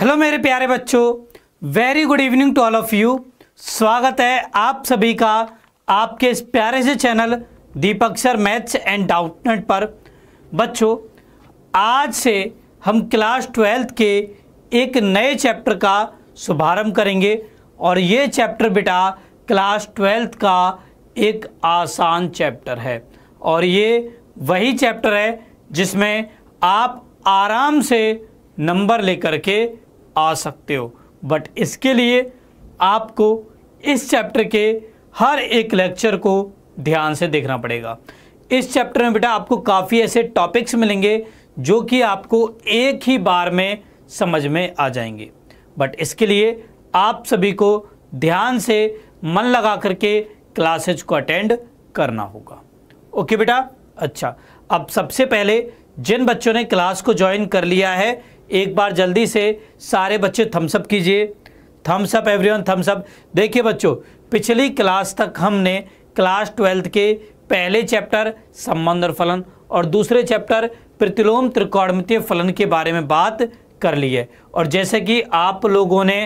Hello मेरे प्यारे बच्चों very good evening to all of you स्वागत है आप सभी का आपके इस प्यारे से channel Deepak sir maths and Doubtnet पर बच्चों आज से हम क्लास ट्वेल्थ के एक नए चैप्टर का शुभारंभ करेंगे और ये चैप्टर बेटा क्लास ट्वेल्थ का एक आसान चैप्टर है और ये वही चैप्टर है जिसमें आप आराम से नंबर लेकर के आ सकते हो बट इसके लिए आपको इस चैप्टर के हर एक लेक्चर को ध्यान से देखना पड़ेगा इस चैप्टर में बेटा आपको काफ़ी ऐसे टॉपिक्स मिलेंगे जो कि आपको एक ही बार में समझ में आ जाएंगे बट इसके लिए आप सभी को ध्यान से मन लगा करके क्लासेज को अटेंड करना होगा ओके बेटा अच्छा अब सबसे पहले जिन बच्चों ने क्लास को ज्वाइन कर लिया है एक बार जल्दी से सारे बच्चे थम्सअप कीजिए थम्सअप वन थम्सअप देखिए बच्चों पिछली क्लास तक हमने क्लास ट्वेल्थ के पहले चैप्टर संबंध और फलन और दूसरे चैप्टर प्रतिलोम त्रिकोणमितीय फलन के बारे में बात कर ली है और जैसे कि आप लोगों ने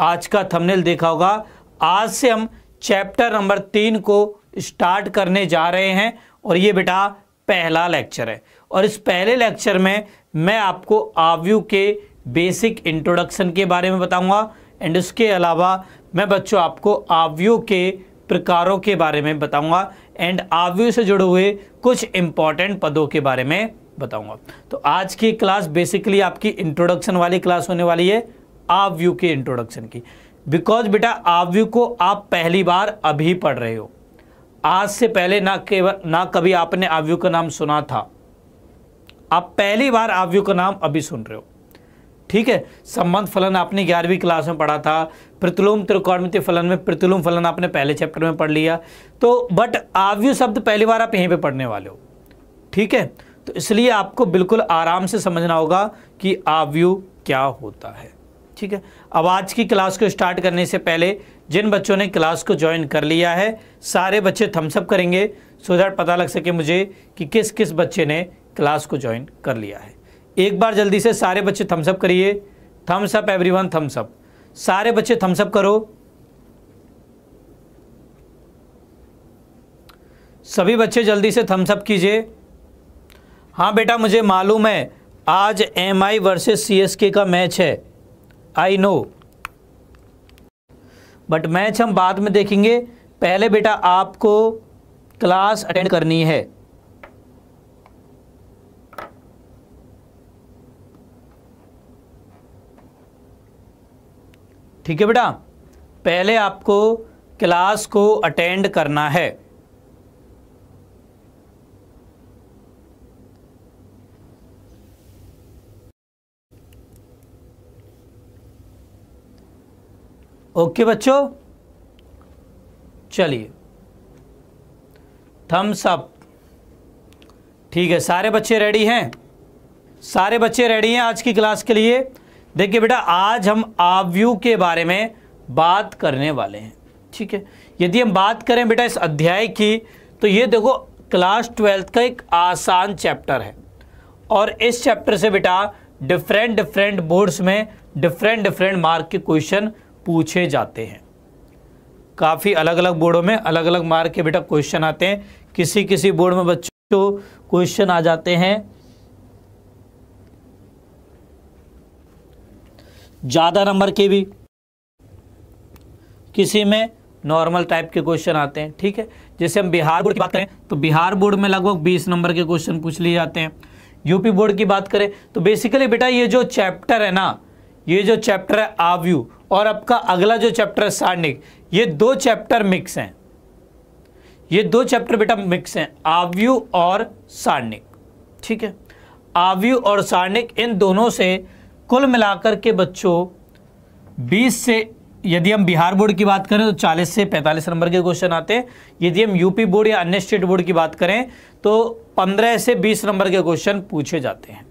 आज का थंबनेल देखा होगा आज से हम चैप्टर नंबर तीन को स्टार्ट करने जा रहे हैं और ये बेटा पहला लेक्चर है और इस पहले लेक्चर में मैं आपको आवयू के बेसिक इंट्रोडक्शन के बारे में बताऊंगा एंड उसके अलावा मैं बच्चों आपको आव्यू के प्रकारों के बारे में बताऊंगा एंड आवयु से जुड़े हुए कुछ इंपॉर्टेंट पदों के बारे में बताऊंगा तो आज की क्लास बेसिकली आपकी इंट्रोडक्शन वाली क्लास होने वाली है आव्यू के इंट्रोडक्शन की बिकॉज बेटा आव्यू को आप पहली बार अभी पढ़ रहे हो आज से पहले ना केवल ना कभी आपने आवयु का नाम सुना था आप पहली बार आवयु का नाम अभी सुन रहे हो ठीक है संबंध फलन आपने ग्यारहवीं क्लास में पढ़ा था प्रतिलोम त्रिकोणमिति फलन में प्रतिलोम फलन आपने पहले चैप्टर में पढ़ लिया तो बट आवयु शब्द पहली बार आप यहीं पे पढ़ने वाले हो ठीक है तो इसलिए आपको बिल्कुल आराम से समझना होगा कि आवयु क्या होता है ठीक है अब आज की क्लास को स्टार्ट करने से पहले जिन बच्चों ने क्लास को ज्वाइन कर लिया है सारे बच्चे थम्सअप करेंगे सो दैट पता लग सके मुझे कि किस किस बच्चे ने क्लास को ज्वाइन कर लिया है एक बार जल्दी से सारे बच्चे थम्सअप करिए थम्सअप वन थम्सअप सारे बच्चे थम्सअप करो सभी बच्चे जल्दी से थम्सअप कीजिए हाँ बेटा मुझे मालूम है आज M I versus C S K का मैच है आई नो बट मैच हम बाद में देखेंगे पहले बेटा आपको क्लास अटेंड करनी है ठीक है बेटा पहले आपको क्लास को अटेंड करना है ओके बच्चों चलिए थम्स अप ठीक है सारे बच्चे रेडी हैं सारे बच्चे रेडी हैं आज की क्लास के लिए देखिए बेटा आज हम आवयू के बारे में बात करने वाले हैं ठीक है यदि हम बात करें बेटा इस अध्याय की तो ये देखो क्लास ट्वेल्थ का एक आसान चैप्टर है और इस चैप्टर से बेटा डिफरेंट डिफरेंट बोर्ड्स में डिफरेंट डिफरेंट मार्क के क्वेश्चन पूछे जाते हैं काफ़ी अलग अलग बोर्डों में अलग अलग मार्क के बेटा क्वेश्चन आते हैं किसी किसी बोर्ड में बच्चों क्वेश्चन आ जाते हैं ज़्यादा नंबर के भी किसी में नॉर्मल टाइप के क्वेश्चन आते हैं ठीक है जैसे हम बिहार बोर्ड की बात करें तो बिहार बोर्ड में लगभग 20 नंबर के क्वेश्चन पूछ लिए जाते हैं यूपी बोर्ड की बात करें तो बेसिकली बेटा ये जो चैप्टर है ना ये जो चैप्टर है आवयू और आपका अगला जो चैप्टर है सारणिक ये दो चैप्टर मिक्स हैं ये दो चैप्टर बेटा मिक्स हैं आवयू और सारणिक ठीक है आवयू और सारणिक इन दोनों से कुल मिलाकर के बच्चों 20 से यदि हम बिहार बोर्ड की बात करें तो 40 से 45 नंबर के क्वेश्चन आते हैं यदि हम यूपी बोर्ड या अन्य स्टेट बोर्ड की बात करें तो 15 से 20 नंबर के क्वेश्चन पूछे जाते हैं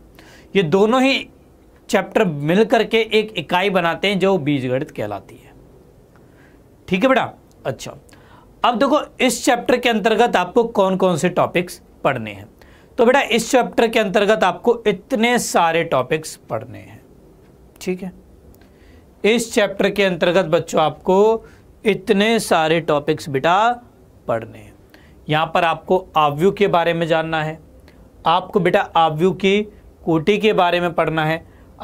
ये दोनों ही चैप्टर मिल करके एक इकाई बनाते हैं जो बीजगणित कहलाती है ठीक है बेटा अच्छा अब देखो इस चैप्टर के अंतर्गत आपको कौन कौन से टॉपिक्स पढ़ने हैं तो बेटा इस चैप्टर के अंतर्गत आपको इतने सारे टॉपिक्स पढ़ने हैं ठीक है इस चैप्टर के अंतर्गत बच्चों आपको इतने सारे टॉपिक्स बेटा पढ़ने हैं यहाँ पर आपको आवयू के बारे में जानना है आपको बेटा आवयू की कोटि के बारे में पढ़ना है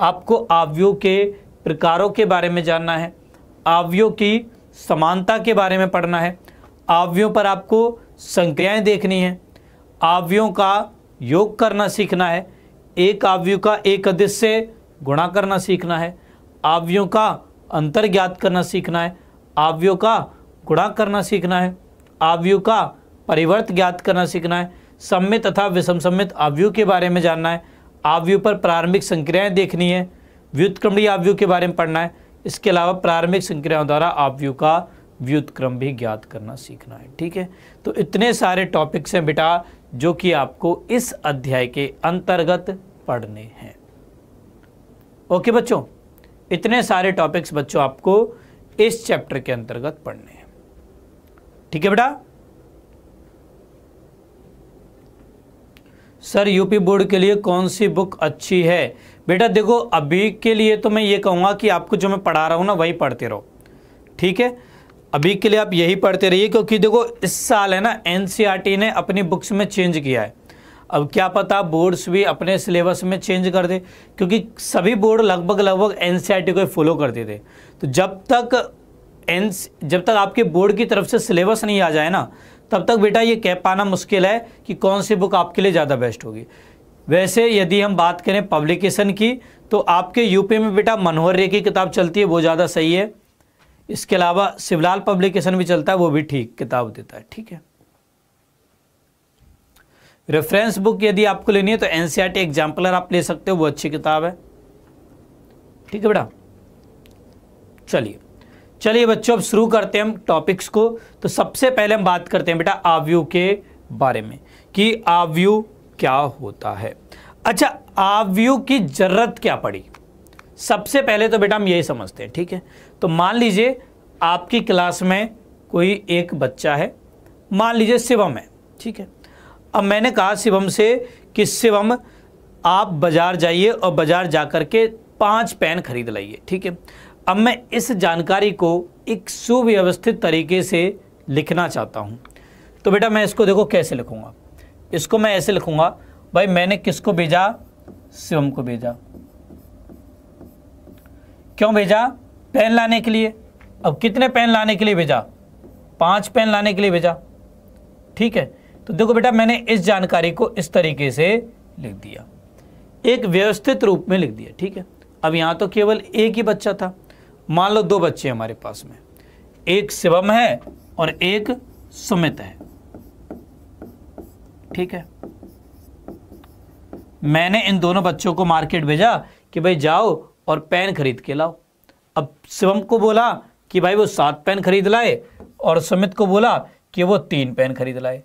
आपको आवयु के प्रकारों के बारे में जानना है आवयों की समानता के बारे में पढ़ना है आवयों पर आपको संक्रियाएँ देखनी है आवयों का योग करना सीखना है एक आवयु का एक अदृश्य गुणा करना सीखना है आवयों का अंतर ज्ञात करना सीखना है आवयों का गुणा करना सीखना है आवयु का परिवर्त ज्ञात करना सीखना है सम्मित तथा सम्मित आवयु के बारे में जानना है आवयु पर प्रारंभिक संक्रियाएँ देखनी है व्युतक्रमणीय आवयु के बारे में पढ़ना है इसके अलावा प्रारंभिक संक्रियाओं द्वारा आवयु का व्युतक्रम भी ज्ञात करना सीखना है ठीक है तो इतने सारे टॉपिक्स हैं बेटा जो कि आपको इस अध्याय के अंतर्गत पढ़ने हैं ओके बच्चों इतने सारे टॉपिक्स बच्चों आपको इस चैप्टर के अंतर्गत पढ़ने हैं ठीक है बेटा सर यूपी बोर्ड के लिए कौन सी बुक अच्छी है बेटा देखो अभी के लिए तो मैं ये कहूँगा कि आपको जो मैं पढ़ा रहा हूँ ना वही पढ़ते रहो ठीक है अभी के लिए आप यही पढ़ते रहिए क्योंकि देखो इस साल है ना एनसीईआरटी e ने अपनी बुक्स में चेंज किया है अब क्या पता बोर्ड्स भी अपने सिलेबस में चेंज कर दे क्योंकि सभी बोर्ड लगभग लगभग एन e को फॉलो करते थे तो जब तक एन जब तक आपके बोर्ड की तरफ से सिलेबस नहीं आ जाए ना तब तक बेटा ये कह पाना मुश्किल है कि कौन सी बुक आपके लिए ज़्यादा बेस्ट होगी वैसे यदि हम बात करें पब्लिकेशन की तो आपके यूपी में बेटा मनोहर रे की किताब चलती है वो ज़्यादा सही है इसके अलावा शिवलाल पब्लिकेशन भी चलता है वो भी ठीक किताब देता है ठीक है रेफरेंस बुक यदि आपको लेनी है तो एनसीईआरटी एग्जाम्पलर e आप ले सकते हो वो अच्छी किताब है ठीक है बेटा चलिए चलिए बच्चों अब शुरू करते हैं हम टॉपिक्स को तो सबसे पहले हम बात करते हैं बेटा आव्यू के बारे में कि आव्यू क्या होता है अच्छा आव्यू की ज़रूरत क्या पड़ी सबसे पहले तो बेटा हम यही समझते हैं ठीक है तो मान लीजिए आपकी क्लास में कोई एक बच्चा है मान लीजिए शिवम है ठीक है अब मैंने कहा शिवम से कि शिवम आप बाज़ार जाइए और बाज़ार जा कर के पाँच पेन खरीद लाइए ठीक है अब मैं इस जानकारी को एक सुव्यवस्थित तरीके से लिखना चाहता हूँ तो बेटा मैं इसको देखो कैसे लिखूँगा इसको मैं ऐसे लिखूँगा भाई मैंने किसको भेजा शिवम को भेजा क्यों भेजा पेन लाने के लिए अब कितने पेन लाने के लिए भेजा पांच पेन लाने के लिए भेजा ठीक है तो देखो बेटा मैंने इस जानकारी को इस तरीके से लिख दिया एक व्यवस्थित रूप में लिख दिया ठीक है अब यहाँ तो केवल एक ही बच्चा था मान लो दो बच्चे हमारे पास में एक शिवम है और एक सुमित है ठीक है मैंने इन दोनों बच्चों को मार्केट भेजा कि भाई जाओ और पेन खरीद के लाओ अब शिवम को बोला कि भाई वो सात पेन खरीद लाए और सुमित को बोला कि वो तीन पेन खरीद लाए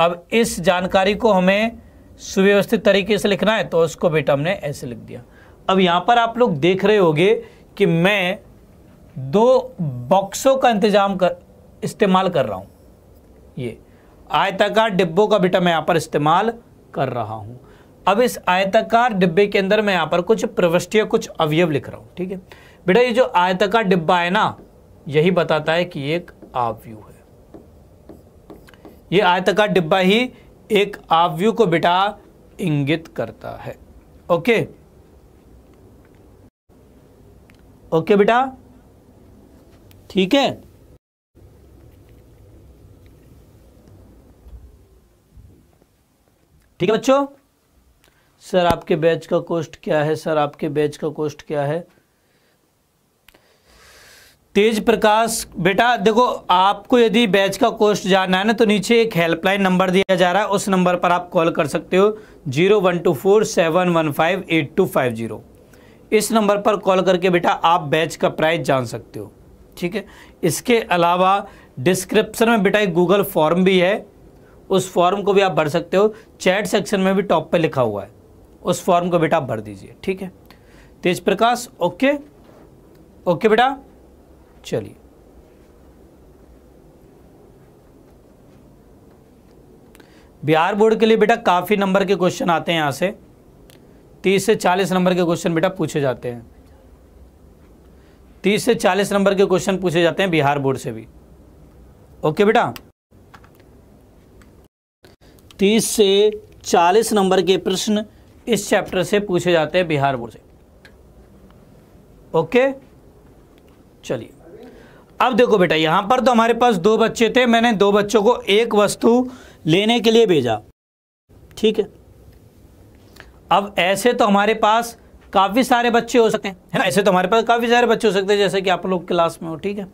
अब इस जानकारी को हमें सुव्यवस्थित तरीके से लिखना है तो उसको बेटा हमने ऐसे लिख दिया अब यहाँ पर आप लोग देख रहे होंगे कि मैं दो बॉक्सों का इंतजाम कर इस्तेमाल कर रहा हूँ ये आयताकार डिब्बों का बेटा मैं यहाँ पर इस्तेमाल कर रहा हूँ अब इस आयताकार डिब्बे के अंदर मैं यहाँ पर कुछ प्रविष्टियाँ कुछ अवयव लिख रहा हूँ ठीक है बेटा ये जो आयताकार डिब्बा है ना यही बताता है कि एक आवयू है ये आयत का डिब्बा ही एक आवयु को बेटा इंगित करता है ओके ओके बेटा ठीक है ठीक है बच्चों सर आपके बैच का कोस्ट क्या है सर आपके बैच का कोस्ट क्या है तेज प्रकाश बेटा देखो आपको यदि बैच का कोस्ट जानना है ना तो नीचे एक हेल्पलाइन नंबर दिया जा रहा है उस नंबर पर आप कॉल कर सकते हो zero one two four seven one five eight two five zero इस नंबर पर कॉल करके बेटा आप बैच का प्राइस जान सकते हो ठीक है इसके अलावा डिस्क्रिप्शन में बेटा एक गूगल फॉर्म भी है उस फॉर्म को भी आप भर सकते हो चैट सेक्शन में भी टॉप पर लिखा हुआ है उस फॉर्म को बेटा भर दीजिए ठीक है तेज प्रकाश ओके ओके बेटा चलिए बिहार बोर्ड के लिए बेटा काफ़ी नंबर के क्वेश्चन आते हैं यहां से तीस से चालीस नंबर के क्वेश्चन बेटा पूछे जाते हैं तीस से चालीस नंबर के क्वेश्चन पूछे जाते हैं बिहार बोर्ड से भी ओके बेटा तीस से चालीस नंबर के प्रश्न इस चैप्टर से पूछे जाते हैं बिहार बोर्ड से ओके चलिए अब देखो बेटा यहाँ पर तो हमारे पास दो बच्चे थे मैंने दो बच्चों को एक वस्तु लेने के लिए भेजा ठीक है अब ऐसे तो हमारे पास काफ़ी सारे बच्चे हो सकते हैं है ना ऐसे तो हमारे पास काफ़ी सारे बच्चे हो सकते हैं जैसे कि आप लोग क्लास में हो ठीक है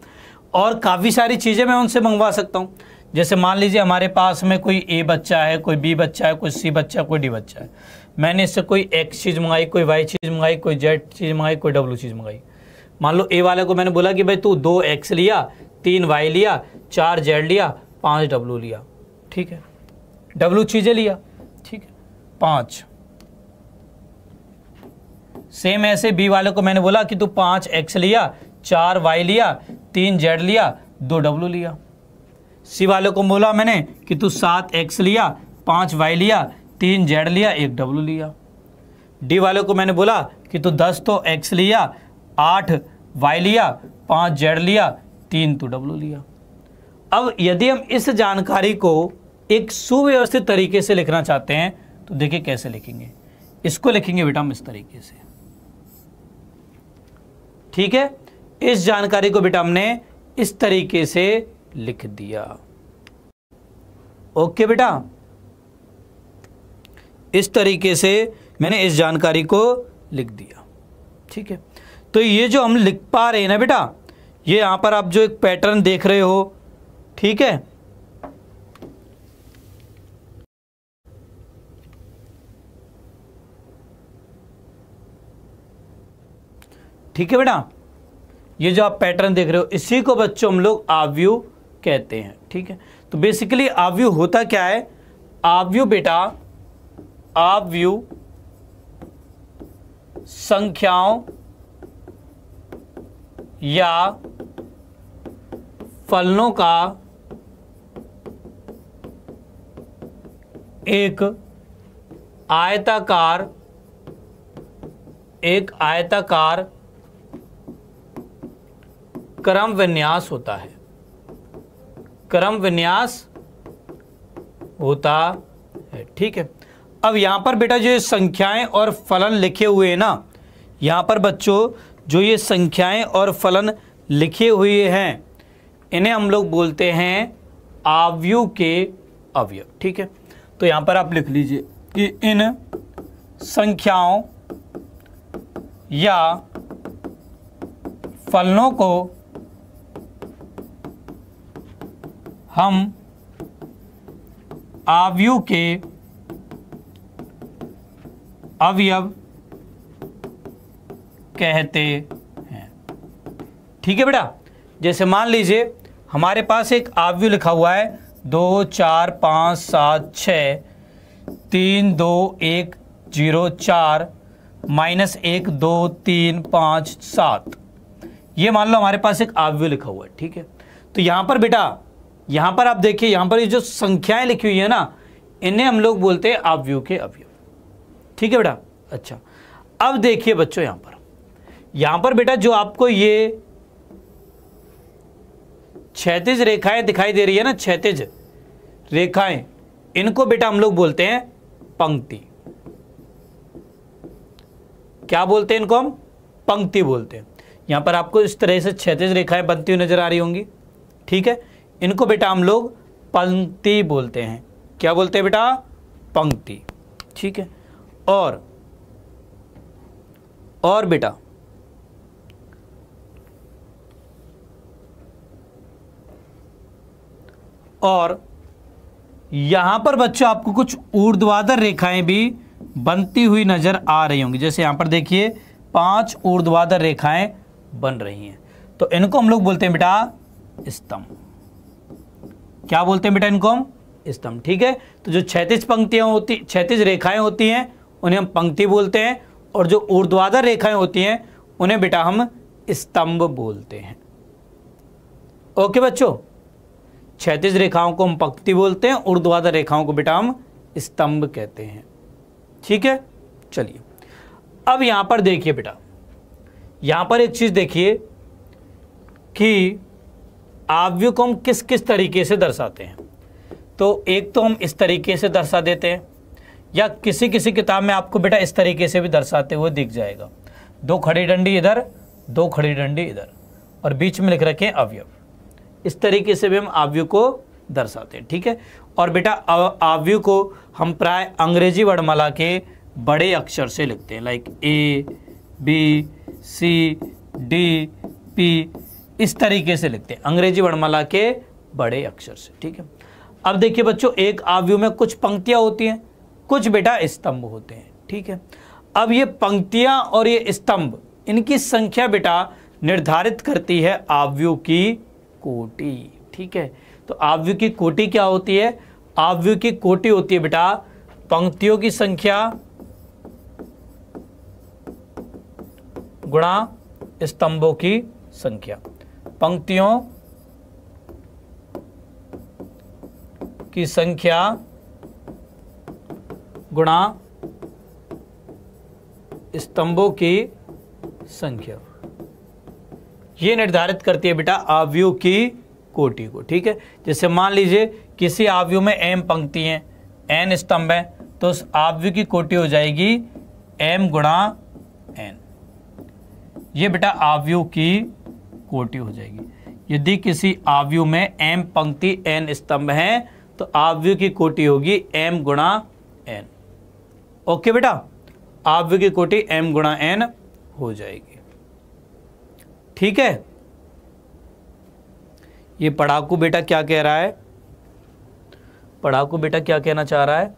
और काफ़ी सारी चीज़ें मैं उनसे मंगवा सकता हूँ जैसे मान लीजिए हमारे पास में कोई ए बच्चा है कोई बी बच्चा है कोई सी बच्चा है कोई डी बच्चा है मैंने इससे कोई एक्स चीज़ मंगाई कोई वाई चीज़ मंगाई कोई जेड चीज़ मंगाई कोई डब्ल्यू चीज़ मंगाई मान लो ए वाले को मैंने बोला कि भाई तू दो एक्स लिया तीन वाई लिया चार जेड लिया पाँच डब्लू लिया ठीक है डब्लू चीज़ें लिया ठीक है पाँच सेम ऐसे बी वाले को मैंने बोला कि तू पाँच एक्स लिया चार वाई लिया तीन जेड लिया दो डब्लू लिया सी वाले को बोला मैंने कि तू सात एक्स लिया पाँच वाई लिया तीन जेड लिया एक डब्लू लिया डी वाले को मैंने बोला कि तू दस तो एक्स लिया आठ वाई लिया पाँच जेड लिया तीन तो डब्लू लिया अब यदि हम इस जानकारी को एक सुव्यवस्थित तरीके से लिखना चाहते हैं तो देखिए कैसे लिखेंगे इसको लिखेंगे बेटा हम इस तरीके से ठीक है इस जानकारी को बेटा हमने इस तरीके से लिख दिया ओके बेटा इस तरीके से मैंने इस जानकारी को लिख दिया ठीक है तो ये जो हम लिख पा रहे हैं ना बेटा ये यहाँ पर आप जो एक पैटर्न देख रहे हो ठीक है ठीक है बेटा ये जो आप पैटर्न देख रहे हो इसी को बच्चों हम लोग आव्यू कहते हैं ठीक है तो बेसिकली आव्यू होता क्या है आवयू बेटा आवयू संख्याओं या फलनों का एक आयताकार एक आयताकार क्रम विन्यास होता है क्रम विन्यास होता है ठीक है अब यहां पर बेटा जो संख्याएं और फलन लिखे हुए हैं ना यहां पर बच्चों जो ये संख्याएं और फलन लिखे हुए हैं इन्हें हम लोग बोलते हैं आवयु के अवयव ठीक है तो यहां पर आप लिख लीजिए कि इन संख्याओं या फलनों को हम आवयु के अवयव कहते हैं ठीक है बेटा जैसे मान लीजिए हमारे पास एक आवयु लिखा हुआ है दो चार पाँच सात छ तीन दो एक जीरो चार माइनस एक दो तीन पाँच सात ये मान लो हमारे पास एक आव्यू लिखा हुआ है ठीक है तो यहाँ पर बेटा यहाँ पर आप देखिए यहाँ पर ये जो संख्याएं लिखी हुई है ना इन्हें हम लोग बोलते हैं आवयु के अवयव ठीक है बेटा अच्छा अब देखिए बच्चों यहाँ पर यहां पर बेटा जो आपको ये क्षैतिज रेखाएं दिखाई दे रही है ना क्षैतिज रेखाएं इनको बेटा हम लोग बोलते हैं पंक्ति क्या बोलते हैं इनको हम पंक्ति बोलते हैं यहां पर आपको इस तरह से क्षैतिज रेखाएं बनती हुई नजर आ रही होंगी ठीक है इनको बेटा हम लोग पंक्ति बोलते हैं क्या बोलते हैं बेटा पंक्ति ठीक है और और बेटा और यहां पर बच्चों आपको कुछ ऊर्ध्वाधर रेखाएं भी बनती हुई नज़र आ रही होंगी जैसे यहां पर देखिए पांच ऊर्ध्वाधर रेखाएं बन रही हैं तो इनको हम लोग बोलते हैं बेटा स्तंभ क्या बोलते हैं बेटा इनको हम स्तंभ ठीक है तो जो क्षैतिज पंक्तियां होती क्षैतिज रेखाएं होती हैं उन्हें हम पंक्ति बोलते हैं और जो ऊर्ध्वाधर रेखाएं होती हैं उन्हें बेटा हम स्तंभ बोलते हैं ओके बच्चों क्षैतिज रेखाओं को हम पक्ति बोलते हैं उर्ध्वाधर रेखाओं को बेटा हम स्तंभ कहते हैं ठीक है चलिए अब यहाँ पर देखिए बेटा यहाँ पर एक चीज़ देखिए कि आव्यू को हम किस किस तरीके से दर्शाते हैं तो एक तो हम इस तरीके से दर्शा देते हैं या किसी किसी किताब में आपको बेटा इस तरीके से भी दर्शाते हुए दिख जाएगा दो खड़ी डंडी इधर दो खड़ी डंडी इधर और बीच में लिख रखे अवयव इस तरीके से भी हम आवयु को दर्शाते हैं ठीक है और बेटा आवयु को हम प्राय अंग्रेजी वर्णमाला के बड़े अक्षर से लिखते हैं like A B C D P इस तरीके से लिखते हैं अंग्रेजी वर्णमाला के बड़े अक्षर से ठीक है अब देखिए बच्चों एक आवयु में कुछ पंक्तियाँ होती हैं कुछ बेटा स्तंभ होते हैं ठीक है अब ये पंक्तियाँ और ये स्तंभ इनकी संख्या बेटा निर्धारित करती है आवयु की कोटि ठीक है तो आवय की कोटि क्या होती है आवय की कोटि होती है बेटा पंक्तियों की संख्या गुणा स्तंभों की संख्या पंक्तियों की संख्या गुणा स्तंभों की संख्या ये निर्धारित करती है बेटा आवयु की कोटि को ठीक है जैसे मान लीजिए किसी आवयु में एम पंक्ति है एन स्तंभ है तो उस आवयु की कोटि हो जाएगी एम गुणा एन ये बेटा आवयु की कोटि हो जाएगी यदि किसी आवयु में एम पंक्ति एन स्तंभ है तो आवयु की कोटि होगी एम गुणा एन ओके बेटा आवयु की कोटि एम गुणा एन हो जाएगी ठीक है ये पढ़ाकू बेटा क्या कह रहा है पढ़ाकू बेटा क्या कहना चाह रहा है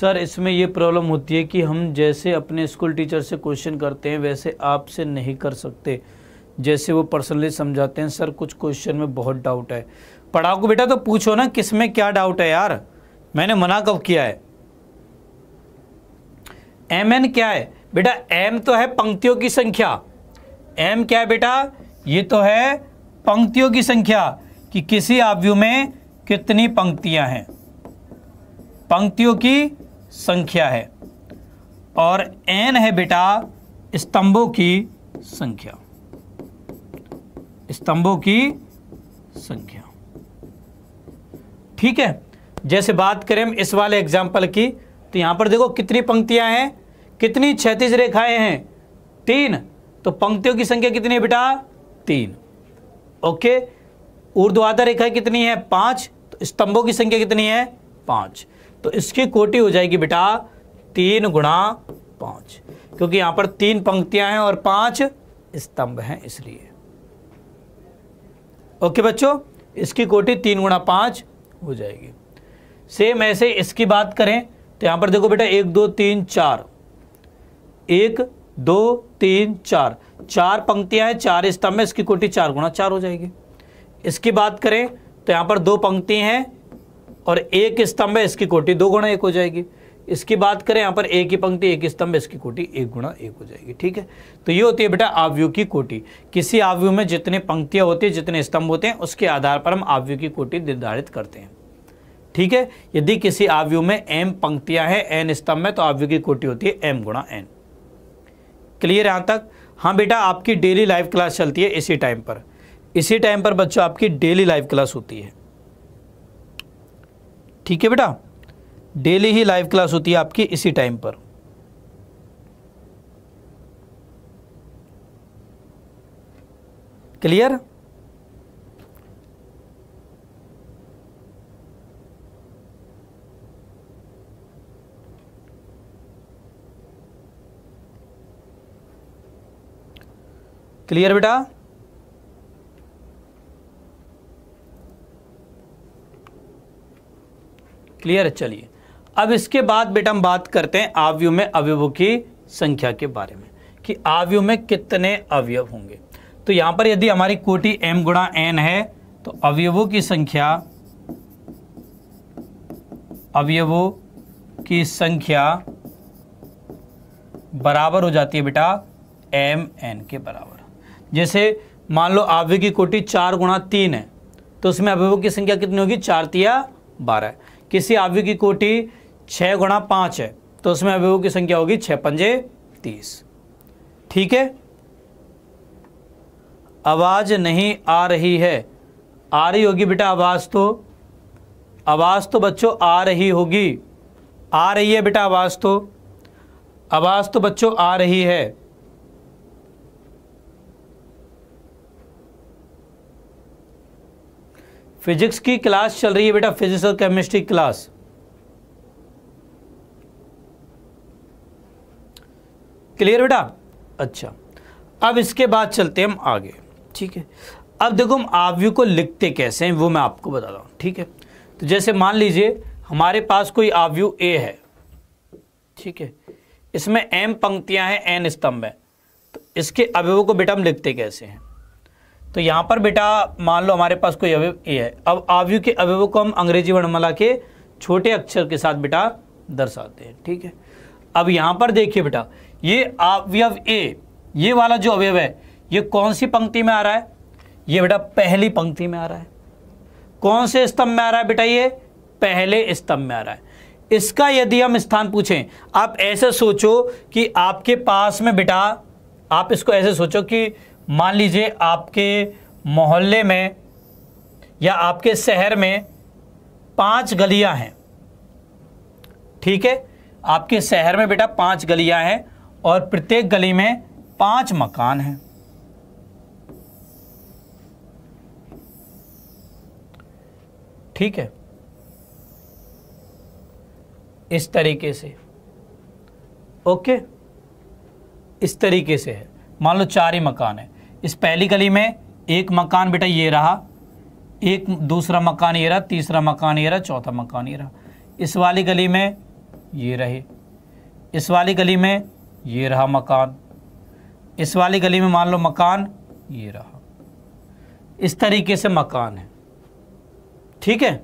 सर इसमें यह प्रॉब्लम होती है कि हम जैसे अपने स्कूल टीचर से क्वेश्चन करते हैं वैसे आपसे नहीं कर सकते जैसे वो पर्सनली समझाते हैं सर कुछ क्वेश्चन में बहुत डाउट है पढ़ाकू बेटा तो पूछो ना किस में क्या डाउट है यार मैंने मना कब किया है एम एन क्या है बेटा एम तो है पंक्तियों की संख्या एम क्या है बेटा ये तो है पंक्तियों की संख्या कि किसी आव्यू में कितनी पंक्तियां हैं पंक्तियों की संख्या है और एन है बेटा स्तंभों की संख्या स्तंभों की संख्या ठीक है जैसे बात करें हम इस वाले एग्जाम्पल की तो यहाँ पर देखो कितनी पंक्तियाँ हैं कितनी क्षैतिज रेखाएं हैं तीन तो पंक्तियों की संख्या कितनी है बेटा तीन ओके ऊर्ध्वाधर रेखाएं कितनी है पाँच तो स्तंभों की संख्या कितनी है पाँच तो इसकी कोटि हो जाएगी बेटा तीन गुणा पाँच क्योंकि यहाँ पर तीन पंक्तियां हैं और पांच स्तंभ हैं इसलिए ओके बच्चों इसकी कोटि तीन गुणा पाँच हो जाएगी सेम ऐसे इसकी बात करें तो पर देखो बेटा एक दो तीन चार एक दो तीन चार चार पंक्तियां हैं चार स्तंभ है इसकी कोटि चार गुणा चार हो जाएगी इसकी बात करें तो यहां पर दो पंक्ति हैं और एक स्तंभ है इसकी कोटि दो गुणा एक हो जाएगी इसकी बात करें यहां पर एक ही पंक्ति एक स्तंभ इसकी कोटि एक गुणा एक हो जाएगी ठीक है तो ये होती है बेटा आवयु की कोटि किसी आवयु में जितने पंक्तियां होती है जितने स्तंभ होते हैं उसके आधार पर हम आवयु की कोटि निर्धारित करते हैं ठीक है यदि किसी आवयु में एम पंक्तियां हैं एन स्तंभ में तो आवयु की कोटि होती है एम गुणा एन क्लियर यहां तक हाँ बेटा आपकी डेली लाइव क्लास चलती है इसी टाइम पर इसी टाइम पर बच्चों आपकी डेली लाइव क्लास होती है ठीक है बेटा डेली ही लाइव क्लास होती है आपकी इसी टाइम पर क्लियर क्लियर बेटा क्लियर है चलिए अब इसके बाद बेटा हम बात करते हैं आवयु में अवयवों की संख्या के बारे में कि आवयु में कितने अवयव होंगे तो यहां पर यदि हमारी कोटि m गुणा एन है तो अवयवों की संख्या अवयवों की संख्या बराबर हो जाती है बेटा एम एन के बराबर जैसे मान लो आव्य की कोटि चार गुणा तीन है तो उसमें अवयवों की संख्या कितनी होगी चार तिया बारह किसी आव्य की कोटि छः गुणा पाँच है तो उसमें अवयवों की संख्या होगी छः पंजे तीस ठीक है आवाज़ नहीं आ रही है आ रही होगी बेटा आवाज़ तो आवाज़ तो बच्चों आ रही होगी आ रही है बेटा आवाज़ तो आवाज़ तो बच्चों आ रही है फिजिक्स की क्लास चल रही है बेटा फिजिक्स और केमिस्ट्री क्लास क्लियर बेटा अच्छा अब इसके बाद चलते हैं हम आगे ठीक है अब देखो हम आवयू को लिखते कैसे हैं वो मैं आपको बता रहा हूँ ठीक है तो जैसे मान लीजिए हमारे पास कोई आवयू ए है ठीक है इसमें एम पंक्तियाँ हैं एन स्तंभ है तो इसके अवयवों को बेटा हम लिखते कैसे हैं तो यहाँ पर बेटा मान लो हमारे पास कोई अवयव ए है अब आवयु के अवयव को हम अंग्रेजी वर्णमाला के छोटे अक्षर के साथ बेटा दर्शाते हैं ठीक है अब यहाँ पर देखिए बेटा ये अवयव ए ये वाला जो अवयव है ये कौन सी पंक्ति में आ रहा है ये बेटा पहली पंक्ति में आ रहा है कौन से स्तंभ में आ रहा है बेटा ये पहले स्तंभ में आ रहा है इसका यदि हम स्थान पूछें आप ऐसे सोचो कि आपके पास में बेटा आप इसको ऐसे सोचो कि मान लीजिए आपके मोहल्ले में या आपके शहर में पांच गलियां हैं ठीक है आपके शहर में बेटा पांच गलियां हैं और प्रत्येक गली में पांच मकान हैं ठीक है इस तरीके से ओके इस तरीके से है मान लो चार ही मकान है इस पहली गली में एक मकान बेटा ये रहा एक दूसरा मकान ये रहा तीसरा मकान ये रहा चौथा मकान ये रहा इस वाली गली में ये रहे इस वाली गली में ये रहा मकान इस वाली गली में मान लो मकान ये रहा इस तरीके से मकान है ठीक है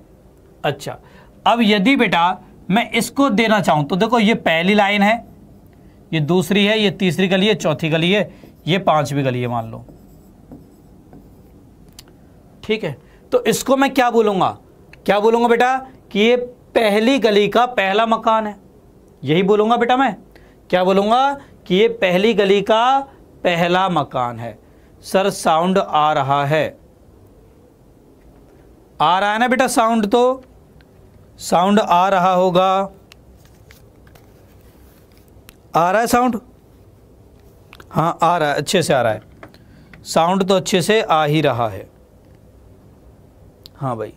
अच्छा अब यदि बेटा मैं इसको देना चाहूँ तो देखो ये पहली लाइन है ये दूसरी है ये तीसरी गली है चौथी गली है ये पांचवी गली है मान लो ठीक है तो इसको मैं क्या बोलूंगा क्या बोलूंगा बेटा कि ये पहली गली का पहला मकान है यही बोलूंगा बेटा मैं क्या बोलूंगा कि ये पहली गली का पहला मकान है सर साउंड आ रहा है आ रहा है ना बेटा साउंड तो साउंड आ रहा होगा आ रहा है साउंड हाँ आ रहा है अच्छे से आ रहा है साउंड तो अच्छे से आ ही रहा है हाँ भाई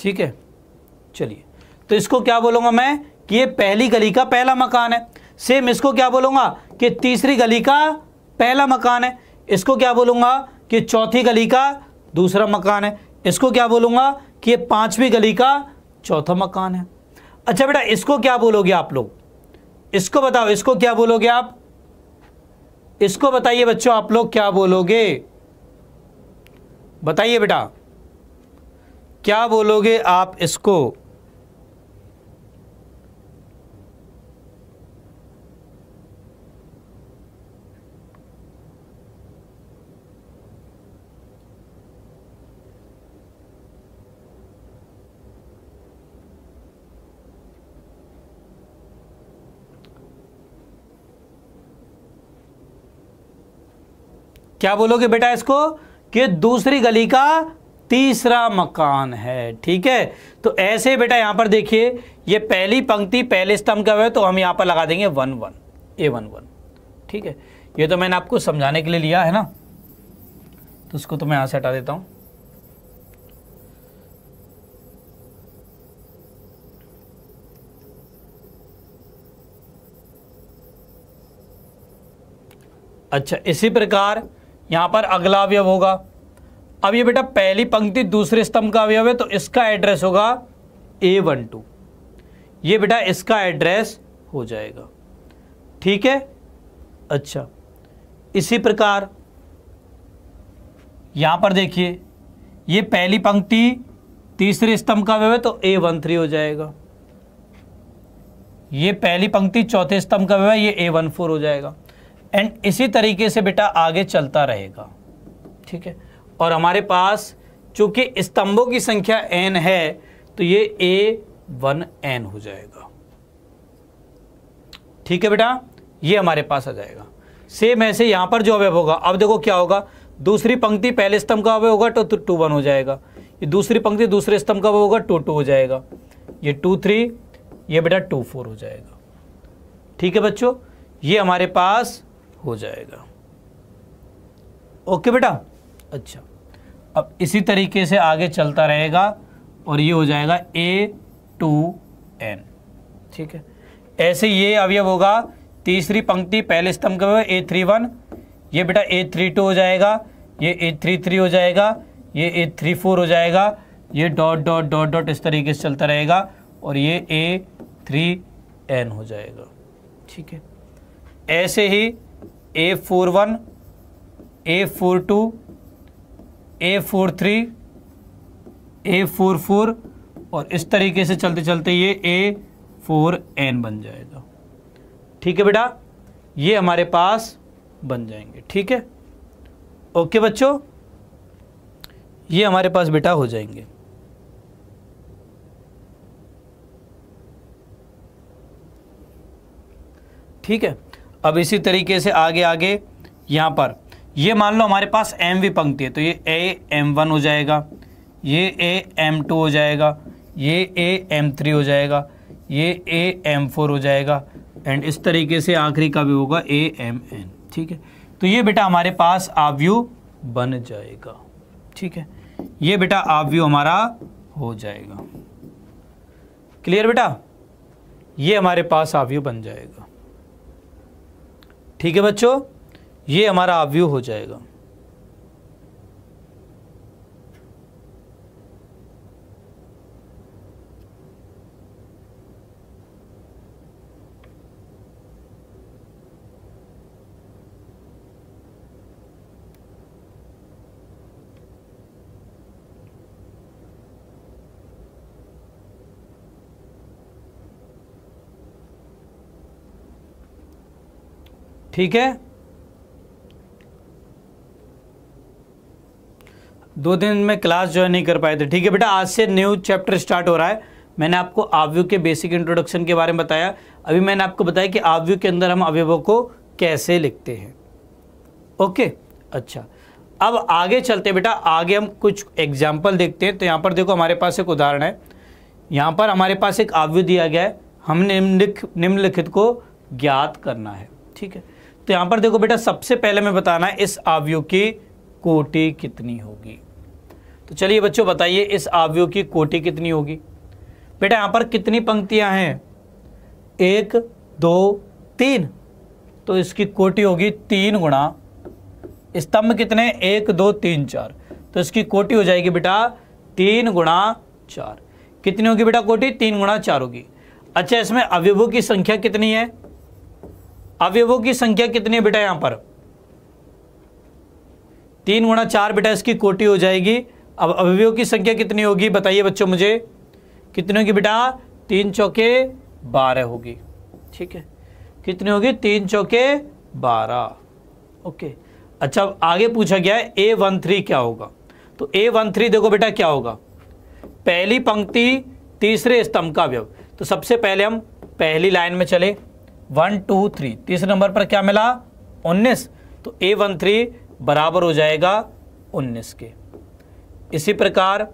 ठीक है चलिए तो इसको क्या बोलूंगा मैं कि ये पहली गली का पहला मकान है सेम इसको क्या बोलूंगा कि तीसरी गली का पहला मकान है इसको क्या बोलूंगा कि चौथी गली का दूसरा मकान है इसको क्या बोलूँगा कि ये पाँचवीं गली का चौथा मकान है अच्छा बेटा इसको क्या बोलोगे आप लोग इसको बताओ इसको क्या बोलोगे आप इसको बताइए बच्चों आप लोग क्या बोलोगे बताइए बेटा क्या बोलोगे आप इसको क्या बोलोगे बेटा इसको कि दूसरी गली का तीसरा मकान है ठीक है तो ऐसे बेटा यहाँ पर देखिए ये पहली पंक्ति पहले स्तंभ का है तो हम यहाँ पर लगा देंगे one one A one one ठीक है ये तो मैंने आपको समझाने के लिए लिया है ना तो उसको तो मैं यहाँ से हटा देता हूँ अच्छा इसी प्रकार यहाँ पर अगला अवयव होगा अब ये बेटा पहली पंक्ति दूसरे स्तंभ का अवयव है तो इसका एड्रेस होगा ए वन टू ये बेटा इसका एड्रेस हो जाएगा ठीक है अच्छा इसी प्रकार यहाँ पर देखिए ये पहली पंक्ति तीसरे स्तंभ का अवयव है तो ए वन थ्री हो जाएगा ये पहली पंक्ति चौथे स्तंभ का अवयव है ये ए वन फोर हो जाएगा एंड इसी तरीके से बेटा आगे चलता रहेगा ठीक है और हमारे पास चूंकि स्तंभों की संख्या एन है तो ये ए वन एन हो जाएगा ठीक है बेटा ये हमारे पास आ जाएगा सेम ऐसे यहां पर जो अवय होगा अब देखो क्या होगा दूसरी पंक्ति पहले स्तंभ का अवय होगा तो टू तो वन हो जाएगा ये दूसरी पंक्ति दूसरे स्तंभ का होगा टू तो टू हो जाएगा ये टू थ्री ये बेटा टू फोर हो जाएगा ठीक है बच्चों ये हमारे पास हो जाएगा ओके बेटा अच्छा अब इसी तरीके से आगे चलता रहेगा और ये हो जाएगा ए टू एन ठीक है ऐसे ये अवयव होगा तीसरी पंक्ति पहले स्तंभ का ए थ्री वन ये बेटा ए थ्री टू हो जाएगा ये ए थ्री थ्री हो जाएगा ये ए थ्री फोर हो जाएगा ये डॉट डॉट डॉट डॉट इस तरीके से चलता रहेगा और ये ए थ्री एन हो जाएगा ठीक है ऐसे ही A four one A four two A four three A four four और इस तरीके से चलते चलते ये ए फोर एन बन जाएगा ठीक है बेटा ये हमारे पास बन जाएंगे ठीक है ओके बच्चों ये हमारे पास बेटा हो जाएंगे ठीक है अब इसी तरीके से आगे आगे यहाँ पर ये मान लो हमारे पास एम वी पंक्ति है तो ये ए एम वन हो जाएगा ये ए एम टू हो जाएगा ये ए एम थ्री हो जाएगा ये ए एम फोर हो जाएगा एंड इस तरीके से आखिरी का भी होगा ए एम एन ठीक है तो ये बेटा हमारे पास आव्यू बन जाएगा ठीक है ये बेटा आव्यू हमारा हो जाएगा क्लियर बेटा ये हमारे पास आव्यू बन जाएगा ठीक है बच्चों ये हमारा आव्यू हो जाएगा ठीक है दो दिन में क्लास ज्वाइन नहीं कर पाए थे ठीक है बेटा आज से न्यू चैप्टर स्टार्ट हो रहा है मैंने आपको आवयू के बेसिक इंट्रोडक्शन के बारे में बताया अभी मैंने आपको बताया कि आवयू के अंदर हम अवयवों को कैसे लिखते हैं ओके अच्छा अब आगे चलते बेटा आगे हम कुछ एग्जाम्पल देखते हैं तो यहाँ पर देखो हमारे पास एक उदाहरण है यहाँ पर हमारे पास एक आवयु दिया गया है हम निम्नलिख निम्नलिखित को ज्ञात करना है ठीक है तो यहां पर देखो बेटा सबसे पहले मैं बताना इस आवयु की कोटि कितनी होगी तो चलिए बच्चों बताइए इस आवयु की कोटि कितनी होगी बेटा यहां पर कितनी पंक्तियां हैं एक दो तीन तो इसकी कोटि होगी तीन गुणा स्तंभ कितने एक दो तीन चार तो इसकी कोटि हो जाएगी बेटा तीन गुणा चार कितनी होगी बेटा कोटि तीन गुणा चार होगी अच्छा इसमें अवयवों की संख्या कितनी है अवयवों की संख्या कितनी है बेटा यहां पर तीन गुणा चार बेटा इसकी कोटी हो जाएगी अब अवयवों की संख्या कितनी होगी बताइए बच्चों मुझे कितनी होगी बेटा तीन चौके बारह होगी ठीक है कितनी होगी तीन चौके बारह ओके अच्छा आगे पूछा गया है ए वन थ्री क्या होगा तो ए वन थ्री देखो बेटा क्या होगा पहली पंक्ति तीसरे स्तंभ का अवयव तो सबसे पहले हम पहली लाइन में चले वन टू थ्री तीसरे नंबर पर क्या मिला उन्नीस तो ए वन थ्री बराबर हो जाएगा उन्नीस के इसी प्रकार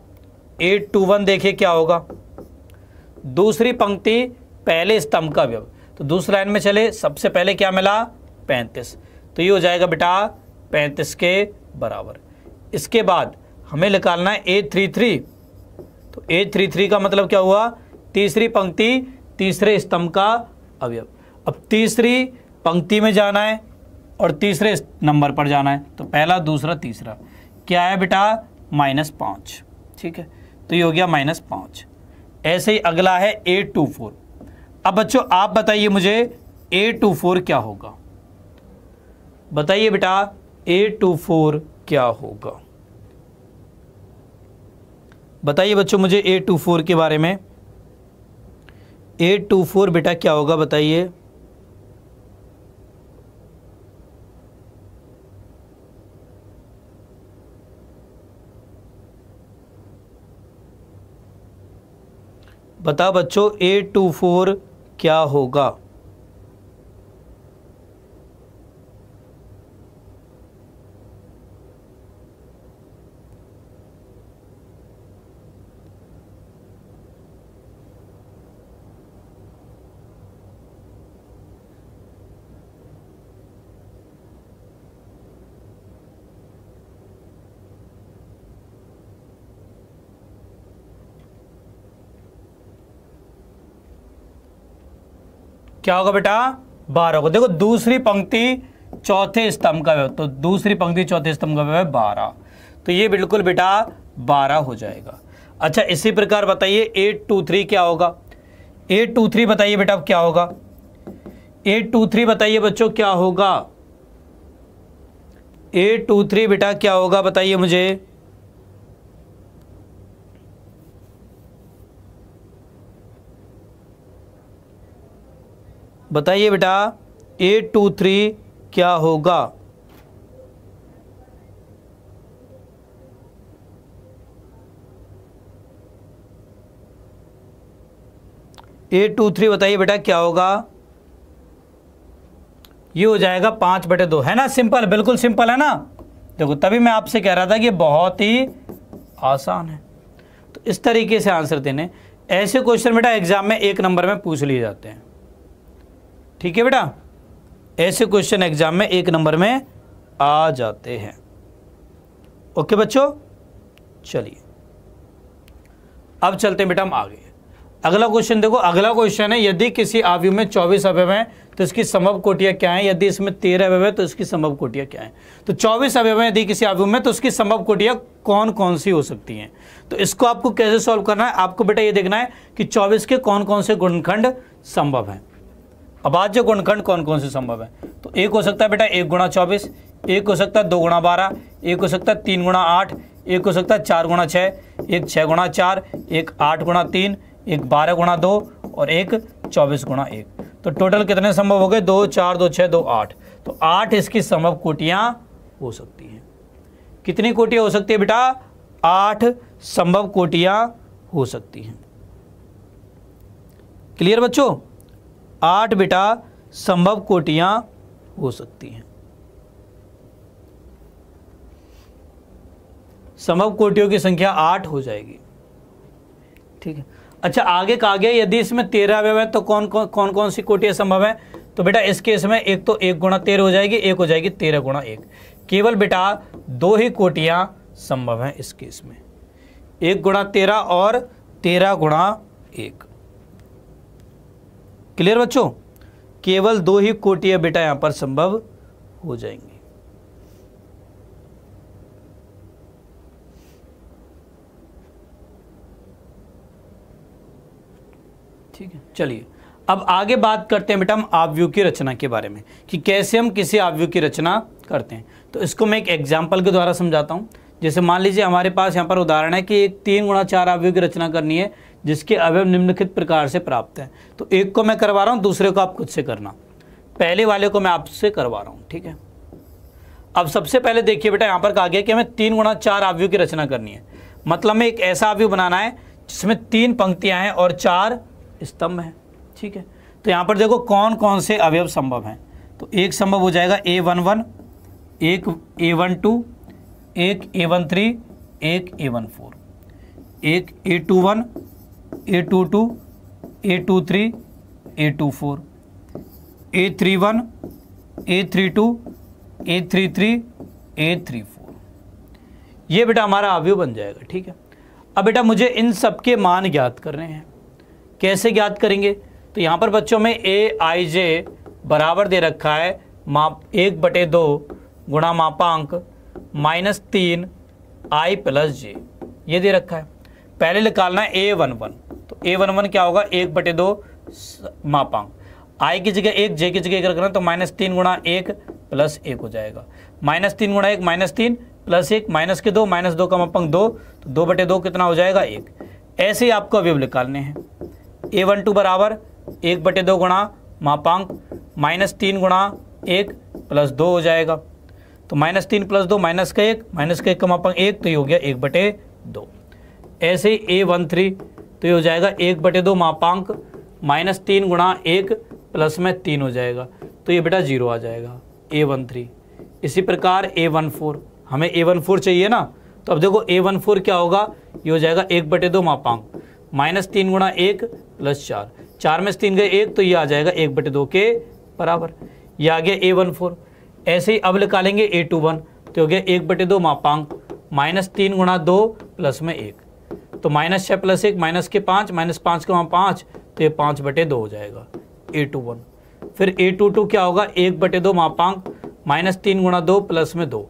ए टू वन देखिए क्या होगा दूसरी पंक्ति पहले स्तंभ का अवयव तो दूसरी लाइन में चले सबसे पहले क्या मिला पैंतीस तो ये हो जाएगा बेटा पैंतीस के बराबर इसके बाद हमें निकालना है ए थ्री थ्री तो ए थ्री थ्री का मतलब क्या हुआ तीसरी पंक्ति तीसरे स्तंभ का अवयव अब तीसरी पंक्ति में जाना है और तीसरे नंबर पर जाना है तो पहला दूसरा तीसरा क्या है बेटा माइनस पाँच ठीक है तो ये हो गया माइनस पाँच ऐसे ही अगला है ए टू फोर अब बच्चों आप बताइए मुझे ए टू फोर क्या होगा बताइए बेटा ए टू फोर क्या होगा बताइए बच्चों मुझे ए टू फोर के बारे में ए टू फोर बेटा क्या होगा बताइए बता बच्चों ए टू फोर क्या होगा क्या होगा बेटा बारह होगा देखो दूसरी पंक्ति चौथे स्तंभ का व्यव तो दूसरी पंक्ति चौथे स्तंभ का व्यवहार बारह तो ये बिल्कुल बेटा बारह हो जाएगा अच्छा इसी प्रकार बताइए एट टू थ्री क्या होगा एट टू थ्री बताइए बेटा क्या होगा एट टू थ्री बताइए बच्चों क्या होगा एट टू थ्री बेटा क्या होगा बताइए मुझे बताइए बेटा एट टू थ्री क्या होगा एट टू थ्री बताइए बेटा क्या होगा ये हो जाएगा पांच बटे दो है ना सिंपल बिल्कुल सिंपल है ना देखो तभी मैं आपसे कह रहा था कि बहुत ही आसान है तो इस तरीके से आंसर देने ऐसे क्वेश्चन बेटा एग्जाम में एक नंबर में पूछ लिए जाते हैं ठीक है बेटा ऐसे क्वेश्चन एग्जाम में एक नंबर में आ जाते हैं ओके बच्चों चलिए अब चलते हैं बेटा हम आगे अगला क्वेश्चन देखो अगला क्वेश्चन है यदि किसी आवयु में चौबीस अवयव हैं तो इसकी संभव कोटियां क्या है यदि इसमें तेरह अवयव है तो इसकी संभव कोटियां क्या है तो चौबीस अवयव यदि किसी आवयु में तो उसकी संभव कोटियां कौन कौन सी हो सकती हैं तो इसको आपको कैसे सॉल्व करना है आपको बेटा ये देखना है कि चौबीस के कौन कौन से गुणखंड संभव हैं जो गुणखंड कौन कौन से संभव है तो एक हो सकता है बेटा एक गुणा चौबीस एक हो सकता है दो गुणा बारह एक हो सकता है तीन गुणा आठ एक हो सकता है चार गुणा छः एक छः गुणा चार एक आठ गुणा तीन एक बारह गुणा दो और एक चौबीस गुणा एक तो टोटल कितने संभव हो गए दो चार दो छः दो आठ तो आठ इसकी संभव कोटियाँ हो सकती हैं कितनी कोटियाँ हो सकती है बेटा आठ संभव कोटियाँ हो सकती हैं क्लियर बच्चों आठ बेटा संभव कोटियां हो सकती हैं संभव कोटियों की संख्या आठ हो जाएगी ठीक है अच्छा आगे कहा गया यदि इसमें तेरह अवयव है तो कौन कौन कौन कौन सी कोटियां संभव है तो बेटा इस केस में एक तो एक गुणा तेरह हो जाएगी एक हो जाएगी तेरह गुणा एक केवल बेटा दो ही कोटियां संभव है इस केस में एक गुणा तेरह और तेरह गुणा एक क्लियर बच्चों केवल दो ही कोटिया बेटा यहां पर संभव हो जाएंगे ठीक है चलिए अब आगे बात करते हैं बेटा हम आवयु की रचना के बारे में कि कैसे हम किसी आवयु की रचना करते हैं तो इसको मैं एक एग्जाम्पल के द्वारा समझाता हूं जैसे मान लीजिए हमारे पास यहाँ पर उदाहरण है कि एक तीन गुणा चार आवव्यू की रचना करनी है जिसके अवयव निम्नलिखित प्रकार से प्राप्त हैं तो एक को मैं करवा रहा हूँ दूसरे को आप खुद से करना पहले वाले को मैं आपसे करवा रहा हूँ ठीक है अब सबसे पहले देखिए बेटा यहाँ पर कहा गया कि हमें तीन गुणा चार आवयु की रचना करनी है मतलब हमें एक ऐसा आवयु बनाना है जिसमें तीन पंक्तियाँ हैं और चार स्तंभ हैं ठीक है तो यहाँ पर देखो कौन कौन से अवयव संभव हैं तो एक संभव हो जाएगा ए वन वन एक ए वन टू एक ए वन थ्री एक ए वन फोर एक A two one A two two A two three A two four A three one A three two A three three A three four ये बेटा हमारा आव्यू बन जाएगा ठीक है अब बेटा मुझे इन सब के मान ज्ञात करने हैं कैसे ज्ञात करेंगे तो यहाँ पर बच्चों में ए आई जे बराबर दे रखा है माप एक बटे दो गुणा मापांक माइनस तीन आई प्लस जे ये दे रखा है पहले निकालना है ए वन वन तो ए वन वन क्या होगा एक बटे दो मापांग आई की जगह एक जे की जगह एक रखना तो माइनस तीन गुणा एक प्लस एक हो जाएगा माइनस तीन गुणा एक माइनस तीन प्लस एक माइनस के दो माइनस दो का मापांग दो तो दो बटे दो कितना हो जाएगा एक ऐसे ही आपको वेव निकालने हैं ए वन टू बराबर एक बटे दो गुणा मापांक माइनस तीन गुणा एक प्लस दो हो जाएगा तो माइनस तीन प्लस दो माइनस का एक माइनस का एक का मापांक एक तो ये हो गया एक बटे दो ऐसे ए वन थ्री तो ये हो जाएगा एक बटे दो मापांक माइनस तीन गुणा एक प्लस में तीन हो जाएगा तो ये बेटा जीरो आ जाएगा ए वन थ्री इसी प्रकार ए वन फोर हमें ए वन फोर चाहिए ना तो अब देखो ए वन फोर क्या होगा ये हो जाएगा एक बटे दो मापांक माइनस तीन गुणा एक प्लस चार चार में से तीन गए एक तो ये आ जाएगा एक बटे दो के बराबर ये आ गया ए वन फोर ऐसे ही अब निकालेंगे ए टू वन तो हो गया एक बटे दो मापांक माइनस तीन गुणा दो प्लस में एक तो माइनस छः प्लस एक माइनस के पाँच माइनस पाँच के वहाँ पाँच तो ये पाँच बटे दो हो जाएगा ए टू वन फिर ए टू टू क्या होगा एक बटे दो मापांक माइनस तीन गुणा दो प्लस में दो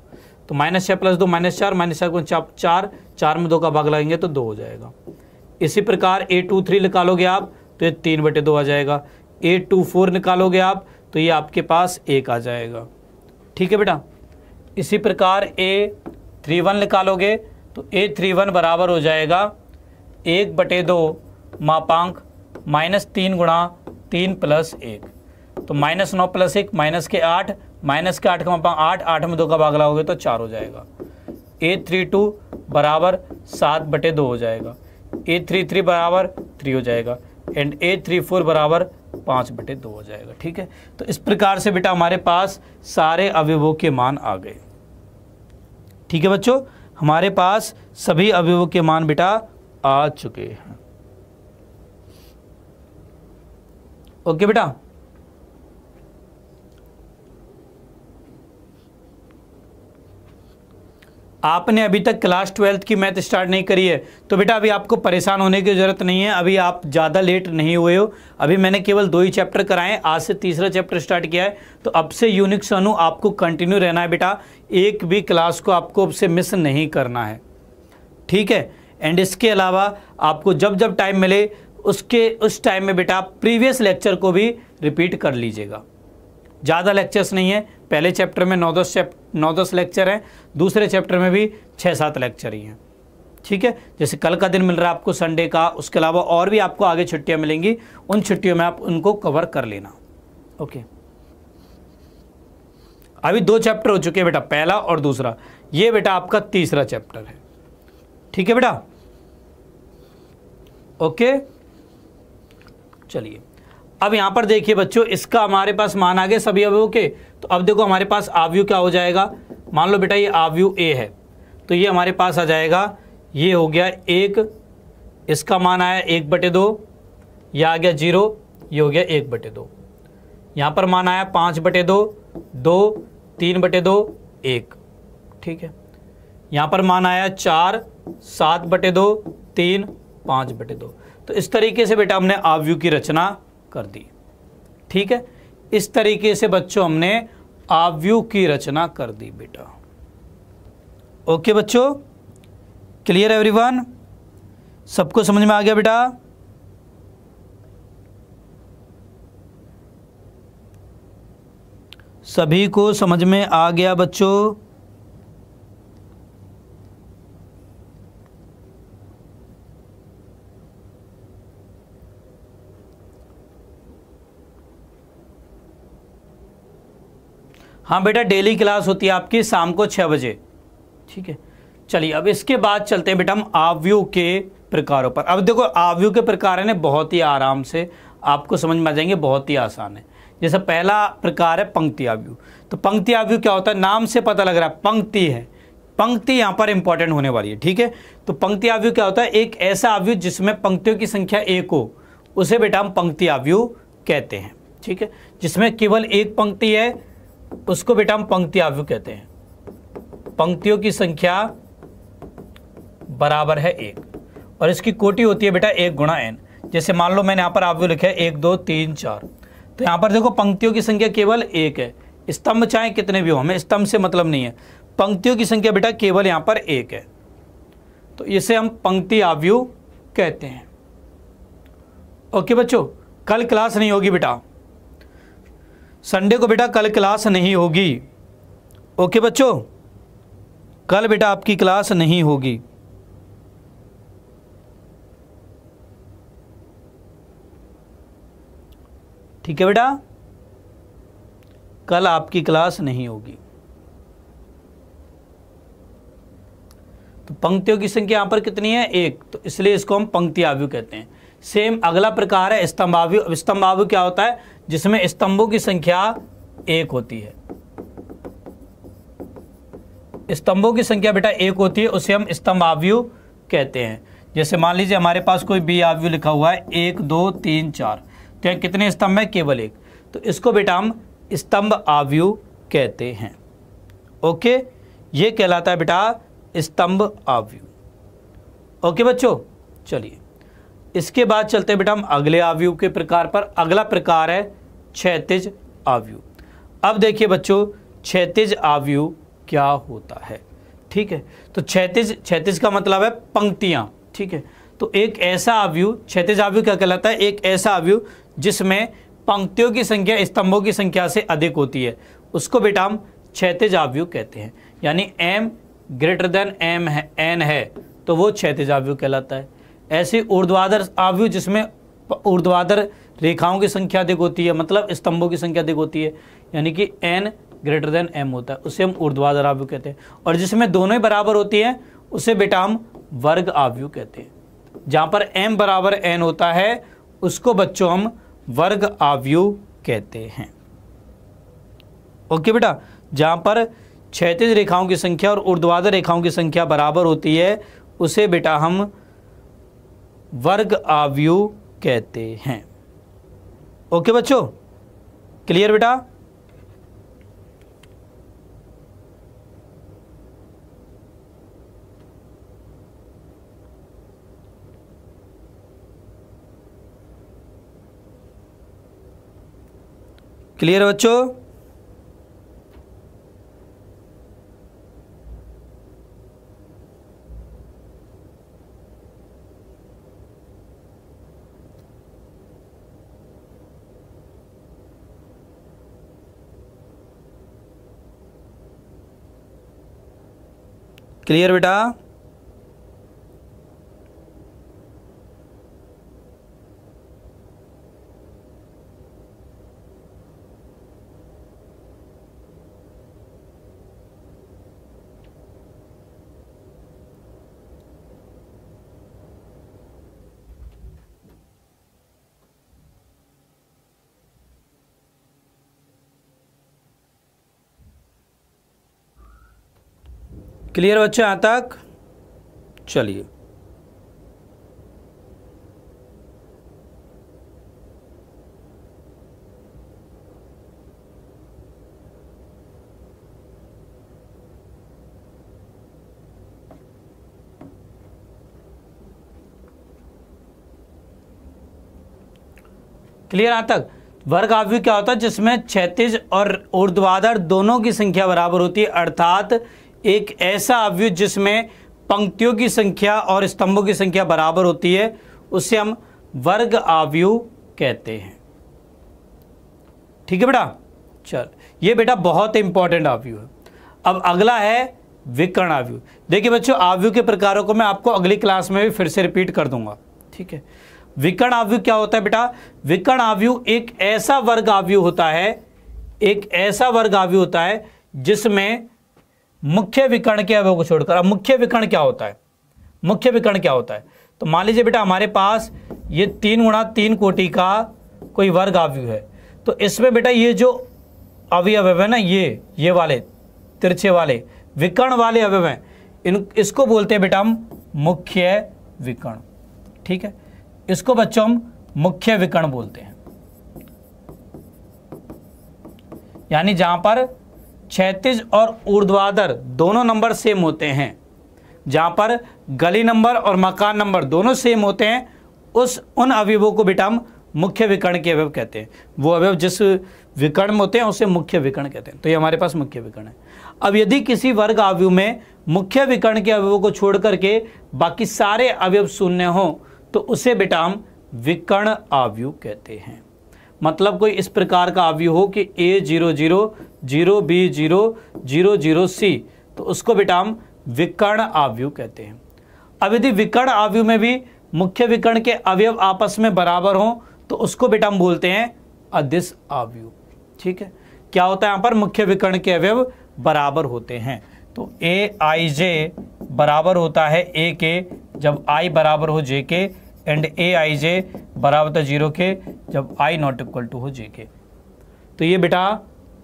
तो माइनस छः प्लस दो माइनस चार माइनस चार गुण चार चार में दो का भाग लगाएंगे तो दो हो जाएगा इसी प्रकार ए टू थ्री निकालोगे आप तो ये तीन बटे दो आ जाएगा ए टू फोर निकालोगे आप तो ये आपके पास एक आ जाएगा ठीक है बेटा इसी प्रकार ए थ्री वन निकालोगे तो ए थ्री वन बराबर हो जाएगा एक बटे दो मापांक माइनस तीन गुणा तीन प्लस एक तो माइनस नौ प्लस एक माइनस के आठ माइनस के आठ का मापांक आठ आठ में दो का भाग लाओगे तो चार हो जाएगा ए थ्री टू बराबर सात बटे दो हो जाएगा ए थ्री थ्री बराबर थ्री हो जाएगा एंड ए थ्री फोर बराबर पाँच बटे दो हो जाएगा ठीक है तो इस प्रकार से बेटा हमारे पास सारे अवयवों के मान आ गए ठीक है बच्चों हमारे पास सभी अवयवों के मान बेटा आ चुके हैं ओके बेटा आपने अभी तक क्लास ट्वेल्थ की मैथ स्टार्ट नहीं करी है तो बेटा अभी आपको परेशान होने की ज़रूरत नहीं है अभी आप ज़्यादा लेट नहीं हुए हो अभी मैंने केवल दो ही चैप्टर कराए आज से तीसरा चैप्टर स्टार्ट किया है तो अब से यूनिक सनु आपको कंटिन्यू रहना है बेटा एक भी क्लास को आपको अब से मिस नहीं करना है ठीक है एंड इसके अलावा आपको जब जब टाइम मिले उसके उस टाइम में बेटा आप प्रीवियस लेक्चर को भी रिपीट कर लीजिएगा ज़्यादा लेक्चर्स नहीं है पहले चैप्टर में नौ दस चैप नौ दस लेक्चर हैं दूसरे चैप्टर में भी छः सात लेक्चर ही हैं ठीक है जैसे कल का दिन मिल रहा है आपको संडे का उसके अलावा और भी आपको आगे छुट्टियाँ मिलेंगी उन छुट्टियों में आप उनको कवर कर लेना ओके अभी दो चैप्टर हो चुके हैं बेटा पहला और दूसरा ये बेटा आपका तीसरा चैप्टर है ठीक है बेटा ओके चलिए अब यहां पर देखिए बच्चों इसका हमारे पास मान आ गया सभी अवयों के तो अब देखो हमारे पास आव्यू क्या हो जाएगा मान लो बेटा ये आव्यू ए है तो ये हमारे पास आ जाएगा ये हो गया एक इसका मान आया एक बटे दो यह आ गया जीरो ये हो गया एक बटे दो यहाँ पर मान आया पाँच बटे दो दो तीन बटे दो एक ठीक है यहाँ पर मान आया चार सात बटे दो तीन पाँच बटे दो तो इस तरीके से बेटा हमने आवयु की रचना कर दी ठीक है इस तरीके से बच्चों हमने आवयु की रचना कर दी बेटा ओके बच्चों क्लियर एवरीवन सबको समझ में आ गया बेटा सभी को समझ में आ गया बच्चों हाँ बेटा डेली क्लास होती है आपकी शाम को छः बजे ठीक है चलिए अब इसके बाद चलते हैं बेटा हम आवयु के प्रकारों पर अब देखो आवयु के प्रकार है बहुत ही आराम से आपको समझ में आ जाएंगे बहुत ही आसान है जैसे पहला प्रकार है पंक्ति आवयु तो पंक्ति आवयु क्या होता है नाम से पता लग रहा है पंक्ति है पंक्ति यहाँ पर इंपॉर्टेंट होने वाली है ठीक है तो पंक्ति आवयु क्या होता है एक ऐसा आवयु जिसमें पंक्तियों की संख्या एक हो उसे बेटा हम पंक्ति आवयु कहते हैं ठीक है जिसमें केवल एक पंक्ति है उसको बेटा हम पंक्ति आव्यूह कहते हैं पंक्तियों की संख्या बराबर है एक और इसकी कोटि होती है बेटा एक गुणा एन जैसे मान लो मैंने यहाँ पर आव्य लिखा है एक दो तीन चार तो यहाँ पर देखो पंक्तियों की संख्या केवल एक है स्तंभ चाहे कितने भी हो हमें स्तंभ से मतलब नहीं है पंक्तियों की संख्या बेटा केवल यहाँ पर एक है तो इसे हम पंक्ति आव्यू कहते हैं ओके बच्चों कल क्लास नहीं होगी बेटा संडे को बेटा कल क्लास नहीं होगी ओके बच्चों कल बेटा आपकी क्लास नहीं होगी ठीक है बेटा कल आपकी क्लास नहीं होगी तो पंक्तियों की संख्या यहां पर कितनी है एक तो इसलिए इसको हम पंक्ति आवयु कहते हैं सेम अगला प्रकार है स्तंभ स्तंभाव्यू क्या होता है जिसमें स्तंभों की संख्या एक होती है स्तंभों की संख्या बेटा एक होती है उसे हम स्तंभ आवयु कहते हैं जैसे मान लीजिए हमारे पास कोई बी आवयु लिखा हुआ है एक दो तीन चार तो यहाँ कितने स्तंभ हैं केवल एक तो इसको बेटा हम स्तंभ आवयु कहते हैं ओके ये कहलाता है बेटा स्तंभ आवयु ओके बच्चों चलिए इसके बाद चलते हैं बेटा हम अगले आवयु के प्रकार पर अगला प्रकार है क्षैतिज आवयु अब देखिए बच्चों क्षैतिज आवयु क्या होता है ठीक है तो क्षैतिज क्षैतिज का मतलब है पंक्तियां ठीक है तो एक ऐसा आवयु क्षैतिज आवयु क्या कहलाता है एक ऐसा आवयु जिसमें पंक्तियों की संख्या स्तंभों की संख्या से अधिक होती है उसको बेटा हम क्षैतिज आवयु कहते हैं यानी एम ग्रेटर देन एम है एन है तो वो क्षैतिज आवयु कहलाता है ऐसे ऊर्ध्वाधर आवयु जिसमें ऊर्ध्वाधर रेखाओं की संख्या अधिक होती है मतलब स्तंभों की संख्या अधिक होती है यानी कि एन ग्रेटर देन एम होता है उसे हम ऊर्ध्वाधर आवयु कहते हैं और जिसमें दोनों ही बराबर होती है उसे बेटा हम वर्ग आवयु कहते हैं जहाँ पर एम बराबर एन होता है उसको बच्चों हम वर्ग आवयु कहते हैं ओके बेटा जहाँ पर क्षैतिज रेखाओं की संख्या और ऊर्ध्वाधर रेखाओं की संख्या बराबर होती है उसे बेटा हम वर्ग आवयु कहते हैं ओके बच्चों क्लियर बेटा क्लियर बच्चों क्लियर बेटा क्लियर बच्चे यहाँ तक चलिए क्लियर आ तक वर्ग आवयु क्या होता है जिसमें क्षैतिज और ऊर्ध्वाधर दोनों की संख्या बराबर होती है अर्थात एक ऐसा अवयुज जिसमें पंक्तियों की संख्या और स्तंभों की संख्या बराबर होती है उसे हम वर्ग आवयु कहते हैं ठीक है बेटा चल ये बेटा बहुत इंपॉर्टेंट आवयु है अब अगला है विकर्ण आवयु देखिए बच्चों आवयु के प्रकारों को मैं आपको अगली क्लास में भी फिर से रिपीट कर दूंगा ठीक है विकर्ण आवयु क्या होता है बेटा विकर्ण आवयु एक ऐसा वर्ग आवयु होता है एक ऐसा वर्ग आवयु होता है जिसमें मुख्य विकर्ण के अवयव को छोड़कर अब मुख्य विकर्ण क्या होता है मुख्य विकर्ण क्या होता है तो मान लीजिए बेटा हमारे पास ये तीन गुणा तीन कोटि का कोई वर्ग अवयव है तो इसमें बेटा ये जो अवयव है ना ये ये वाले तिरछे वाले विकर्ण वाले अवयव हैं इन इसको बोलते हैं बेटा हम मुख्य विकर्ण ठीक है इसको बच्चों हम मुख्य विकर्ण बोलते हैं यानी जहां पर क्षैतिज और ऊर्ध्वाधर दोनों नंबर सेम होते हैं जहाँ पर गली नंबर और मकान नंबर दोनों सेम होते हैं उस उन अवयवों को बेटा हम मुख्य विकर्ण के अवयव कहते हैं वो अवयव जिस विकर्ण में होते हैं उसे मुख्य विकर्ण कहते हैं तो ये हमारे पास मुख्य विकर्ण है अब यदि किसी वर्ग अवयव में मुख्य विकर्ण के अवयव को छोड़ करके बाकी सारे अवयव शून्य हों तो उसे बेटा हम विकर्ण अवयव कहते हैं मतलब कोई इस प्रकार का आवयु हो कि A zero zero zero B zero zero zero C तो उसको बेटा हम विकर्ण आवयु कहते हैं अब यदि विकर्ण आवयु में भी मुख्य विकर्ण के अवयव आपस में बराबर हों तो उसको बेटा हम बोलते हैं अदिश आवयु ठीक है क्या होता है यहाँ पर मुख्य विकर्ण के अवयव बराबर होते हैं तो ए आई जे बराबर होता है ए के जब आई बराबर हो जे के एंड ए आई जे बराबर होता जीरो के जब आई नॉट इक्वल टू हो जे के तो ये बेटा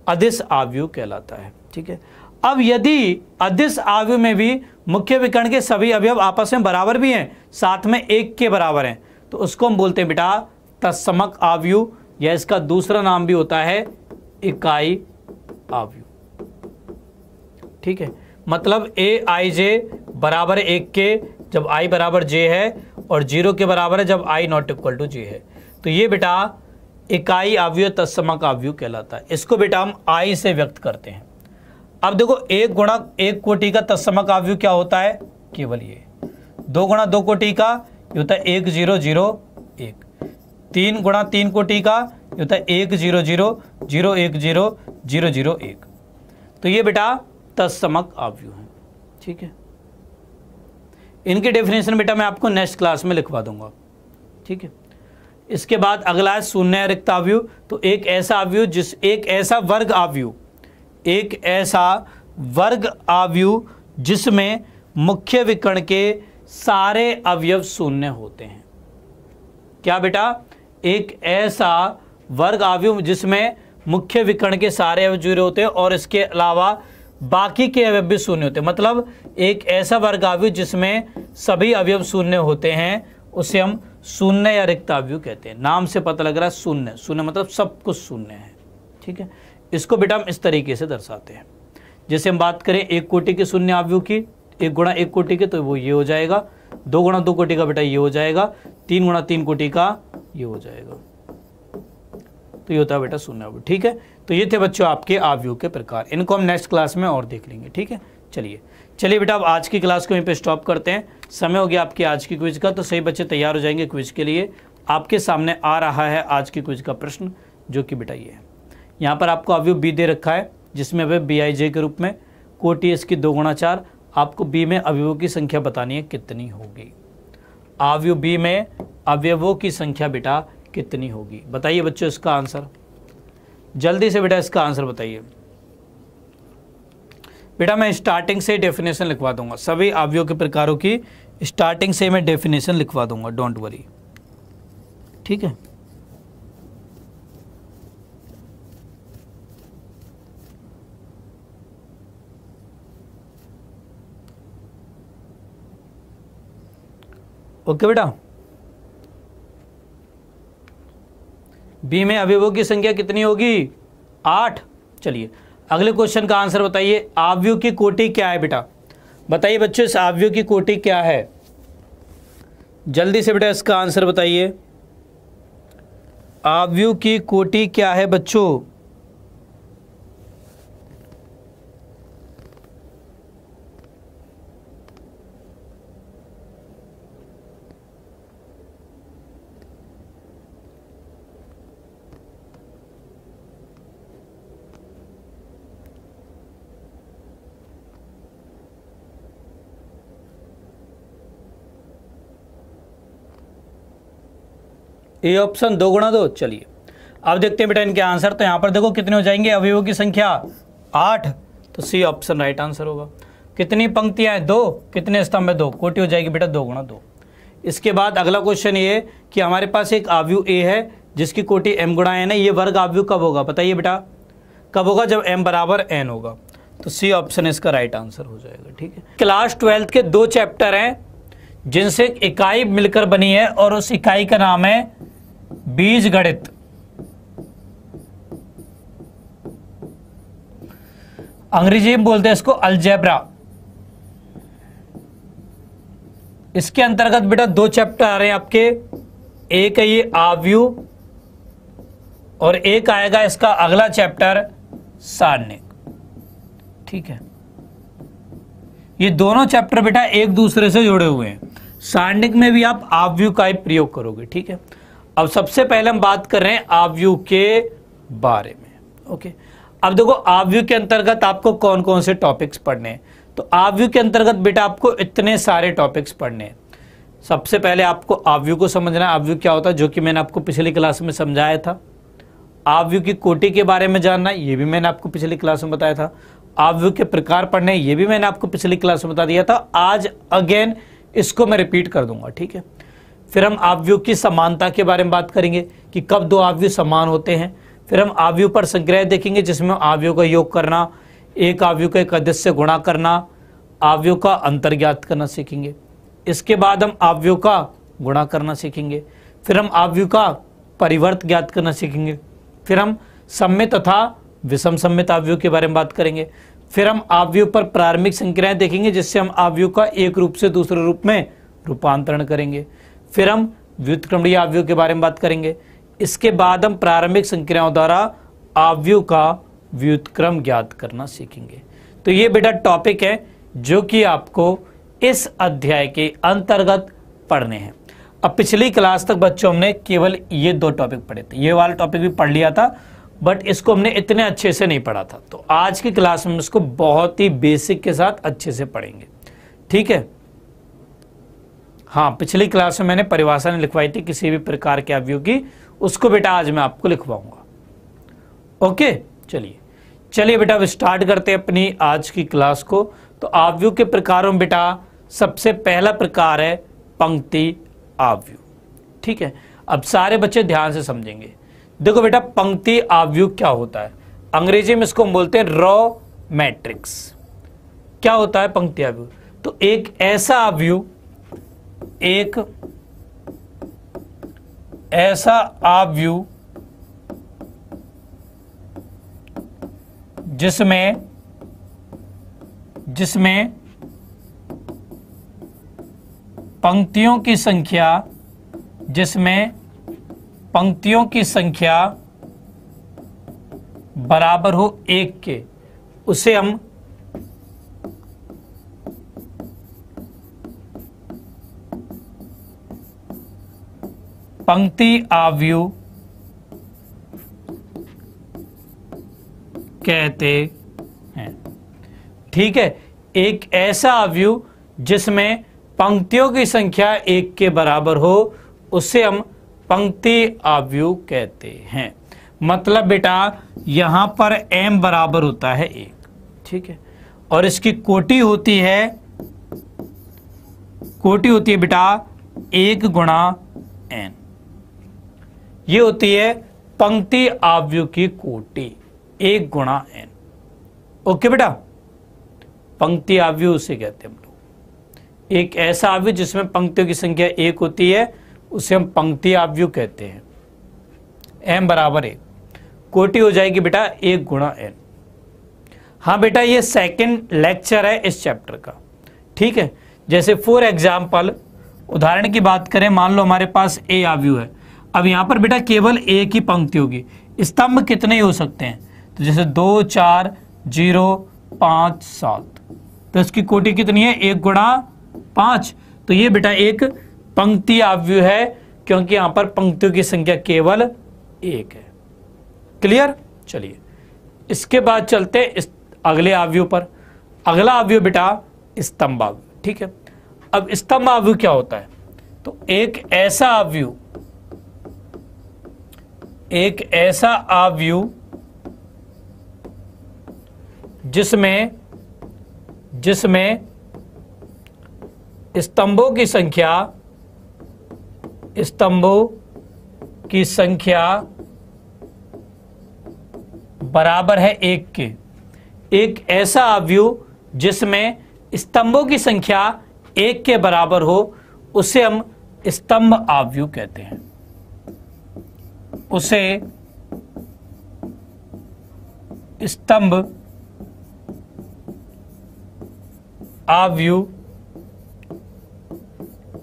अधिस आवयु कहलाता है ठीक है अब यदि अधिस आवयु में भी मुख्य विकर्ण के सभी अवयव आपस में बराबर भी हैं साथ में एक के बराबर हैं तो उसको हम बोलते हैं बेटा तस्मक आवयु या इसका दूसरा नाम भी होता है इकाई आवयु ठीक है मतलब ए आई जे बराबर एक के जब आई बराबर जे है और जीरो के बराबर है जब I not equal to J है तो ये बेटा इकाई आवय तत्समक आवयु कहलाता है इसको बेटा हम आई से व्यक्त करते हैं अब देखो एक गुणा एक कोटि का तत्समक आवयु क्या होता है केवल ये दो गुणा दो कोटि का ये होता है एक जीरो जीरो एक तीन गुणा तीन कोटि का ये होता है एक जीरो जीरो जीरो एक जीरो जीरो जीरो एक तो ये बेटा तत्समक आवयु है ठीक है इनकी डेफिनेशन बेटा मैं आपको नेक्स्ट क्लास में लिखवा दूंगा ठीक है इसके बाद अगला है शून्य रिक्त आवयु तो एक ऐसा आवयु जिस एक ऐसा वर्ग आवयु एक ऐसा वर्ग आवयु जिसमें मुख्य विकर्ण के सारे अवयव शून्य होते हैं क्या बेटा एक ऐसा वर्ग आवयु जिसमें मुख्य विकर्ण के सारे अवयव जुड़े होते हैं और इसके अलावा बाकी के अवयव भी शून्य होते हैं मतलब एक ऐसा वर्ग आवयु जिसमें सभी अवयव शून्य होते हैं उसे हम शून्य या रिक्त आवयु कहते हैं नाम से पता लग रहा है शून्य शून्य मतलब सब कुछ शून्य है ठीक है इसको बेटा हम इस तरीके से दर्शाते हैं जैसे हम बात करें एक कोटि के शून्य आवयु की एक गुणा एक कोटि के तो वो ये हो जाएगा दो गुणा दो कोटि का बेटा ये हो जाएगा तीन गुणा तीन कोटि का ये हो जाएगा तो ये होता है बेटा शून्य आवयु ठीक है तो ये थे बच्चों आपके आवयु के प्रकार इनको हम नेक्स्ट क्लास में और देख लेंगे ठीक है चलिए चलिए बेटा अब आज की क्लास को यहीं पे स्टॉप करते हैं समय हो गया आपकी आज की क्विज का तो सही बच्चे तैयार हो जाएंगे क्विज के लिए आपके सामने आ रहा है आज की क्विज का प्रश्न जो कि बेटा ये है यहाँ पर आपको अवयव बी दे रखा है जिसमें अभी बी आई जे के रूप में टी एस e, की दो गुणा चार आपको बी में अवयवों की संख्या बतानी है कितनी होगी आवयु बी में अवयवों की संख्या बेटा कितनी होगी बताइए बच्चों इसका आंसर जल्दी से बेटा इसका आंसर बताइए बेटा मैं स्टार्टिंग से डेफिनेशन लिखवा दूंगा सभी आवयों के प्रकारों की स्टार्टिंग से मैं डेफिनेशन लिखवा दूंगा डोंट वरी ठीक है ओके बेटा बी में अवयवों की संख्या कितनी होगी आठ चलिए अगले क्वेश्चन का आंसर बताइए आवयु की कोटि क्या है बेटा बताइए बच्चों इस आवयु की कोटि क्या है जल्दी से बेटा इसका आंसर बताइए आवयु की कोटि क्या है बच्चों ए ऑप्शन दो गुणा दो चलिए अब देखते हैं बेटा इनके आंसर तो यहाँ पर देखो कितने हो जाएंगे अवयवों की संख्या आठ तो सी ऑप्शन राइट आंसर होगा कितनी पंक्तियाँ हैं दो कितने स्तंभ है दो कोटी हो जाएगी बेटा दो गुणा दो इसके बाद अगला क्वेश्चन ये कि हमारे पास एक आवयु ए है जिसकी कोटी एम गुणा एन है ये वर्ग आवयु कब होगा बताइए बेटा कब होगा जब एम बराबर एन होगा तो सी ऑप्शन इसका राइट आंसर हो जाएगा ठीक है क्लास ट्वेल्थ के दो चैप्टर हैं जिनसे इकाई मिलकर बनी है और उस इकाई का नाम है बीज गणित अंग्रेजी में बोलते हैं इसको अलजेब्रा इसके अंतर्गत बेटा दो चैप्टर आ रहे हैं आपके एक है ये आवयू और एक आएगा इसका अगला चैप्टर सारणी ठीक है ये दोनों चैप्टर बेटा एक दूसरे से जुड़े हुए हैं सारणिक में भी आप आव्यू का ही प्रयोग करोगे ठीक है अब सबसे पहले हम बात कर रहे हैं आवयू के बारे में ओके अब देखो आवयू के अंतर्गत आपको कौन कौन से टॉपिक्स पढ़ने हैं तो आवयू के अंतर्गत बेटा आपको इतने सारे टॉपिक्स पढ़ने हैं सबसे पहले आपको आवयू को समझना है आवयू क्या होता है जो कि मैंने आपको पिछली क्लास में समझाया था आवयु की कोटि के बारे में जानना ये भी मैंने आपको पिछली क्लास में बताया था आवयु के प्रकार पढ़ने ये भी मैंने आपको पिछली क्लास में बता दिया था आज अगेन इसको मैं रिपीट कर दूंगा ठीक है फिर हम आवयु की समानता के बारे में बात करेंगे कि कब दो आवयु समान होते हैं फिर हम आवयु पर संग्रह देखेंगे जिसमें आवयु का योग करना एक आवयु का एक अदृश्य से गुणा करना आवयु का अंतर ज्ञात करना सीखेंगे इसके बाद हम आवयु का गुणा करना सीखेंगे फिर हम आवयु का परिवर्त ज्ञात करना सीखेंगे फिर हम सम्य तथा विषम सम्मित आवयु के बारे में बात करेंगे फिर हम आवयु पर प्रारंभिक संक्रियाएं देखेंगे जिससे हम आवयु का एक रूप से दूसरे रूप में रूपांतरण करेंगे फिर हम व्युतक्रमणीय आवयु के बारे में बात करेंगे इसके बाद हम प्रारंभिक संक्रियाओं द्वारा आवयु का व्युतक्रम ज्ञात करना सीखेंगे तो ये बेटा टॉपिक है जो कि आपको इस अध्याय के अंतर्गत पढ़ने हैं अब पिछली क्लास तक बच्चों हमने केवल ये दो टॉपिक पढ़े थे ये वाला टॉपिक भी पढ़ लिया था बट इसको हमने इतने अच्छे से नहीं पढ़ा था तो आज की क्लास में इसको बहुत ही बेसिक के साथ अच्छे से पढ़ेंगे ठीक है हाँ पिछली क्लास में मैंने परिभाषा ने लिखवाई थी किसी भी प्रकार के अवयु की उसको बेटा आज मैं आपको लिखवाऊंगा ओके चलिए चलिए बेटा अब स्टार्ट करते हैं अपनी आज की क्लास को तो आवयु के प्रकारों में बेटा सबसे पहला प्रकार है पंक्ति आवयु ठीक है अब सारे बच्चे ध्यान से समझेंगे देखो बेटा पंक्ति आवयु क्या होता है अंग्रेजी में इसको हम बोलते हैं रॉ मैट्रिक्स क्या होता है पंक्ति आवयु तो एक ऐसा आवयु एक ऐसा आप व्यू जिसमें जिसमें पंक्तियों की संख्या जिसमें पंक्तियों की संख्या बराबर हो एक के उसे हम पंक्ति आवयु कहते हैं ठीक है एक ऐसा आवयु जिसमें पंक्तियों की संख्या एक के बराबर हो उसे हम पंक्ति आवयु कहते हैं मतलब बेटा यहां पर m बराबर होता है एक ठीक है और इसकी कोटी होती है कोटी होती है बेटा एक गुणा एन ये होती है पंक्ति आवयु की कोटि एक गुणा एन ओके बेटा पंक्ति आवयु उसे कहते हैं हम लोग एक ऐसा आवयु जिसमें पंक्तियों की संख्या एक होती है उसे हम पंक्ति आवयु कहते हैं एम बराबर एक कोटि हो जाएगी बेटा एक गुणा एन हाँ बेटा ये सेकंड लेक्चर है इस चैप्टर का ठीक है जैसे फॉर एग्जाम्पल उदाहरण की बात करें मान लो हमारे पास ए आवयु है अब यहाँ पर बेटा केवल एक ही पंक्ति होगी स्तंभ कितने हो सकते हैं तो जैसे दो चार जीरो पाँच सात तो इसकी कोटि कितनी है एक गुणा पाँच तो ये बेटा एक पंक्ति आव्यू है क्योंकि यहाँ पर पंक्तियों की संख्या केवल एक है क्लियर चलिए इसके बाद चलते इस अगले आव्यू पर अगला आव्यू बेटा स्तंभ आव्यू ठीक है अब स्तंभ आव्यू क्या होता है तो एक ऐसा आव्यू एक ऐसा आवव्यू जिसमें जिसमें स्तंभों की संख्या स्तंभों की संख्या बराबर है एक के एक ऐसा आवव्यू जिसमें स्तंभों की संख्या एक के बराबर हो उसे हम स्तंभ आवव्यू कहते हैं उसे स्तंभ आव्यू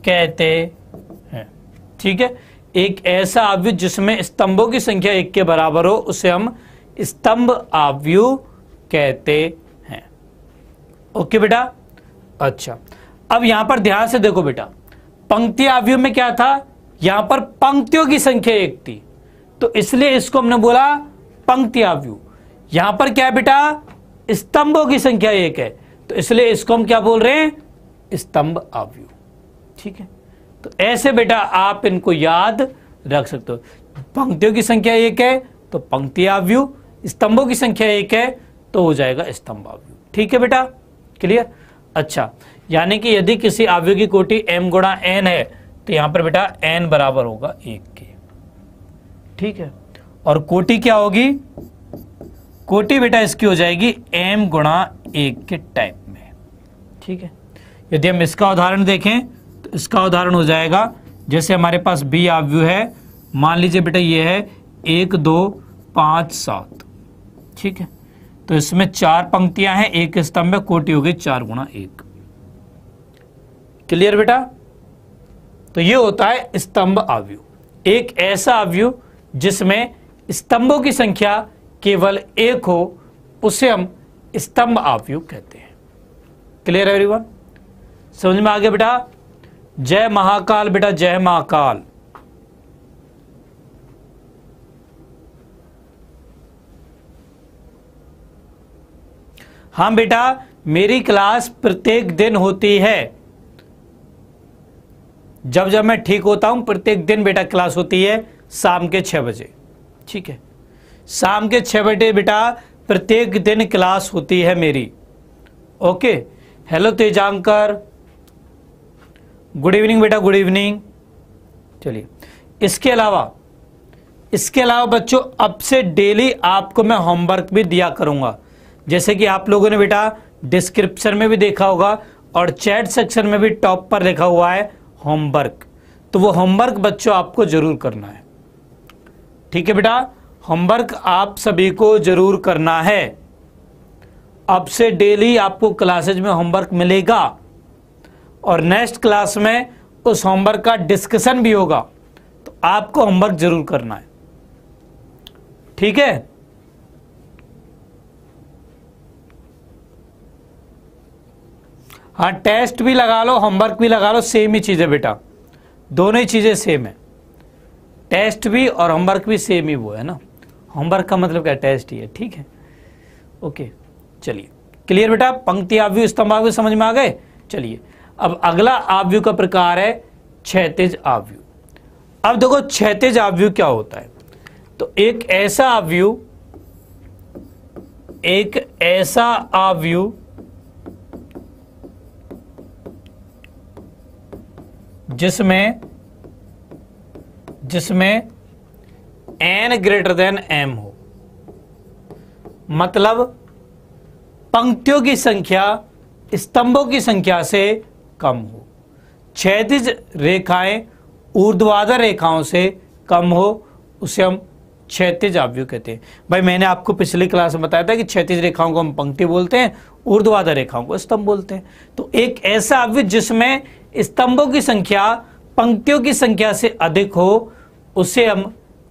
कहते हैं ठीक है एक ऐसा आव्यूह जिसमें स्तंभों की संख्या एक के बराबर हो उसे हम स्तंभ आव्यूह कहते हैं ओके बेटा अच्छा अब यहां पर ध्यान से देखो बेटा पंक्ति आव्यूह में क्या था यहां पर पंक्तियों की संख्या एक थी तो इसलिए इसको हमने बोला पंक्तिया व्यू यहां पर क्या बेटा स्तंभों की संख्या एक है तो इसलिए इसको हम क्या बोल रहे हैं स्तंभ अव्यू ठीक है तो ऐसे बेटा आप इनको याद रख सकते हो पंक्तियों की संख्या एक है तो पंक्तिया व्यू स्तंभों की संख्या एक है तो हो जाएगा स्तंभ अव्यू ठीक है बेटा क्लियर अच्छा यानी कि यदि किसी आवयु की कोटि एम गुणा एन है तो यहां पर बेटा एन बराबर होगा एक के ठीक है और कोटी क्या होगी कोटी बेटा इसकी हो जाएगी एम गुणा एक के टाइप में ठीक है यदि हम इसका उदाहरण देखें तो इसका उदाहरण हो जाएगा जैसे हमारे पास बी आव्यू है मान लीजिए बेटा ये है एक दो पांच सात ठीक है तो इसमें चार पंक्तियां हैं एक स्तंभ में कोटी हो गई चार गुणा एक क्लियर बेटा तो ये होता है स्तंभ आव्यू एक ऐसा आव्यू जिसमें स्तंभों की संख्या केवल एक हो उसे हम स्तंभ आवयुग कहते हैं क्लियर है एवरीवन समझ में आगे बेटा जय महाकाल बेटा जय महाकाल हाँ बेटा मेरी क्लास प्रत्येक दिन होती है जब जब मैं ठीक होता हूं प्रत्येक दिन बेटा क्लास होती है शाम के छः बजे ठीक है शाम के छः बजे बेटा प्रत्येक दिन क्लास होती है मेरी okay hello Tejankar good evening बेटा गुड इवनिंग चलिए इसके अलावा इसके अलावा बच्चों अब से डेली आपको मैं होमवर्क भी दिया करूंगा जैसे कि आप लोगों ने बेटा डिस्क्रिप्शन में भी देखा होगा और चैट सेक्शन में भी टॉप पर लिखा हुआ है होमवर्क तो वो होमवर्क बच्चों आपको ज़रूर करना है ठीक है बेटा होमवर्क आप सभी को जरूर करना है अब से डेली आपको क्लासेज में होमवर्क मिलेगा और नेक्स्ट क्लास में उस होमवर्क का डिस्कशन भी होगा तो आपको होमवर्क जरूर करना है ठीक है हाँ टेस्ट भी लगा लो होमवर्क भी लगा लो सेम ही चीज़ है बेटा दोनों ही चीज़ें सेम है टेस्ट भी और होमवर्क भी सेम ही वो है ना होमवर्क का मतलब क्या टेस्ट ही है ठीक है ओके चलिए क्लियर बेटा पंक्ति आवव्यू स्तंभाव्यू समझ में आ गए चलिए अब अगला आव्यु का प्रकार है क्षैतिज आव्यु अब देखो क्षैतिज आव्यु क्या होता है तो एक ऐसा आवव्यू एक ऐसा आवव्यू जिसमें जिसमें एन ग्रेटर देन एम हो मतलब पंक्तियों की संख्या स्तंभों की संख्या से कम हो क्षेत्र रेखाएं ऊर्ध्वाधर रेखाओं से कम हो उसे हम क्षैतिज आव्यूह कहते हैं भाई मैंने आपको पिछली क्लास में बताया था कि क्षैतिज रेखाओं को हम पंक्ति बोलते हैं ऊर्ध्वाधर रेखाओं को स्तंभ बोलते हैं तो एक ऐसा आव्यूह जिसमें स्तंभों की संख्या पंक्तियों की संख्या से अधिक हो उसे हम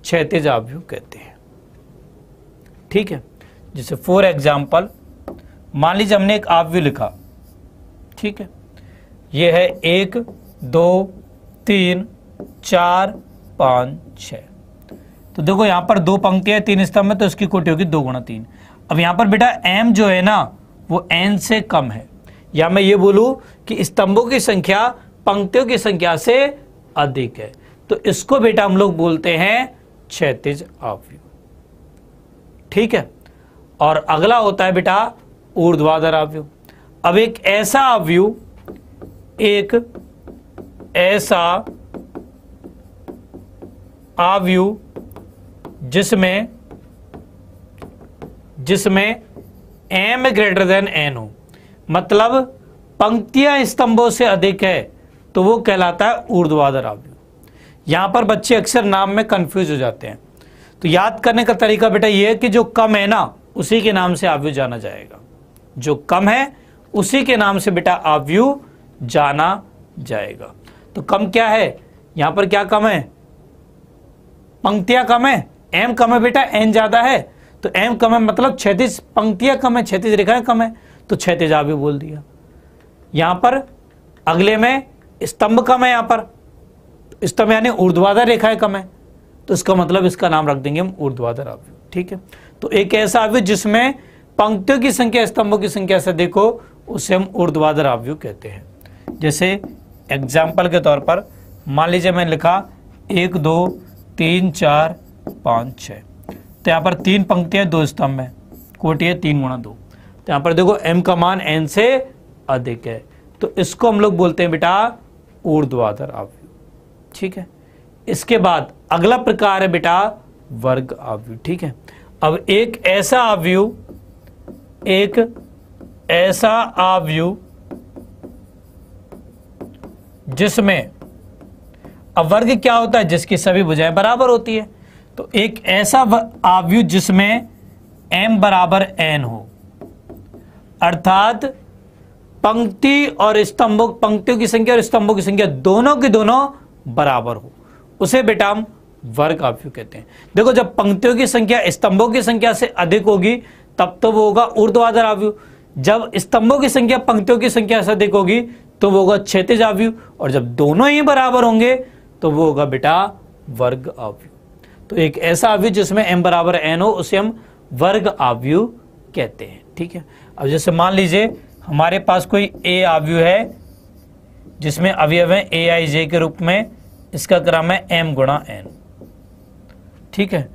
क्षैतिज आव्यू कहते हैं ठीक है जैसे फॉर एग्जाम्पल मान लीजिए हमने एक आव्यू लिखा ठीक है यह है एक दो तीन चार पाँच छ तो देखो यहां पर दो पंक्तियां तीन स्तंभ है तो इसकी कोटि होगी दो गुणा तीन अब यहां पर बेटा एम जो है ना वो एन से कम है या मैं ये बोलू कि स्तंभों की संख्या पंक्तियों की संख्या से अधिक है तो इसको बेटा हम लोग बोलते हैं क्षैतिज आवयु ठीक है और अगला होता है बेटा ऊर्ध्वाधर आवयु अब एक ऐसा आवयु एक ऐसा आवयु जिसमें जिसमें एम ग्रेटर देन एन हो मतलब पंक्तियां स्तंभों से अधिक है तो वो कहलाता है ऊर्ध्वाधर आवयु यहाँ पर बच्चे अक्सर नाम में कन्फ्यूज हो जाते हैं तो याद करने का तरीका बेटा ये है कि जो कम है ना उसी के नाम से आवयु जाना जाएगा जो कम है उसी के नाम से बेटा आव्यू जाना जाएगा तो कम क्या है यहाँ पर क्या कम है पंक्तियाँ कम है एम कम है बेटा एन ज़्यादा है तो एम कम है मतलब छैतीस पंक्तियाँ कम है छैतीस रेखाएं कम है तो छैतीस आवयु बोल दिया यहाँ पर अगले में स्तंभ कम है यहाँ पर स्तंभ यानी ऊर्ध्वाधर रेखाएं कम है तो इसका मतलब इसका नाम रख देंगे हम ऊर्ध्वाधर आव्यूह ठीक है तो एक ऐसा आव्यूह जिसमें पंक्तियों की संख्या स्तंभों की संख्या से देखो उसे हम ऊर्ध्वाधर आव्यूह कहते हैं जैसे एग्जाम्पल के तौर पर मान लीजिए मैंने लिखा एक दो तीन चार पाँच छः तो यहाँ पर तीन पंक्तियाँ दो स्तंभ है कोटिए तीन गुणा दो तो यहाँ पर देखो एम का मान एन से अधिक है तो इसको हम लोग बोलते हैं बेटा ऊर्ध्वाधर आव्यूह ठीक है इसके बाद अगला प्रकार है बेटा वर्ग आवयु ठीक है अब एक ऐसा आवयु एक ऐसा आवयु जिसमें अब वर्ग क्या होता है जिसकी सभी भुजाएं बराबर होती है तो एक ऐसा आवयु जिसमें m बराबर n हो अर्थात पंक्ति और स्तंभों पंक्तियों की संख्या और स्तंभों की संख्या दोनों के दोनों बराबर हो उसे बेटा हम वर्ग आव्यूह कहते हैं देखो जब पंक्तियों की संख्या स्तंभों की संख्या से अधिक होगी तब तो वो होगा ऊर्ध्वाधर आव्यूह जब स्तंभों की संख्या पंक्तियों की संख्या से अधिक होगी तो वो होगा क्षेत्र आव्यूह और जब दोनों ही बराबर होंगे तो वो होगा बेटा वर्ग आव्यूह तो एक ऐसा आव्यूह जिसमें एम बराबर एन हो उसे हम वर्ग आव्यूह कहते हैं ठीक है अब जैसे मान लीजिए हमारे पास कोई ए आव्यूह है जिसमें अवयव है ए आई जे के रूप में इसका क्रम है एम गुणा एन ठीक है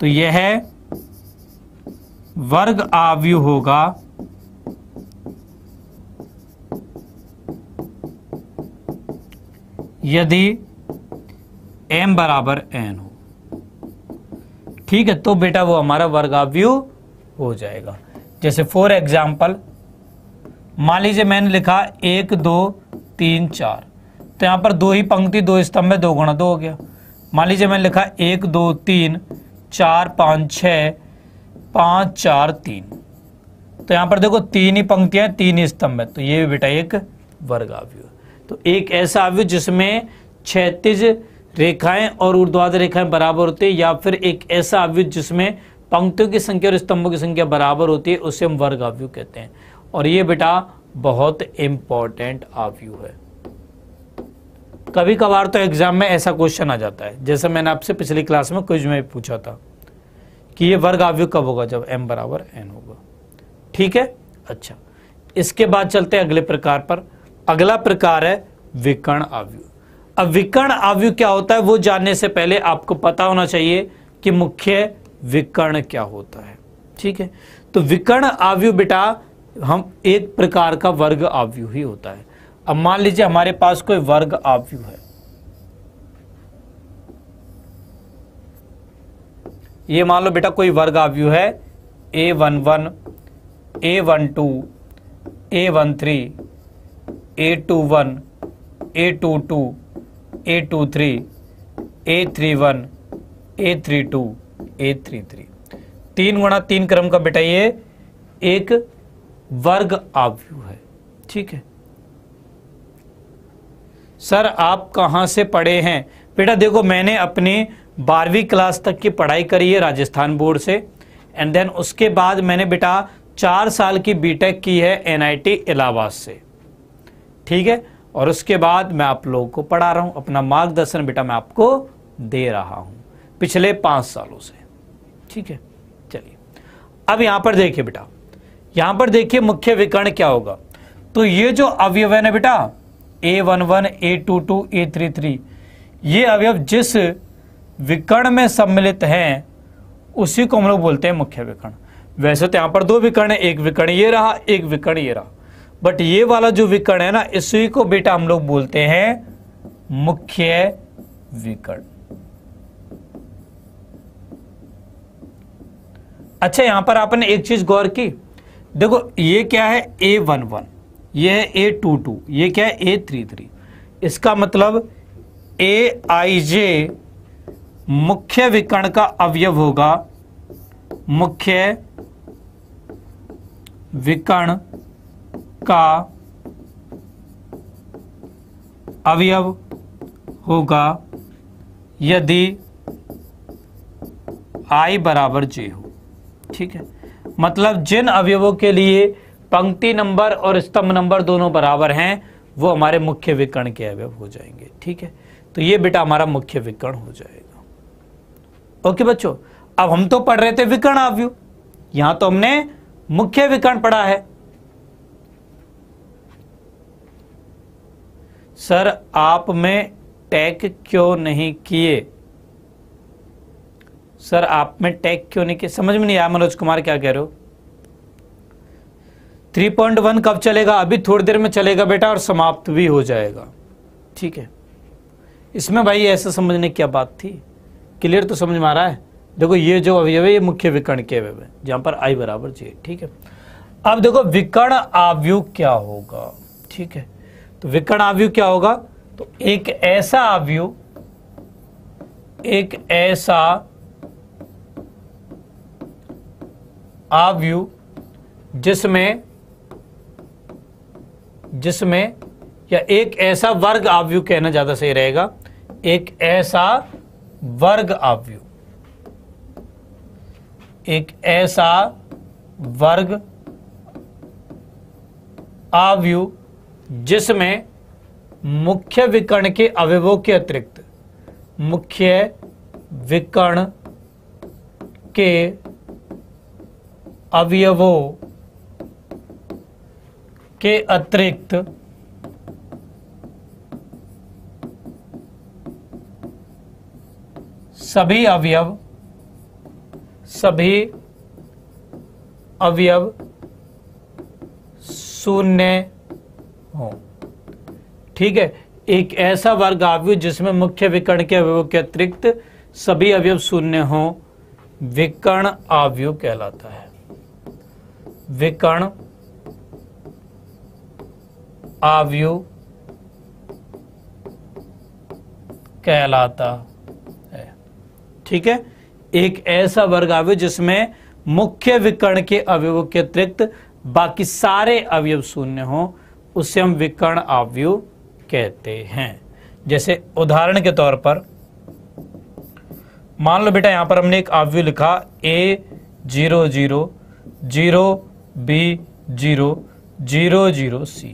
तो यह है वर्ग आवयु होगा यदि m बराबर n हो ठीक है तो बेटा वो हमारा वर्ग आवयु हो जाएगा जैसे फॉर एग्जाम्पल मान लीजिए मैंने लिखा एक दो तीन चार तो यहाँ पर दो ही पंक्ति दो स्तंभ है दो गुणा दो हो गया मान लीजिए मैंने लिखा एक दो तीन चार पाँच छ पाँच चार तीन तो यहाँ पर देखो तीन ही पंक्तियाँ तीन ही स्तंभ है तो ये भी बेटा एक वर्ग आव्यूह तो एक ऐसा आव्यूह जिसमें क्षैतिज रेखाएं और ऊर्ध्वाधर रेखाएं बराबर होती है या फिर एक ऐसा आव्यूह जिसमें पंक्तियों की संख्या और स्तंभों की संख्या बराबर होती है उसे हम वर्ग आव्यूह कहते हैं और ये बेटा बहुत ऑफ यू है कभी कभार तो एग्जाम में ऐसा क्वेश्चन आ जाता है जैसे मैंने आपसे पिछली क्लास में क्विज में पूछा था कि ये वर्ग आव्यू कब होगा जब m बराबर n होगा ठीक है अच्छा इसके बाद चलते हैं अगले प्रकार पर अगला प्रकार है विकर्ण आव्यू अब विकर्ण आव्यू क्या होता है वो जानने से पहले आपको पता होना चाहिए कि मुख्य विकर्ण क्या होता है ठीक है तो विकर्ण आवयु बेटा हम एक प्रकार का वर्ग आवव्यू ही होता है अब मान लीजिए हमारे पास कोई वर्ग आवव्यू है ये मान लो बेटा कोई वर्ग आवव्यू है A one one A one two A one three A two one A two two A two three A three one A three two A three three तीन गुणा तीन क्रम का बेटा ये एक वर्ग आव्यू है ठीक है सर आप कहां से पढ़े हैं बेटा देखो मैंने अपने बारहवीं क्लास तक की पढ़ाई करी है राजस्थान बोर्ड से एंड देन उसके बाद मैंने बेटा चार साल की बीटेक की है एनआईटी इलाहाबाद से ठीक है और उसके बाद मैं आप लोगों को पढ़ा रहा हूं अपना मार्गदर्शन बेटा मैं आपको दे रहा हूं पिछले पांच सालों से ठीक है चलिए अब यहां पर देखिए बेटा यहां पर देखिए मुख्य विकर्ण क्या होगा तो ये जो अवयव है ना बेटा A one one A two two A three three ये अवयव जिस विकर्ण में सम्मिलित हैं उसी को हम लोग बोलते हैं मुख्य विकर्ण वैसे तो यहां पर दो विकर्ण है एक विकर्ण ये रहा एक विकर्ण ये रहा बट ये वाला जो विकर्ण है ना इसी को बेटा हम लोग बोलते हैं मुख्य विकर्ण अच्छा यहां पर आपने एक चीज गौर की देखो ये क्या है ए वन वन ये है ए टू टू ये क्या है ए थ्री थ्री इसका मतलब ए आई जे मुख्य विकर्ण का अवयव होगा मुख्य विकर्ण का अवयव होगा यदि आई बराबर जे हो ठीक है मतलब जिन अवयवों के लिए पंक्ति नंबर और स्तंभ नंबर दोनों बराबर हैं वो हमारे मुख्य विकर्ण के अवयव हो जाएंगे ठीक है तो ये बेटा हमारा मुख्य विकर्ण हो जाएगा ओके बच्चों अब हम तो पढ़ रहे थे विकर्ण अवयव यहां तो हमने मुख्य विकर्ण पढ़ा है सर आप में टैग क्यों नहीं किए सर आप में टैग क्यों नहीं किया समझ में नहीं आया मनोज कुमार क्या कह रहे हो थ्री पॉइंट वन कब चलेगा अभी थोड़ी देर में चलेगा बेटा और समाप्त भी हो जाएगा ठीक है इसमें भाई ऐसा समझने की क्या बात थी क्लियर तो समझ में आ रहा है देखो ये जो अवयव है ये मुख्य विकर्ण के अवयव है जहां पर आई बराबर जी ठीक है अब देखो विकर्ण आवयु क्या होगा ठीक है तो विकर्ण आवयु क्या होगा तो एक ऐसा आवयु एक ऐसा आ व्यू जिसमें जिसमें या एक ऐसा वर्ग आवयु कहना ज़्यादा सही रहेगा एक ऐसा वर्ग आवयु एक ऐसा वर्ग आवयु जिसमें मुख्य विकर्ण के अवयवों के अतिरिक्त मुख्य विकर्ण के अवयवों के अतिरिक्त सभी अवयव सभी अवयव शून्य हो ठीक है एक ऐसा वर्ग आवयु जिसमें मुख्य विकर्ण के अवयव के अतिरिक्त सभी अवयव शून्य हो विकर्ण आवयु कहलाता है विकर्ण आवयु कहलाता है ठीक है एक ऐसा वर्ग आवयु जिसमें मुख्य विकर्ण के अवयव के अतिरिक्त बाकी सारे अवयव शून्य हो उसे हम विकर्ण आवयु कहते हैं जैसे उदाहरण के तौर पर मान लो बेटा यहां पर हमने एक आवयु लिखा A zero zero zero B zero zero zero C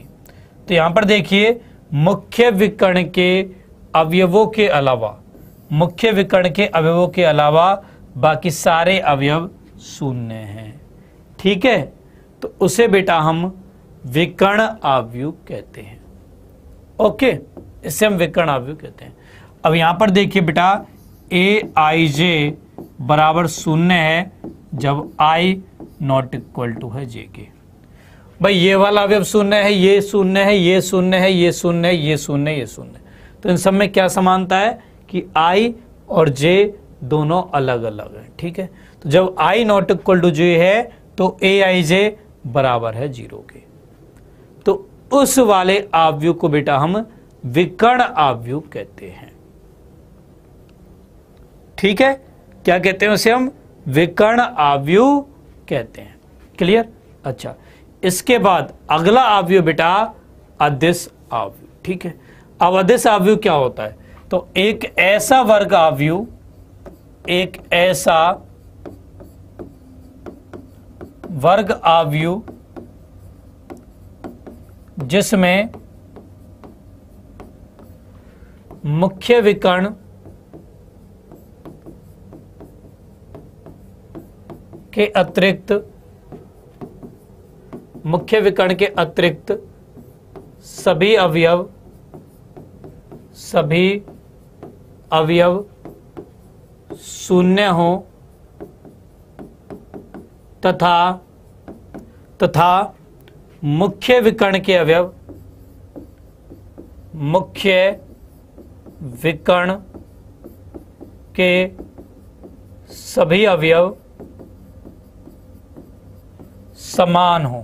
तो यहां पर देखिए मुख्य विकर्ण के अवयवों के अलावा मुख्य विकर्ण के अवयवों के अलावा बाकी सारे अवयव शून्य हैं ठीक है तो उसे बेटा हम विकर्ण आवयु कहते हैं ओके इसे हम विकर्ण आवयु कहते हैं अब यहां पर देखिए बेटा ए आई जे बराबर शून्य है जब आई नॉट इक्वल टू है जे के भाई ये वाला अवयव शून्य है ये शून्य है ये शून्य है ये शून्य है ये शून्य ये शून्य तो इन सब में क्या समानता है कि आई और जे दोनों अलग अलग है ठीक है तो जब I not equal to J है तो ए आई जे बराबर है जीरो के तो उस वाले आवयुग को बेटा हम विकर्ण आवयुग कहते हैं ठीक है क्या कहते हैं उसे हम विकर्ण आवयुग कहते हैं क्लियर अच्छा इसके बाद अगला आवयु बेटा अदिश आवयु ठीक है अब अदिश आवयु क्या होता है तो एक ऐसा वर्ग आवयु एक ऐसा वर्ग आवयु जिसमें मुख्य विकर्ण के अतिरिक्त मुख्य विकर्ण के अतिरिक्त सभी अवयव सभी अवयव शून्य हो तथा तथा मुख्य विकर्ण के अवयव मुख्य विकर्ण के सभी अवयव समान हो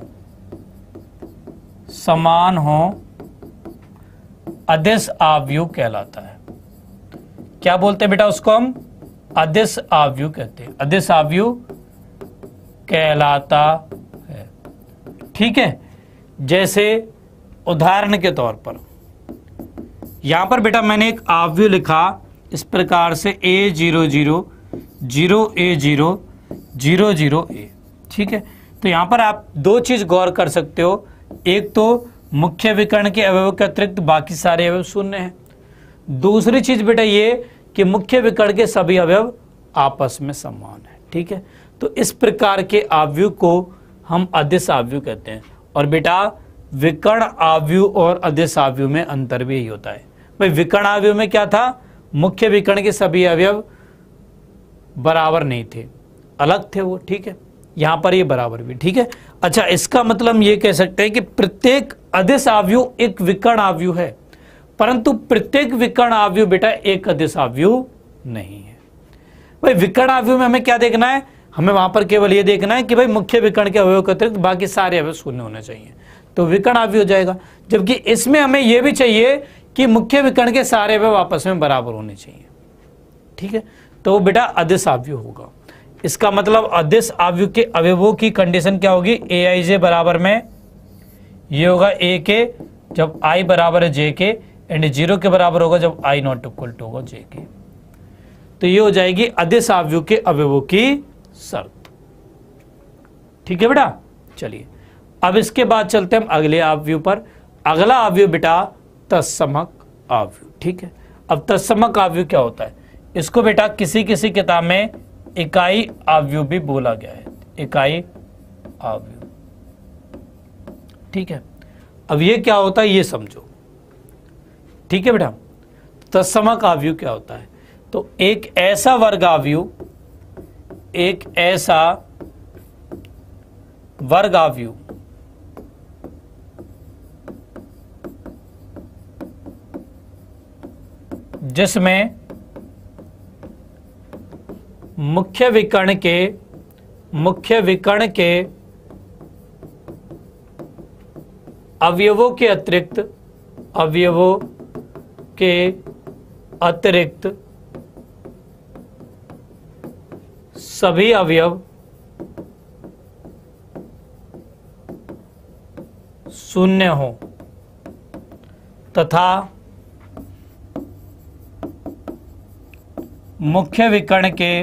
समान हो अदिश आव्यू कहलाता है क्या बोलते हैं बेटा उसको हम अदिश आव्यू कहते हैं अदिश आव्यू कहलाता है ठीक है जैसे उदाहरण के तौर पर यहां पर बेटा मैंने एक आवयु लिखा इस प्रकार से A zero zero zero A zero zero zero A ठीक है तो यहां पर आप दो चीज गौर कर सकते हो एक तो मुख्य विकर्ण के अवयव के अतिरिक्त बाकी सारे अवयव शून्य हैं दूसरी चीज बेटा ये कि मुख्य विकर्ण के सभी अवयव आपस में समान है ठीक है तो इस प्रकार के आवयु को हम अदिश आवयु कहते हैं और बेटा विकर्ण आवयु और अदिश आवयु में अंतर भी यही होता है भाई विकर्ण आवयु में क्या था मुख्य विकर्ण के सभी अवयव बराबर नहीं थे अलग थे वो ठीक है यहां पर ये बराबर भी ठीक है अच्छा इसका मतलब ये कह सकते हैं कि प्रत्येक अधिस आवयु एक विकर्ण आवयु है परंतु प्रत्येक विकर्ण आवयु बेटा एक अधिस आवयु नहीं है भाई विकर्ण आवयु में हमें क्या देखना है हमें वहां पर केवल ये देखना है कि भाई मुख्य विकर्ण के अवयव के अतिरिक्त बाकी सारे अवयव शून्य होने चाहिए तो विकर्ण आवयु हो जाएगा जबकि इसमें हमें यह भी चाहिए कि मुख्य विकर्ण के सारे अवयव आपस में बराबर होने चाहिए ठीक है तो बेटा अधिस आवयु होगा इसका मतलब अदिश आवयुग के अवयवों की कंडीशन क्या होगी ए आई जे बराबर में ये होगा ए के जब आई बराबर है जे के एंड जीरो के बराबर होगा जब आई नॉट इक्वल टू होगा जे के तो ये हो जाएगी अदिश आवयुग के अवयवों की शर्त ठीक है बेटा चलिए अब इसके बाद चलते हम अगले आवयु पर अगला आवयु बेटा तत्समक आवयु ठीक है अब तत्समक आवयु क्या होता है इसको बेटा किसी किसी किताब में इकाई आवयु भी बोला गया है इकाई आवयु ठीक है अब ये क्या होता है ये समझो ठीक है बेटा तत्समक आवयु क्या होता है तो एक ऐसा वर्ग आवयु एक ऐसा वर्ग आवयु जिसमें मुख्य विकर्ण के मुख्य विकर्ण के अवयवों के अतिरिक्त अवयवों के अतिरिक्त सभी अवयव शून्य हो तथा मुख्य विकर्ण के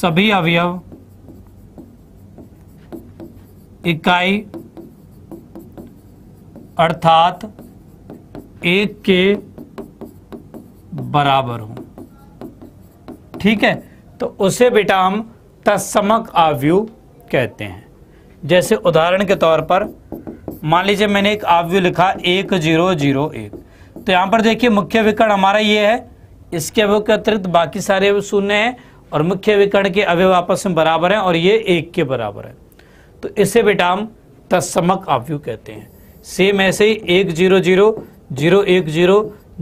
सभी अवयव इकाई अर्थात एक के बराबर हो ठीक है तो उसे बेटा हम तत्समक आवयु कहते हैं जैसे उदाहरण के तौर पर मान लीजिए मैंने एक आवयु लिखा एक जीरो जीरो एक तो यहां पर देखिए मुख्य विकर्ण हमारा ये है इसके अवयव के अतिरिक्त बाकी सारे शून्य हैं और मुख्य विकर्ण के अवयव आपस में बराबर हैं और ये एक के बराबर है तो इसे बेटा हम तत्समक अवयु कहते हैं सेम ऐसे ही एक जीरो जीरो जीरो एक जीरो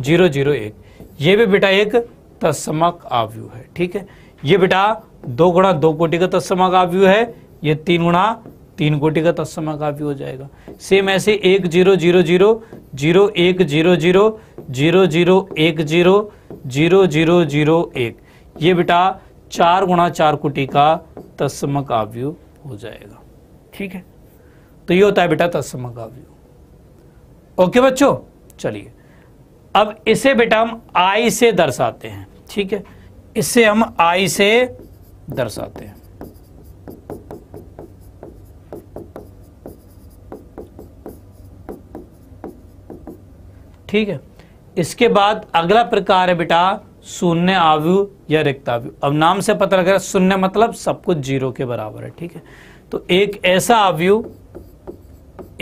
जीरो जीरो एक ये भी बेटा एक तत्समक अवयु है ठीक है ये बेटा दो गुणा दो कोटि का तत्समक अवयु है ये तीन गुणा तीन कोटि का तत्समक अवयु हो जाएगा सेम ऐसे एक जीरो जीरो जीरो जीरो एक जीरो जीरो जीरो जीरो एक जीरो जीरो जीरो जीरो एक ये बेटा चार गुणा चार कोटि का तस्मक आव्यु हो जाएगा ठीक है तो ये होता है बेटा तस्मक आव्यु ओके बच्चों चलिए अब इसे बेटा हम आई से दर्शाते हैं ठीक है इसे हम आई से दर्शाते हैं ठीक है इसके बाद अगला प्रकार है बेटा शून्य आवयु या रिक्तावयु अब नाम से पता लग रहा है शून्य मतलब सब कुछ जीरो के बराबर है ठीक है तो एक ऐसा आवयु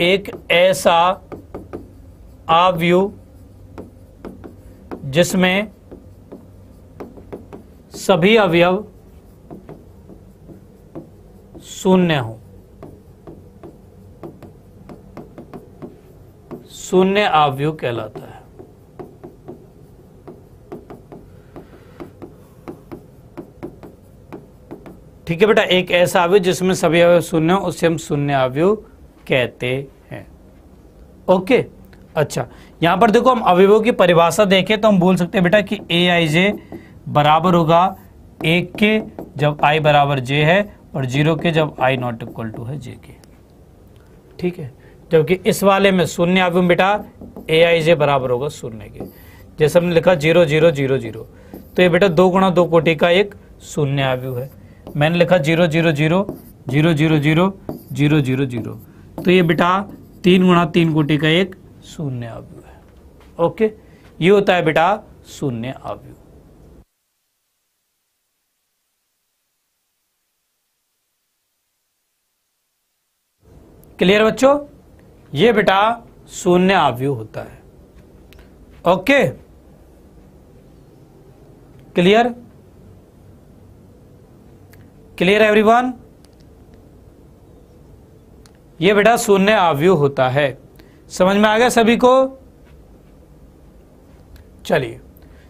एक ऐसा आवयु जिसमें सभी अवयव शून्य हो शून्य आवयु कहलाता है ठीक है बेटा एक ऐसा अवयव जिसमें सभी अवयव शून्य हो उसे हम शून्य अवयु कहते हैं ओके अच्छा यहां पर देखो हम अवयवों की परिभाषा देखें तो हम बोल सकते हैं बेटा कि ए आई जे बराबर होगा एक के जब आई बराबर जे है और जीरो के जब आई नॉट इक्वल टू है जे के ठीक है जबकि इस वाले में शून्य अवयु बेटा ए आई जे बराबर होगा शून्य के जैसे हमने लिखा जीरो जीरो जीरो जीरो तो ये बेटा दो गुणा दो कोटि का एक शून्य अवयु है मैंने लिखा zero zero zero zero zero zero zero zero zero तो ये बेटा तीन गुणा तीन कोटि का एक शून्य अवयु है ओके ये होता है बेटा शून्य अवयु क्लियर बच्चों ये बेटा शून्य अवयु होता है ओके क्लियर क्लियर है एवरीवन ये बेटा शून्य आवयु होता है समझ में आ गया सभी को चलिए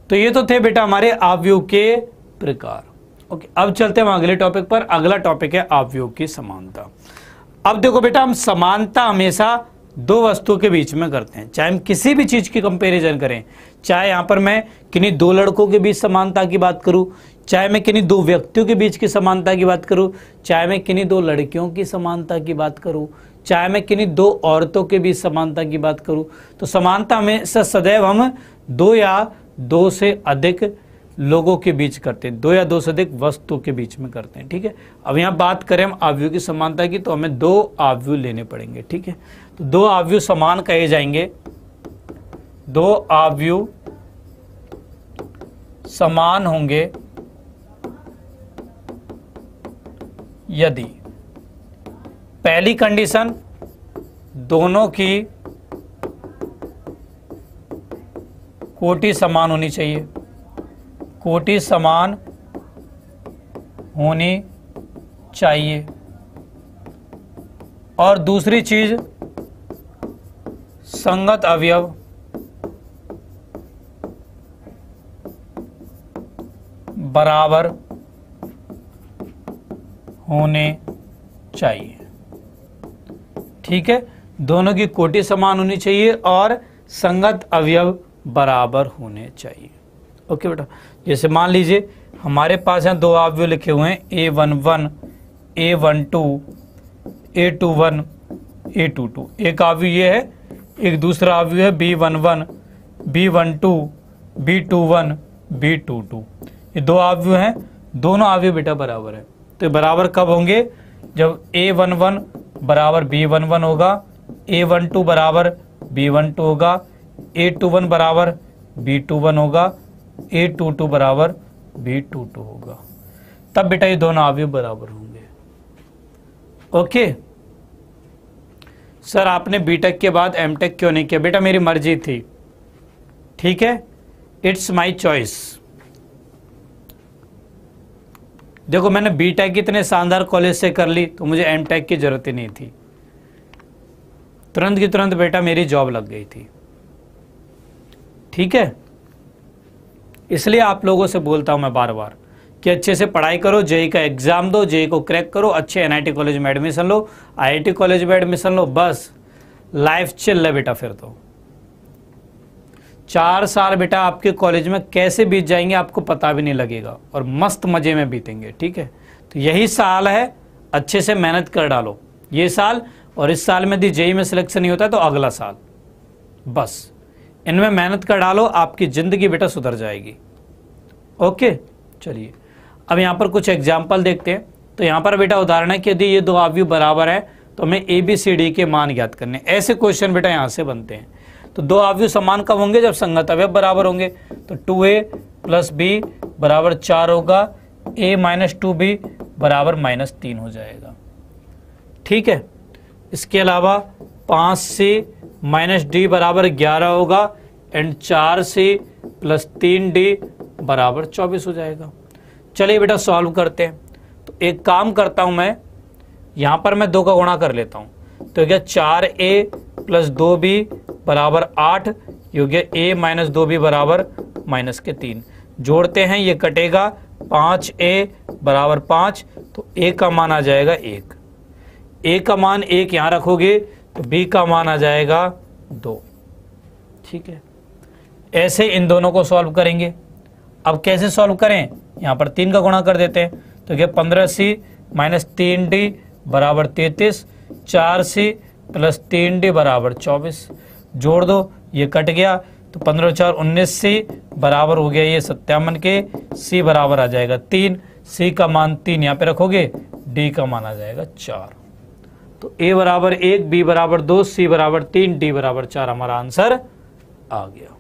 तो ये तो थे बेटा हमारे आवयु के प्रकार ओके अब चलते हम अगले टॉपिक पर अगला टॉपिक है आवयु की समानता अब देखो बेटा हम समानता हमेशा दो वस्तुओं के बीच में करते हैं चाहे हम किसी भी चीज की कंपैरिजन करें चाहे यहां पर मैं किन्हीं दो लड़कों के बीच समानता की बात करूं चाहे मैं किन्हीं दो व्यक्तियों के बीच की समानता की बात करूं चाहे मैं किन्हीं दो लड़कियों की समानता की बात करूं चाहे मैं किन्हीं दो औरतों के बीच समानता की बात करूं तो समानता में सदैव हम दो या दो से अधिक लोगों के बीच करते हैं दो या दो से अधिक वस्तुओं के बीच में करते हैं ठीक है अब यहाँ बात करें हम आवयु की समानता की तो हमें दो आवयु लेने पड़ेंगे ठीक है तो दो आवयु समान कहे जाएंगे दो आवयु समान होंगे यदि पहली कंडीशन दोनों की कोटि समान होनी चाहिए कोटि समान होनी चाहिए और दूसरी चीज संगत अवयव बराबर होने चाहिए ठीक है दोनों की कोटि समान होनी चाहिए और संगत अवयव बराबर होने चाहिए ओके बेटा जैसे मान लीजिए हमारे पास यहाँ दो अवयव लिखे हुए हैं A one one A one two A two one A two two एक आवयु ये है एक दूसरा आवयु है B one one B one two B two one B two two ये दो आवयु हैं दोनों आवयु बेटा बराबर है तो बराबर कब होंगे जब ए वन वन बराबर बी वन वन होगा ए वन टू बराबर बी वन टू होगा ए टू वन बराबर बी टू वन होगा ए टू टू बराबर बी टू टू होगा तब बेटा ये दोनों आवयव बराबर होंगे ओके सर आपने बीटेक के बाद एमटेक क्यों नहीं किया बेटा मेरी मर्जी थी ठीक है इट्स माई चॉइस देखो मैंने बी टेक इतने शानदार कॉलेज से कर ली तो मुझे एम टेक की ज़रूरत ही नहीं थी तुरंत की तुरंत बेटा मेरी जॉब लग गई थी ठीक है इसलिए आप लोगों से बोलता हूं मैं बार बार कि अच्छे से पढ़ाई करो जेई e का एग्ज़ाम दो जेई e को क्रैक करो अच्छे एनआईटी कॉलेज में एडमिशन लो आईआईटी कॉलेज में एडमिशन लो बस लाइफ चिल्ले बेटा फिर तो चार साल बेटा आपके कॉलेज में कैसे बीत जाएंगे आपको पता भी नहीं लगेगा और मस्त मज़े में बीतेंगे ठीक है तो यही साल है अच्छे से मेहनत कर डालो ये साल और इस साल में यदि जेई में सिलेक्शन नहीं होता है तो अगला साल बस इनमें मेहनत कर डालो आपकी ज़िंदगी बेटा सुधर जाएगी ओके चलिए अब यहाँ पर कुछ एग्जाम्पल देखते हैं तो यहाँ पर बेटा उदाहरण है कि यदि ये दो आवयु बराबर है तो हमें ए बी सी डी के मान ज्ञात करने ऐसे क्वेश्चन बेटा यहाँ से बनते हैं तो दो आवयु समान कब होंगे जब संगत अवयव बराबर होंगे तो टू ए प्लस बी बराबर चार होगा ए माइनस टू बी बराबर माइनस तीन हो जाएगा ठीक है इसके अलावा पाँच से माइनस डी बराबर ग्यारह होगा एंड चार से प्लस तीन डी बराबर चौबीस हो जाएगा चलिए बेटा सॉल्व करते हैं तो एक काम करता हूँ मैं यहाँ पर मैं दो का गुणा कर लेता हूँ तो क्या चार ए प्लस दो बी बराबर आठ योग्य ए माइनस दो भी बराबर माइनस के तीन जोड़ते हैं ये कटेगा पाँच ए बराबर पाँच तो ए का मान आ जाएगा एक ए का मान एक यहाँ रखोगे तो बी का मान आ जाएगा दो ठीक है ऐसे इन दोनों को सॉल्व करेंगे अब कैसे सॉल्व करें यहाँ पर तीन का गुणा कर देते हैं तो क्या पंद्रह सी माइनस तीन डी बराबर तैतीस चार सी प्लस तीन डी बराबर चौबीस जोड़ दो ये कट गया तो पंद्रह चार उन्नीस से बराबर हो गया ये सत्यावन के सी बराबर आ जाएगा तीन सी का मान तीन यहाँ पे रखोगे डी का मान आ जाएगा चार तो ए बराबर एक बी बराबर दो सी बराबर तीन डी बराबर चार हमारा आंसर आ गया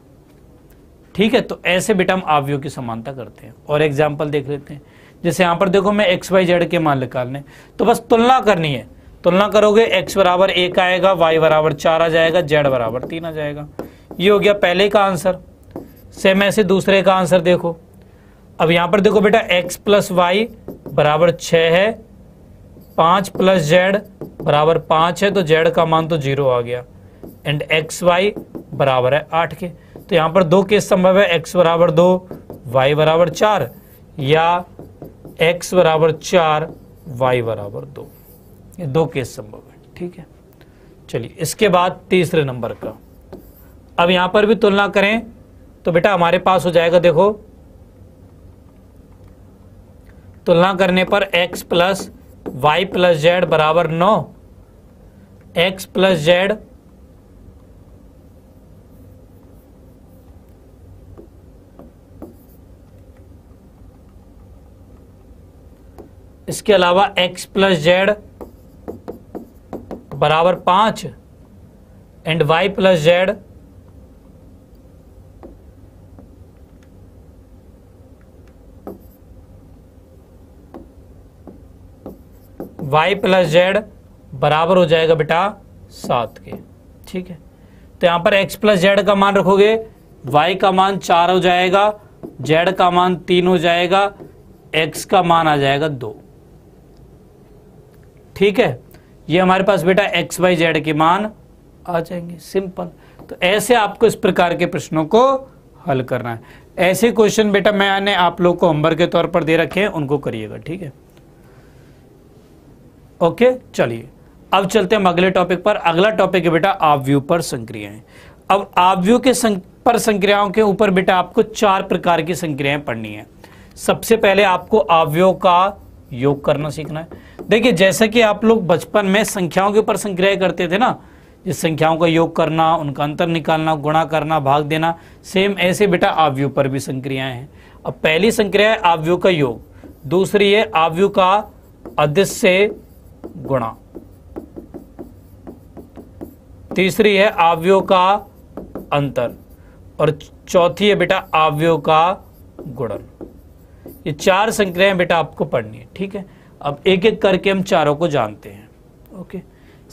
ठीक है तो ऐसे बेटा हम आवयों की समानता करते हैं और एग्जाम्पल देख लेते हैं जैसे यहाँ पर देखो मैं एक्स वाई जेड के मान निकालने तो बस तुलना करनी है तुलना करोगे x बराबर एक आएगा y बराबर चार आ जाएगा z बराबर तीन आ जाएगा ये हो गया पहले का आंसर सेम ऐसे दूसरे का आंसर देखो अब यहाँ पर देखो बेटा x प्लस वाई बराबर छ है पाँच प्लस जेड बराबर पाँच है तो जेड का मान तो जीरो आ गया एंड एक्स वाई बराबर है आठ के तो यहाँ पर दो केस संभव है एक्स बराबर दो वाई बराबर चार या एक्स बराबर चार वाई बराबर दो ये दो केस संभव है ठीक है चलिए इसके बाद तीसरे नंबर का अब यहां पर भी तुलना करें तो बेटा हमारे पास हो जाएगा देखो तुलना करने पर x plus Y plus Z बराबर नौ एक्स प्लस जेड इसके अलावा x प्लस जेड बराबर पांच and Y plus Z Y plus Z बराबर हो जाएगा बेटा सात के ठीक है तो यहां पर एक्स प्लस जेड का मान रखोगे वाई का मान चार हो जाएगा जेड का मान तीन हो जाएगा एक्स का मान आ जाएगा दो ठीक है ये हमारे पास बेटा एक्स वाई जेड के मान आ जाएंगे सिंपल तो ऐसे आपको इस प्रकार के प्रश्नों को हल करना है ऐसे क्वेश्चन बेटा मैंने आप लोग को अंबर के तौर पर दे रखे हैं उनको करिएगा ठीक है ओके चलिए अब चलते हैं हम अगले टॉपिक पर अगला टॉपिक है बेटा आवव्यू पर संक्रियाएं अब आवव्यू के संक, पर संक्रियाओं के ऊपर बेटा आपको चार प्रकार की संक्रियाएं पढ़नी है सबसे पहले आपको आवव्यों का योग करना सीखना है देखिए जैसे कि आप लोग बचपन में संख्याओं के ऊपर संग्रह करते थे ना जिस संख्याओं का योग करना उनका अंतर निकालना गुणा करना भाग देना सेम ऐसे बेटा आवयु पर भी संक्रियाएं हैं अब पहली संक्रिया है आवयु का योग दूसरी है आवयु का अदृश्य गुणा तीसरी है आवयो का अंतर और चौथी है बेटा आवयो का गुणन ये चार संक्रिया बेटा आपको पढ़नी है ठीक है अब एक एक करके हम चारों को जानते हैं ओके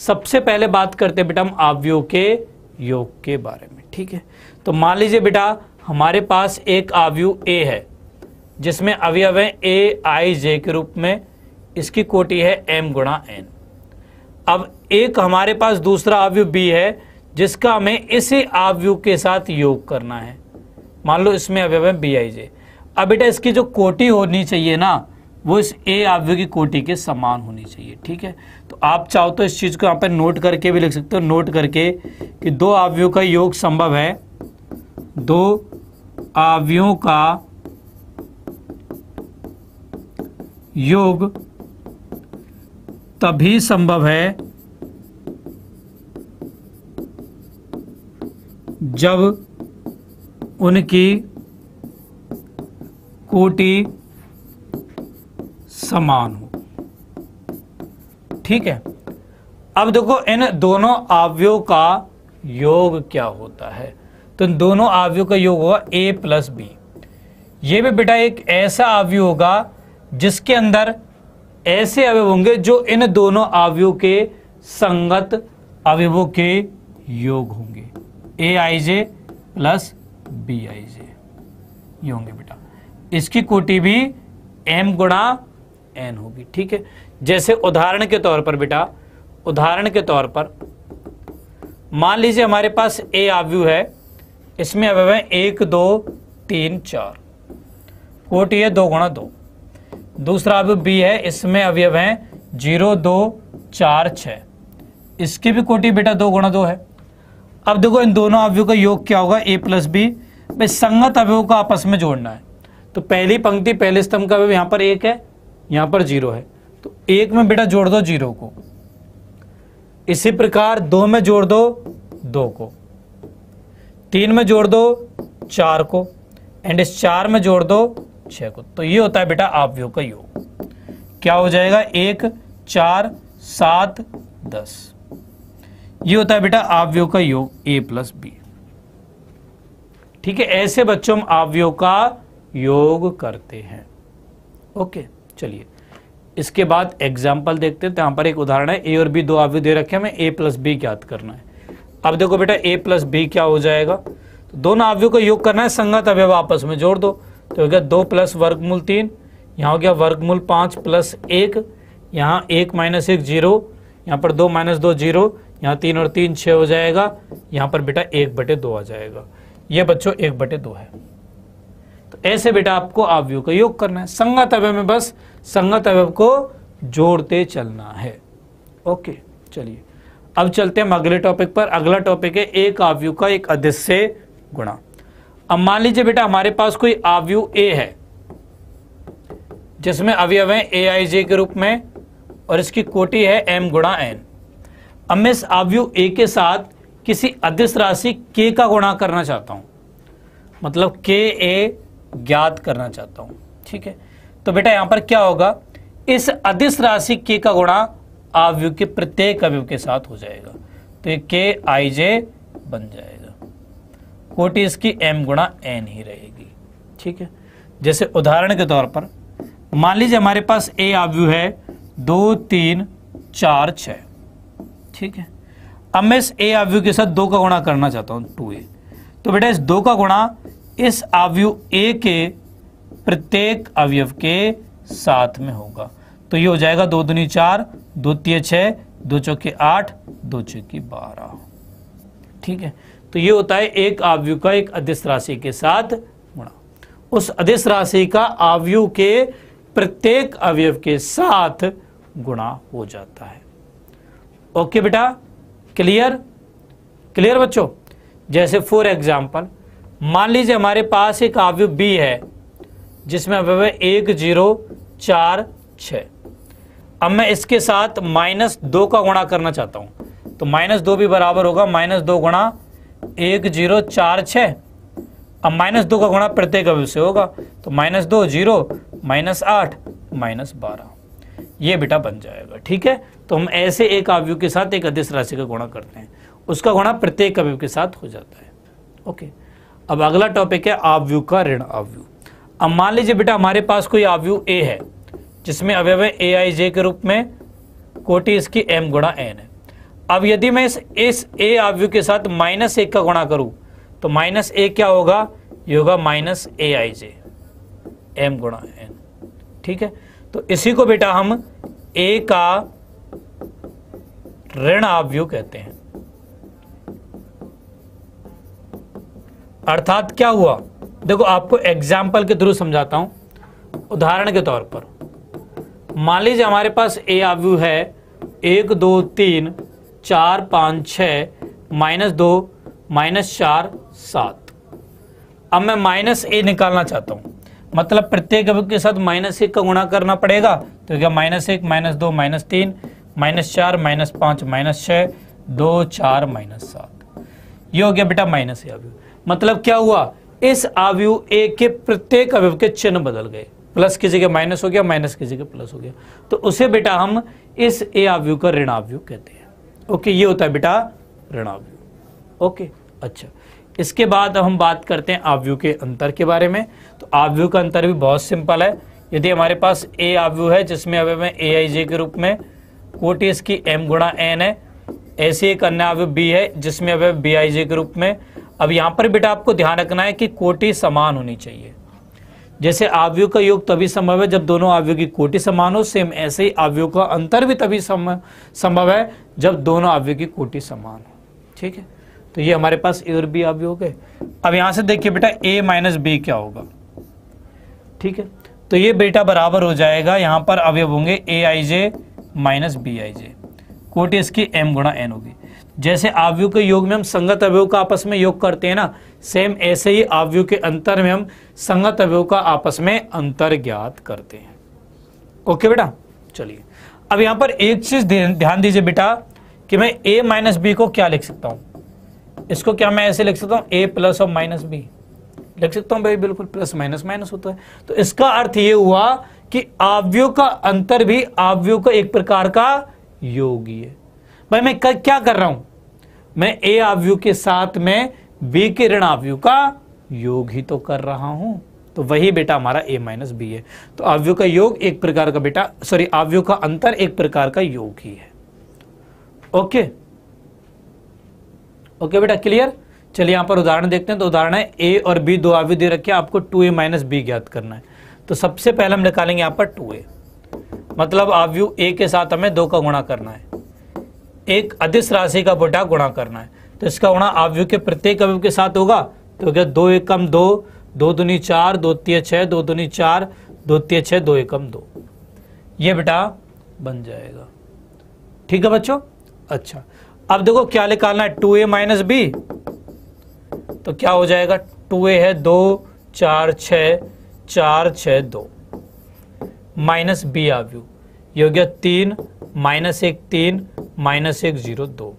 सबसे पहले बात करते हैं बेटा हम आवयों के योग के बारे में ठीक है तो मान लीजिए बेटा हमारे पास एक आवयु ए है जिसमें अवयव है ए आई जे के रूप में इसकी कोटि है एम गुणा एन अब एक हमारे पास दूसरा आवयु बी है जिसका हमें इसी आवयु के साथ योग करना है मान लो इसमें अवयव है बी आई जे अब बेटा इसकी जो कोटी होनी चाहिए ना वो इस ए आव्य की कोटी के समान होनी चाहिए ठीक है तो आप चाहो तो इस चीज़ को यहां पर नोट करके भी लिख सकते हो नोट करके कि दो आव्यों का योग संभव है दो आव्यों का योग तभी संभव है जब उनकी कोटि समान हो ठीक है अब देखो इन दोनों आवयों का योग क्या होता है तो इन दोनों आवयों का योग होगा ए प्लस बी ये भी बेटा एक ऐसा आवय होगा जिसके अंदर ऐसे अवयव होंगे जो इन दोनों आवयों के संगत अवयों के योग होंगे ए I J plus B I जे ये होंगे इसकी कोटि भी एम गुणा एन होगी ठीक है जैसे उदाहरण के तौर पर बेटा उदाहरण के तौर पर मान लीजिए हमारे पास ए आव्यु है इसमें अवयव है एक दो तीन चार कोटि है दो गुणा दो दूसरा अवयव बी है इसमें अवयव है जीरो दो चार छ इसकी भी कोटि बेटा दो गुणा दो है अब देखो इन दोनों अवयव का योग क्या होगा ए प्लस बी भाई संगत अवयव का आपस में जोड़ना है तो पहली पंक्ति पहले स्तंभ का यहां पर एक है यहां पर जीरो है तो एक में बेटा जोड़ दो जीरो को इसी प्रकार दो में जोड़ दो दो को तीन में जोड़ दो चार को एंड इस चार में जोड़ दो छह को तो ये होता है बेटा आप व्यू का योग क्या हो जाएगा एक चार सात दस ये होता है बेटा व्यू का योग ए प्लस बी ठीक है ऐसे बच्चों हम आवयोग का योग करते हैं ओके चलिए इसके बाद एग्जाम्पल देखते हैं तो यहाँ पर एक उदाहरण है ए और बी दो आप दे रखे हमें ए प्लस बी याद करना है अब देखो बेटा ए प्लस बी क्या हो जाएगा तो दोनों आवयों का योग करना है संगत अवयव आपस में जोड़ दो तो हो गया दो प्लस वर्गमूल तीन यहाँ हो गया वर्गमूल पाँच प्लस एक यहाँ एक माइनस एक जीरो यहाँ पर दो माइनस दो जीरो यहाँ तीन और तीन छः हो जाएगा यहाँ पर बेटा एक बटे दो आ जाएगा ये बच्चों एक बटे दो है ऐसे बेटा आपको आवयव का योग करना है संगत अवय में बस संगत अवय को जोड़ते चलना है ओके चलिए अब चलते हैं अगले टॉपिक पर अगला टॉपिक है एक आवयु का एक अदृश्य गुणा अब मान लीजिए बेटा हमारे पास कोई आवयु ए है जिसमें अवयव है ए आई जे के रूप में और इसकी कोटि है एम गुणा एन अब मैं इस आवयु ए के साथ किसी अदृश्य राशि के का गुणा करना चाहता हूं मतलब के ए ज्ञात करना चाहता हूं ठीक है तो बेटा यहां पर क्या होगा इस अधिस राशि के का गुणा आवयु के प्रत्येक अवयव के साथ हो जाएगा तो ये के आई जे बन जाएगा कोटि इसकी एम गुणा एन ही रहेगी ठीक है जैसे उदाहरण के तौर पर मान लीजिए हमारे पास ए आवयु है दो तीन चार छ ठीक है अब मैं इस ए आवयु के साथ दो का गुणा करना चाहता हूं टू ए तो बेटा इस दो का गुणा इस अवयव ए के प्रत्येक अवयव के साथ में होगा तो ये हो जाएगा दो दुनी चार दो तीय दो चौके आठ दो चौकी बारह ठीक है तो ये होता है एक आवयु का एक अध्यक्ष राशि के साथ गुणा उस अध्यक्ष राशि का आवयु के प्रत्येक अवयव के साथ गुणा हो जाता है ओके बेटा क्लियर क्लियर बच्चों जैसे फॉर एग्जाम्पल मान लीजिए हमारे पास एक आव्यू बी है जिसमें अवयव है एक जीरो चार छ अब मैं इसके साथ माइनस दो का गुणा करना चाहता हूं तो माइनस दो भी बराबर होगा माइनस दो गुणा एक जीरो चार छ अब माइनस दो का गुणा प्रत्येक अवयव से होगा तो माइनस दो जीरो माइनस आठ माइनस बारह ये बेटा बन जाएगा ठीक है तो हम ऐसे एक अवयव के साथ एक अदिश राशि का गुणा करते हैं उसका गुणा प्रत्येक अवयव के साथ हो जाता है ओके okay. अब अगला टॉपिक है आव्यू का ऋण आव्यू अब मान लीजिए बेटा हमारे पास कोई आव्यू ए है जिसमें अवयव ए आई जे के रूप में कोटि इसकी एम गुणा एन है अब यदि मैं इस इस ए आव्यू के साथ माइनस एक का गुणा करूं तो माइनस ए क्या होगा ये होगा minus A I J M गुणा एन ठीक है तो इसी को बेटा हम ए का ऋण आव्यू कहते हैं अर्थात क्या हुआ देखो आपको एग्जाम्पल के थ्रू समझाता हूँ उदाहरण के तौर पर मान लीजिए हमारे पास ए आव्यू है एक दो तीन चार पाँच छ माइनस दो माइनस चार सात अब मैं माइनस ए निकालना चाहता हूँ मतलब प्रत्येक अव्यू के साथ माइनस एक का गुणा करना पड़ेगा तो क्या माइनस एक माइनस दो माइनस तीन माइनस चार माइनस पाँच माइनस छः दो चार माइनस सात ये हो गया बेटा माइनस ए आव्यू मतलब क्या हुआ इस आवयु ए के प्रत्येक अवयव के चिन्ह बदल गए प्लस की जगह माइनस हो गया माइनस की जगह प्लस हो गया तो उसे बेटा हम इस ए आवयु का ऋणावयु कहते हैं ओके ये होता है बेटा ऋणावयु ओके अच्छा इसके बाद हम बात करते हैं आवयु के अंतर के बारे में तो आवयु का अंतर भी बहुत सिंपल है यदि हमारे पास ए आवयु है जिसमें अवयव है ए आई जे के रूप में कोट इसकी एम गुणा एन है ऐसी एक अन्य अवय बी है जिसमें अवय बी आई जे के रूप में अब यहाँ पर बेटा आपको ध्यान रखना है कि कोटि समान होनी चाहिए जैसे आवयु का योग तभी संभव है जब दोनों आवयु की कोटि समान हो सेम ऐसे ही आवयु का अंतर भी तभी संभव है जब दोनों आवयु की कोटि समान हो ठीक है तो ये हमारे पास ए और बी आवयु हो गए अब यहां से देखिए बेटा ए माइनस बी क्या होगा ठीक है तो ये बेटा बराबर हो जाएगा यहां पर अवयव होंगे ए I J minus B I जे कोटि इसकी एम गुणा एन होगी जैसे आवयु के योग में हम संगत अवयव का आपस में योग करते हैं ना सेम ऐसे ही आवयु के अंतर में हम संगत अवयव का आपस में अंतर ज्ञात करते हैं ओके बेटा चलिए अब यहां पर एक चीज ध्यान दीजिए बेटा कि मैं ए माइनस बी को क्या लिख सकता हूं इसको क्या मैं ऐसे लिख सकता हूं ए प्लस और माइनस बी लिख सकता हूं भाई बिल्कुल प्लस माइनस माइनस होता है तो इसका अर्थ ये हुआ कि आवयु का अंतर भी आवयु का एक प्रकार का योगी है भाई मैं कर, क्या कर रहा हूं मैं ए आवयु के साथ में बी के ऋण आवयु का योग ही तो कर रहा हूं तो वही बेटा हमारा ए माइनस बी है तो आवयु का योग एक प्रकार का बेटा सॉरी आवयु का अंतर एक प्रकार का योग ही है ओके ओके बेटा क्लियर चलिए यहां पर उदाहरण देखते हैं तो उदाहरण है ए और बी दो आवयु दे रखे आपको टू ए माइनस बी ज्ञात करना है तो सबसे पहले हम निकालेंगे यहां पर टू ए मतलब आवयु ए के साथ हमें दो का गुणा करना है एक अधिस राशि का बटा गुणा करना है तो इसका गुणा आवयु के प्रत्येक अवयव के साथ होगा तो क्या दो एकम दो दो दुनी चार दो तीय छः दो दुनी चार दो तीय छः दो एकम दो ये बेटा बन जाएगा ठीक है बच्चों अच्छा अब देखो क्या निकालना है टू ए माइनस बी तो क्या हो जाएगा टू ए है दो चार छ चार छ दो माइनस बी आव्यू ये हो गया तीन माइनस एक तीन माइनस एक जीरो दो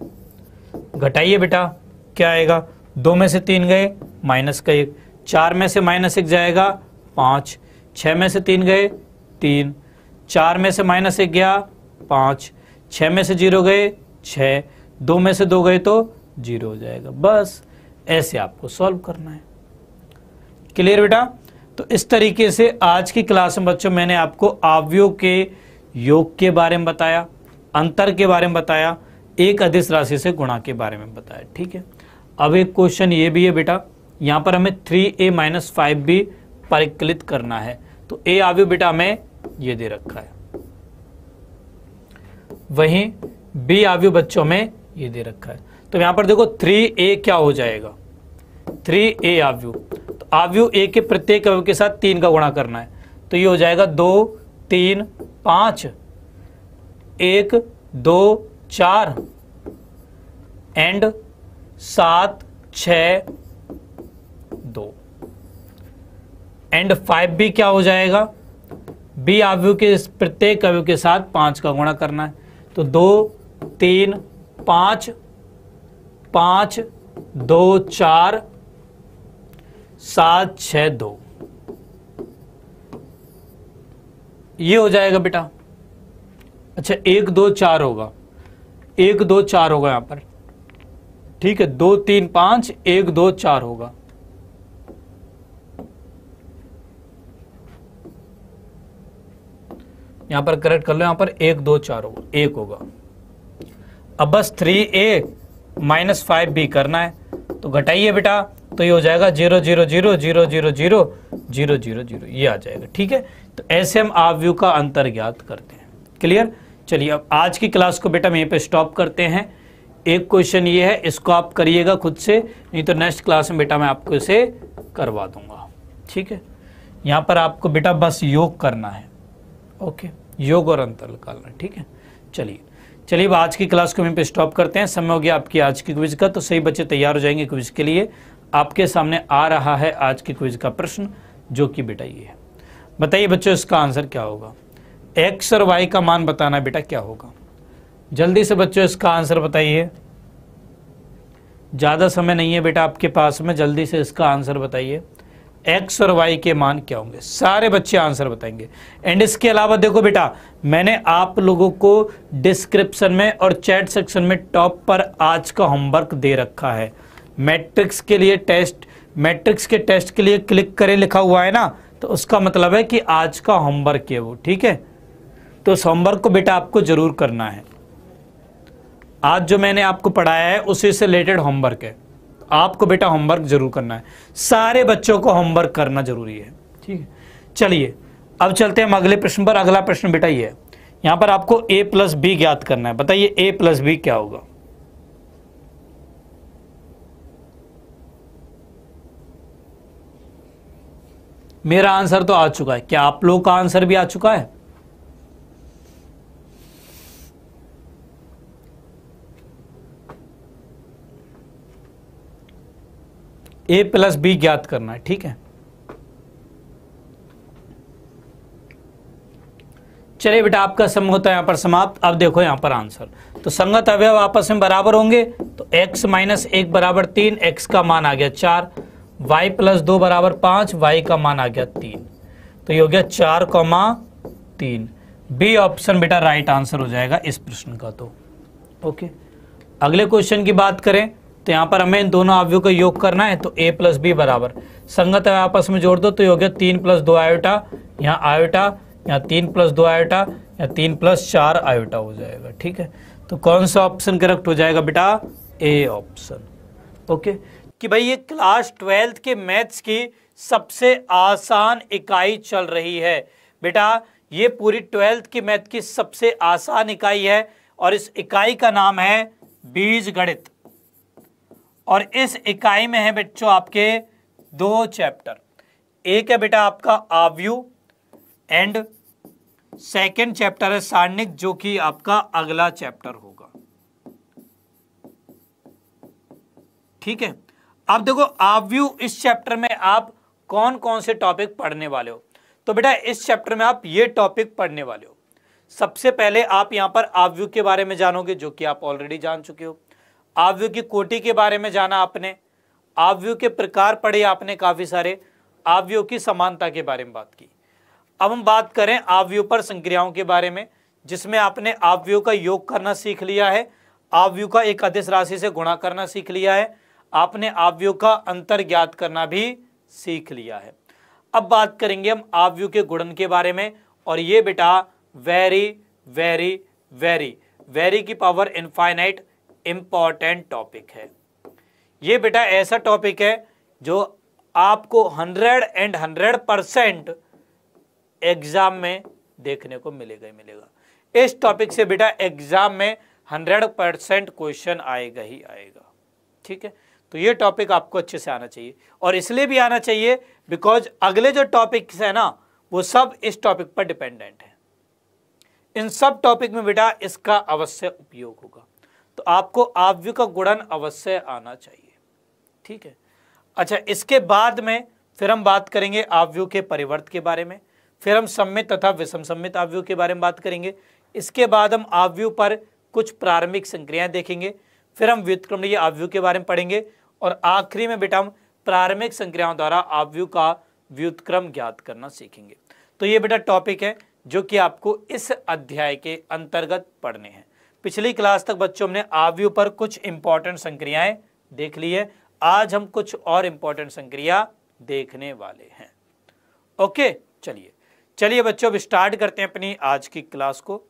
घटाइए बेटा क्या आएगा दो में से तीन गए माइनस का एक चार में से माइनस एक जाएगा पाँच छ में से तीन गए तीन चार में से माइनस एक गया पाँच छह में से जीरो गए छ दो में से दो गए तो जीरो हो जाएगा बस ऐसे आपको सॉल्व करना है क्लियर बेटा तो इस तरीके से आज की क्लास में बच्चों मैंने आपको आवयों के योग के बारे में बताया अंतर के बारे में बताया एक अधिस राशि से गुणा के बारे में बताया ठीक है अब एक क्वेश्चन ये भी है बेटा यहाँ पर हमें थ्री ए माइनस फाइव भी परिकलित करना है तो ए आवयु बेटा हमें ये दे रखा है वहीं बी आवयु बच्चों में ये दे रखा है तो यहां पर देखो थ्री ए क्या हो जाएगा थ्री ए आव्यू तो आव्यू ए के प्रत्येक अवयव के साथ तीन का गुणा करना है तो ये हो जाएगा दो तीन पांच एक दो चार एंड सात छ दो एंड फाइव भी क्या हो जाएगा बी आवयु के प्रत्येक अवयव के साथ पांच का गुणा करना है तो दो तीन पांच पांच दो चार सात छ दो ये हो जाएगा बेटा अच्छा एक दो चार होगा एक दो चार होगा यहां पर ठीक है दो तीन पांच एक दो चार होगा यहां पर करेक्ट कर लो यहां पर एक दो चार होगा एक होगा अब बस three A minus five B करना है तो घटाइए बेटा तो ये हो जाएगा zero zero zero zero zero zero zero zero zero ये आ जाएगा ठीक है तो ऐसे हम आवव्यू का अंतर ज्ञात करते हैं क्लियर चलिए अब आज की क्लास को बेटा हम यहीं पे स्टॉप करते हैं एक क्वेश्चन ये है इसको आप करिएगा खुद से नहीं तो नेक्स्ट क्लास में बेटा मैं आपको इसे करवा दूंगा ठीक है यहाँ पर आपको बेटा बस योग करना है ओके योग और अंतर निकालना है ठीक है चलिए चलिए अब आज की क्लास को हम यहीं पे स्टॉप करते हैं समय हो गया आपकी आज की क्विज का तो सही बच्चे तैयार हो जाएंगे क्विज के लिए आपके सामने आ रहा है आज के क्विज का प्रश्न जो कि बेटा ये है बताइए बच्चों इसका आंसर क्या होगा एक्स और वाई का मान बताना बेटा क्या होगा जल्दी से बच्चों इसका आंसर बताइए ज़्यादा समय नहीं है बेटा आपके पास में जल्दी से इसका आंसर बताइए एक्स और वाई के मान क्या होंगे सारे बच्चे आंसर बताएंगे एंड इसके अलावा देखो बेटा मैंने आप लोगों को डिस्क्रिप्शन में और चैट सेक्शन में टॉप पर आज का होमवर्क दे रखा है मैट्रिक्स के लिए टेस्ट मैट्रिक्स के टेस्ट के लिए क्लिक करें लिखा हुआ है ना तो उसका मतलब है कि आज का होमवर्क है वो ठीक है तो उस होमवर्क को बेटा आपको जरूर करना है आज जो मैंने आपको पढ़ाया है उसी से रिलेटेड होमवर्क है आपको बेटा होमवर्क जरूर करना है सारे बच्चों को होमवर्क करना जरूरी है ठीक है चलिए अब चलते हैं हम अगले प्रश्न पर अगला प्रश्न बेटा ये है यहाँ पर आपको ए प्लस बी ज्ञात करना है बताइए ए प्लस बी क्या होगा मेरा आंसर तो आ चुका है क्या आप लोग का आंसर भी आ चुका है ए प्लस बी ज्ञात करना है ठीक है चलिए बेटा आपका सम होता है यहां पर समाप्त अब देखो यहां पर आंसर तो संगत अवयव आपस में बराबर होंगे तो x माइनस एक बराबर तीन एक्स का मान आ गया चार वाई प्लस दो बराबर पांच वाई का मान आ गया तीन तो ये हो गया चार कौमा तीन बी ऑप्शन बेटा राइट आंसर हो जाएगा इस प्रश्न का तो ओके अगले क्वेश्चन की बात करें तो यहां पर हमें इन दोनों आवयों का योग करना है तो ए प्लस बी बराबर संगत है आपस में जोड़ दो तो ये हो गया तीन प्लस दो आयोटा यहाँ आयोटा यहाँ तीन प्लस दो आयोटा या तीन प्लस चार आयोटा हो जाएगा ठीक है तो कौन सा ऑप्शन करेक्ट हो जाएगा बेटा ए ऑप्शन ओके कि भाई ये क्लास ट्वेल्थ के मैथ्स की सबसे आसान इकाई चल रही है बेटा ये पूरी ट्वेल्थ की मैथ की सबसे आसान इकाई है और इस इकाई का नाम है बीज गणित और इस इकाई में है बच्चों आपके दो चैप्टर एक है बेटा आपका आवयू एंड सेकेंड चैप्टर है सारणिक जो कि आपका अगला चैप्टर होगा ठीक है अब देखो आप व्यू इस चैप्टर में आप कौन कौन से टॉपिक पढ़ने वाले हो तो बेटा इस चैप्टर में आप ये टॉपिक पढ़ने वाले हो सबसे पहले आप यहाँ पर आव्यू के बारे में जानोगे जो कि आप ऑलरेडी जान चुके हो आव्यू की कोटि के बारे में जाना आपने आव्यू के प्रकार पढ़े आपने काफ़ी सारे आव्यू की समानता के बारे में बात की अब हम बात करें आव्यू पर संक्रियाओं के बारे में जिसमें आपने आव्यू का योग करना सीख लिया है आव्यू का एक अधिस राशि से गुणा करना सीख लिया है आपने आवयु का अंतर ज्ञात करना भी सीख लिया है अब बात करेंगे हम आवयु के गुणन के बारे में और ये बेटा वेरी वेरी वेरी वेरी की पावर इनफाइनाइट इम्पॉर्टेंट टॉपिक है ये बेटा ऐसा टॉपिक है जो आपको hundred and hundred percent exam में देखने को मिलेगा ही मिलेगा इस टॉपिक से बेटा एग्जाम में हंड्रेड परसेंट क्वेश्चन आएगा ही आएगा ठीक है तो ये टॉपिक आपको अच्छे से आना चाहिए और इसलिए भी आना चाहिए बिकॉज अगले जो टॉपिक्स हैं ना वो सब इस टॉपिक पर डिपेंडेंट है इन सब टॉपिक में बेटा इसका अवश्य उपयोग होगा तो आपको आव्य का गुणन अवश्य आना चाहिए ठीक है अच्छा इसके बाद में फिर हम बात करेंगे आवयु के परिवर्त के बारे में फिर हम सम्मित तथा विषम सम्मित आवयु के बारे में बात करेंगे इसके बाद हम आवयु पर कुछ प्रारंभिक संक्रियाएं देखेंगे फिर हम व्युतक्रमणीय आवव्यू के बारे में पढ़ेंगे और आखिरी में बेटा हम प्रारंभिक संक्रियाओं द्वारा आवव्यू का व्युतक्रम ज्ञात करना सीखेंगे तो ये बेटा टॉपिक है जो कि आपको इस अध्याय के अंतर्गत पढ़ने हैं पिछली क्लास तक बच्चों ने आवव्यू पर कुछ इंपॉर्टेंट संक्रियाएं देख ली है आज हम कुछ और इंपॉर्टेंट संक्रिया देखने वाले हैं ओके चलिए चलिए बच्चों अब स्टार्ट करते हैं अपनी आज की क्लास को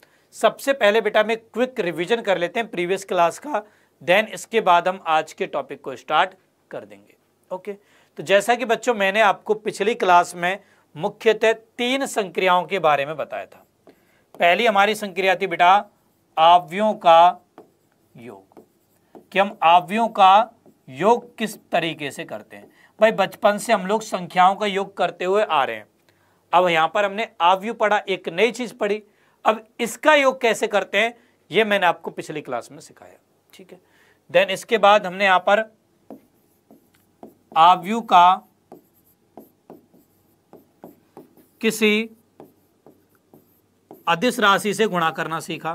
सबसे पहले बेटा हम एक क्विक रिवीजन कर लेते हैं प्रीवियस क्लास का देन इसके बाद हम आज के टॉपिक को स्टार्ट कर देंगे ओके तो जैसा कि बच्चों मैंने आपको पिछली क्लास में मुख्यतः तीन संक्रियाओं के बारे में बताया था पहली हमारी संक्रिया थी बेटा आव्यों का योग कि हम आव्यों का योग किस तरीके से करते हैं भाई बचपन से हम लोग संख्याओं का योग करते हुए आ रहे हैं अब यहां पर हमने आव्यु पढ़ा एक नई चीज पढ़ी अब इसका योग कैसे करते हैं यह मैंने आपको पिछली क्लास में सिखाया ठीक है देन इसके बाद हमने यहां पर आवयु का किसी अधिस राशि से गुणा करना सीखा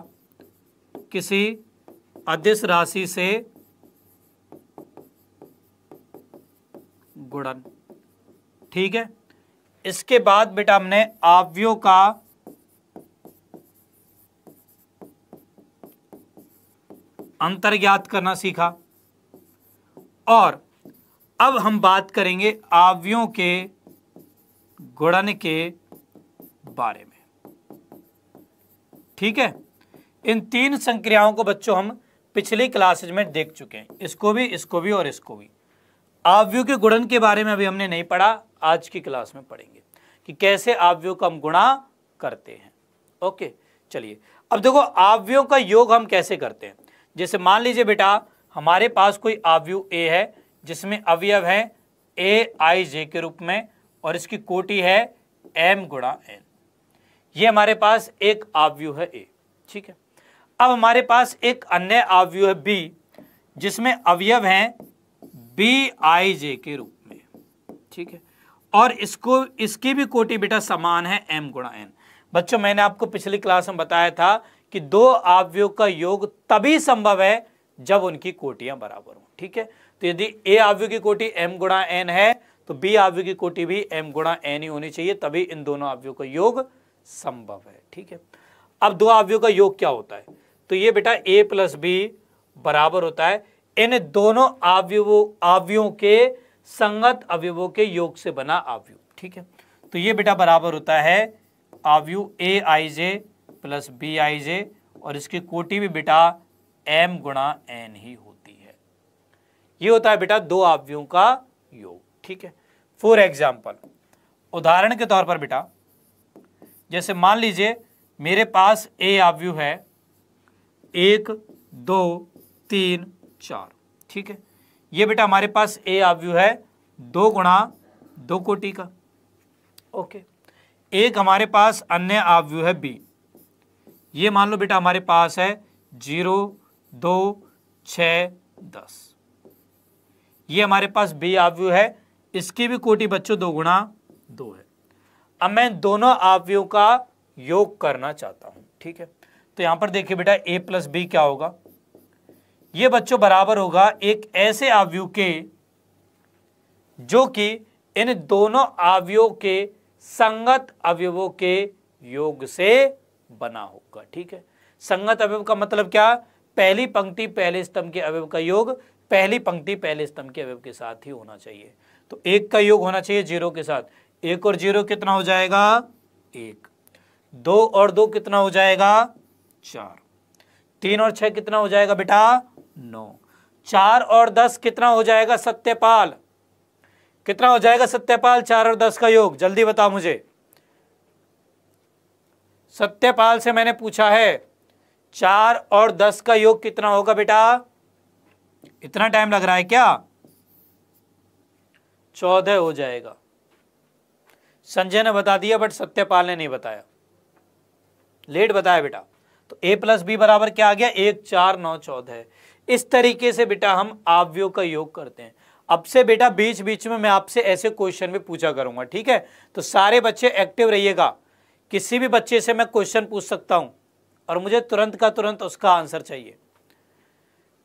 किसी अधिस राशि से गुणन ठीक है इसके बाद बेटा हमने आव्यू का अंतर ज्ञात करना सीखा और अब हम बात करेंगे आवयों के गुणन के बारे में ठीक है इन तीन संक्रियाओं को बच्चों हम पिछली क्लासेज में देख चुके हैं इसको भी इसको भी और इसको भी आवयु के गुणन के बारे में अभी हमने नहीं पढ़ा आज की क्लास में पढ़ेंगे कि कैसे आवयों का हम गुणा करते हैं ओके चलिए अब देखो आवयों का योग हम कैसे करते हैं जैसे मान लीजिए बेटा हमारे पास कोई आवयु ए है जिसमें अवयव है ए आई जे के रूप में और इसकी कोटी है एम गुणा एन ये हमारे पास एक आवयु है ए ठीक है अब हमारे पास एक अन्य आवयु है बी जिसमें अवयव है बी आई जे के रूप में ठीक है और इसको इसकी भी कोटी बेटा समान है एम गुणा एन बच्चों मैंने आपको पिछली क्लास में बताया था कि दो आवयों का योग तभी संभव है जब उनकी कोटियां बराबर हो ठीक है तो यदि ए आवयु की कोटि m गुणा एन है तो बी आवय की कोटि भी m गुणा एन ही होनी चाहिए तभी इन दोनों आवयों का योग संभव है ठीक है अब दो आवयों का योग क्या होता है तो ये बेटा a प्लस बी बराबर होता है इन दोनों आवयों आवयों के संगत अवयवों के योग से बना आवयु ठीक है तो ये बेटा बराबर होता है आवयु ए I J plus B I जे और इसकी कोटी भी बेटा एम गुणा एन ही होती है ये होता है बेटा दो आवयों का योग ठीक है फॉर एग्जाम्पल उदाहरण के तौर पर बेटा जैसे मान लीजिए मेरे पास ए आवयु है एक दो तीन चार ठीक है ये बेटा हमारे पास ए आवयु है दो गुणा दो कोटि का ओके एक हमारे पास अन्य आवयु है बी ये मान लो बेटा हमारे पास है जीरो दो छ दस ये हमारे पास बी आवयु है इसकी भी कोटि बच्चों दो गुणा दो है अब मैं दोनों आवयों का योग करना चाहता हूं ठीक है तो यहां पर देखिए बेटा ए प्लस बी क्या होगा ये बच्चों बराबर होगा एक ऐसे आवयु के जो कि इन दोनों आवयों के संगत अवयवों के योग से बना होगा ठीक है संगत अवयव का मतलब क्या पहली पंक्ति पहले स्तंभ के अवयव का योग पहली पंक्ति पहले स्तंभ के अवयव के साथ ही होना चाहिए तो एक का योग होना चाहिए जीरो के साथ एक और जीरो कितना हो जाएगा एक दो और दो कितना हो जाएगा चार तीन और छह कितना हो जाएगा बेटा नौ चार और दस कितना हो जाएगा सत्यपाल कितना हो जाएगा सत्यपाल चार और दस का योग जल्दी बताओ मुझे सत्यपाल से मैंने पूछा है चार और दस का योग कितना होगा बेटा इतना टाइम लग रहा है क्या चौदह हो जाएगा संजय ने बता दिया बट सत्यपाल ने नहीं बताया लेट बताया बेटा तो ए प्लस बी बराबर क्या आ गया एक चार नौ चौदह इस तरीके से बेटा हम आव्यो का योग करते हैं अब से बेटा बीच बीच में मैं आपसे ऐसे क्वेश्चन भी पूछा करूंगा ठीक है तो सारे बच्चे एक्टिव रहिएगा किसी भी बच्चे से मैं क्वेश्चन पूछ सकता हूं और मुझे तुरंत का तुरंत उसका आंसर चाहिए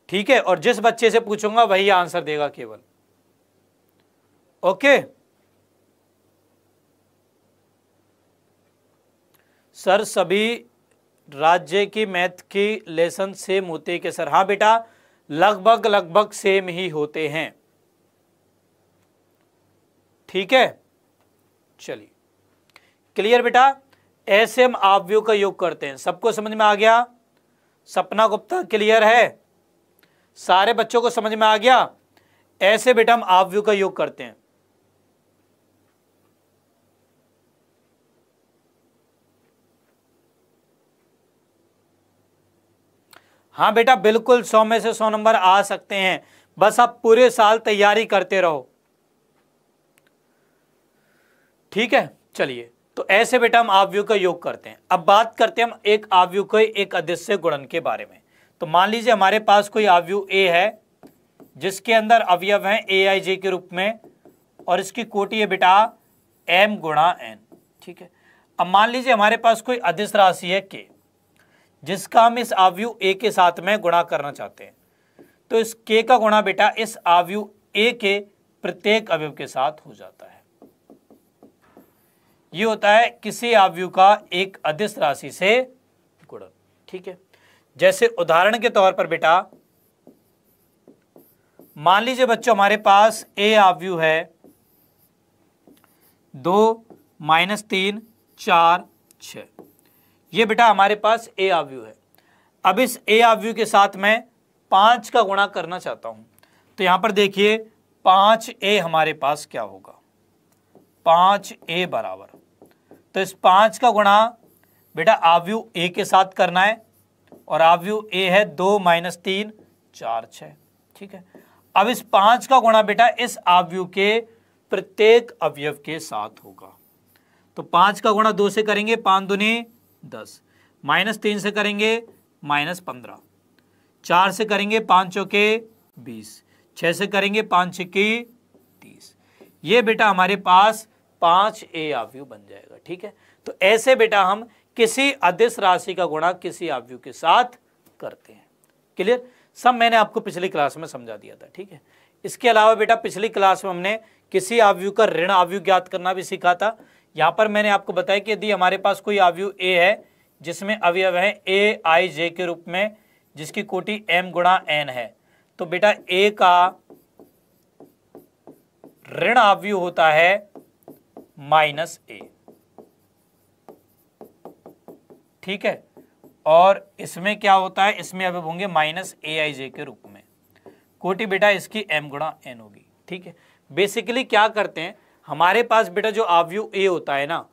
ठीक है और जिस बच्चे से पूछूंगा वही आंसर देगा केवल ओके सर सभी राज्य की मैथ की लेसन सेम होते हैं क्या सर हाँ बेटा लगभग लगभग सेम ही होते हैं ठीक है चलिए क्लियर बेटा ऐसे हम आव्यू का योग करते हैं सबको समझ में आ गया सपना गुप्ता क्लियर है सारे बच्चों को समझ में आ गया ऐसे बेटा हम आव्यू का योग करते हैं हाँ बेटा बिल्कुल सौ में से सौ नंबर आ सकते हैं बस आप पूरे साल तैयारी करते रहो ठीक है चलिए तो ऐसे बेटा हम आवयु का योग करते हैं अब बात करते हैं हम एक आवयु के एक अदृश्य गुणन के बारे में तो मान लीजिए हमारे पास कोई आवयु ए है जिसके अंदर अवयव है ए आई जे के रूप में और इसकी कोटि है बेटा एम गुणा एन ठीक है अब मान लीजिए हमारे पास कोई अदिश राशि है के जिसका हम इस आवयु ए के साथ में गुणा करना चाहते हैं तो इस के का गुणा बेटा इस आवयु ए के प्रत्येक अवयव के साथ हो जाता है ये होता है किसी आवयु का एक अधिस राशि से गुणन ठीक है जैसे उदाहरण के तौर पर बेटा मान लीजिए बच्चों हमारे पास ए आवयु है दो माइनस तीन चार छ ये बेटा हमारे पास ए आवयु है अब इस ए आवयु के साथ मैं पांच का गुणा करना चाहता हूं तो यहां पर देखिए पांच ए हमारे पास क्या होगा पांच ए बराबर तो इस पाँच का गुणा बेटा आव्यू ए के साथ करना है और आव्यू ए है दो माइनस तीन चार छ ठीक है अब इस पाँच का गुणा बेटा इस आव्यू के प्रत्येक अवयव के साथ होगा तो पाँच का गुणा दो से करेंगे पाँच दुनी दस माइनस तीन से करेंगे माइनस पंद्रह चार से करेंगे पाँच चौके बीस छः से करेंगे पाँच छक्की तीस ये बेटा हमारे पास पांच ए आवयु बन जाएगा ठीक है तो ऐसे बेटा हम किसी अदिश राशि का गुणा किसी आव्यू के साथ करते हैं क्लियर सब मैंने आपको पिछली क्लास में समझा दिया था ठीक है इसके अलावा बेटा पिछली क्लास में हमने किसी आव्यू का ऋण आव्यू ज्ञात करना भी सीखा था यहां पर मैंने आपको बताया कि यदि हमारे पास कोई आवयु ए है जिसमें अवयव है ए आई जे के रूप में जिसकी कोटि एम गुणा एन है तो बेटा ए का ऋण आवयु होता है माइनस ए ठीक है और इसमें क्या होता है इसमें अब होंगे माइनस ए आई जे के रूप में कोटि बेटा इसकी एम गुणा एन होगी ठीक है बेसिकली क्या करते हैं हमारे पास बेटा जो आवयु ए होता है ना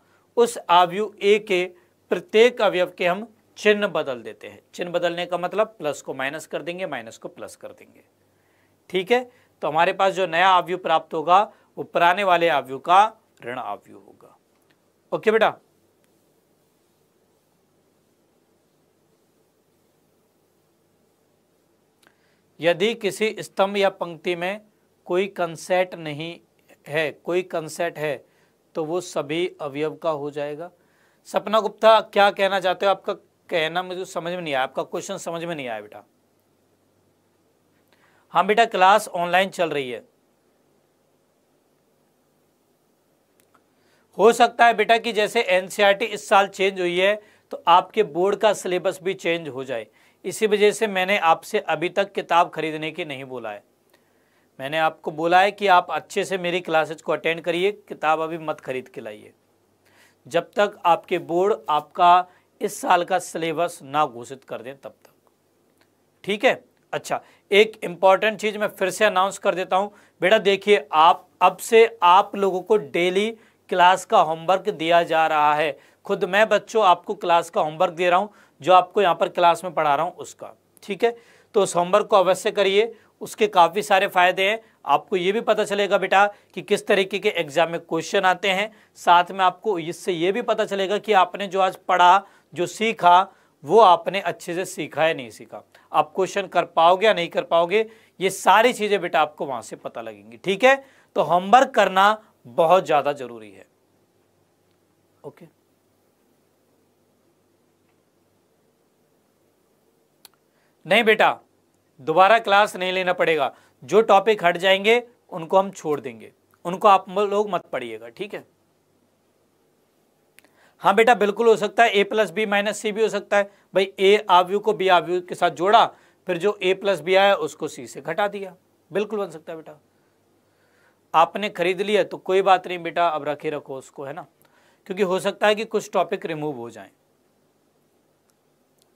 उस आवयु ए के प्रत्येक अवयव के हम चिन्ह बदल देते हैं चिन्ह बदलने का मतलब प्लस को माइनस कर देंगे माइनस को प्लस कर देंगे ठीक है तो हमारे पास जो नया आवयु प्राप्त होगा वो पुराने वाले आवयु का ऋण आव्यू होगा ओके बेटा यदि किसी स्तंभ या पंक्ति में कोई कंसेट नहीं है कोई कंसेट है तो वो सभी अवयव का हो जाएगा सपना गुप्ता क्या कहना चाहते हो आपका कहना मुझे समझ में नहीं आया आपका क्वेश्चन समझ में नहीं आया बेटा हाँ बेटा क्लास ऑनलाइन चल रही है हो सकता है बेटा कि जैसे एन e इस साल चेंज हुई है तो आपके बोर्ड का सिलेबस भी चेंज हो जाए इसी वजह से मैंने आपसे अभी तक किताब खरीदने की नहीं बोला है मैंने आपको बोला है कि आप अच्छे से मेरी क्लासेज को अटेंड करिए किताब अभी मत खरीद के लाइए जब तक आपके बोर्ड आपका इस साल का सिलेबस ना घोषित कर दें तब तक ठीक है अच्छा एक इम्पॉर्टेंट चीज़ मैं फिर से अनाउंस कर देता हूँ बेटा देखिए आप अब से आप लोगों को डेली क्लास का होमवर्क दिया जा रहा है खुद मैं बच्चों आपको क्लास का होमवर्क दे रहा हूँ जो आपको यहाँ पर क्लास में पढ़ा रहा हूँ उसका ठीक है तो उस होमवर्क को अवश्य करिए उसके काफ़ी सारे फायदे हैं आपको ये भी पता चलेगा बेटा कि किस तरीके के एग्जाम में क्वेश्चन आते हैं साथ में आपको इससे ये भी पता चलेगा कि आपने जो आज पढ़ा जो सीखा वो आपने अच्छे से सीखा या नहीं सीखा आप क्वेश्चन कर पाओगे या नहीं कर पाओगे ये सारी चीज़ें बेटा आपको वहाँ से पता लगेंगी ठीक है तो होमवर्क करना बहुत ज़्यादा ज़रूरी है ओके नहीं बेटा दोबारा क्लास नहीं लेना पड़ेगा जो टॉपिक हट जाएंगे उनको हम छोड़ देंगे उनको आप लोग मत पढ़िएगा ठीक है हाँ बेटा बिल्कुल हो सकता है A plus B minus C भी हो सकता है भाई ए आवयू को बी आवयू के साथ जोड़ा फिर जो ए प्लस बी आया उसको सी से घटा दिया बिल्कुल बन सकता है बेटा आपने खरीद लिया तो कोई बात नहीं बेटा अब रखे रखो उसको है ना क्योंकि हो सकता है कि कुछ टॉपिक रिमूव हो जाएं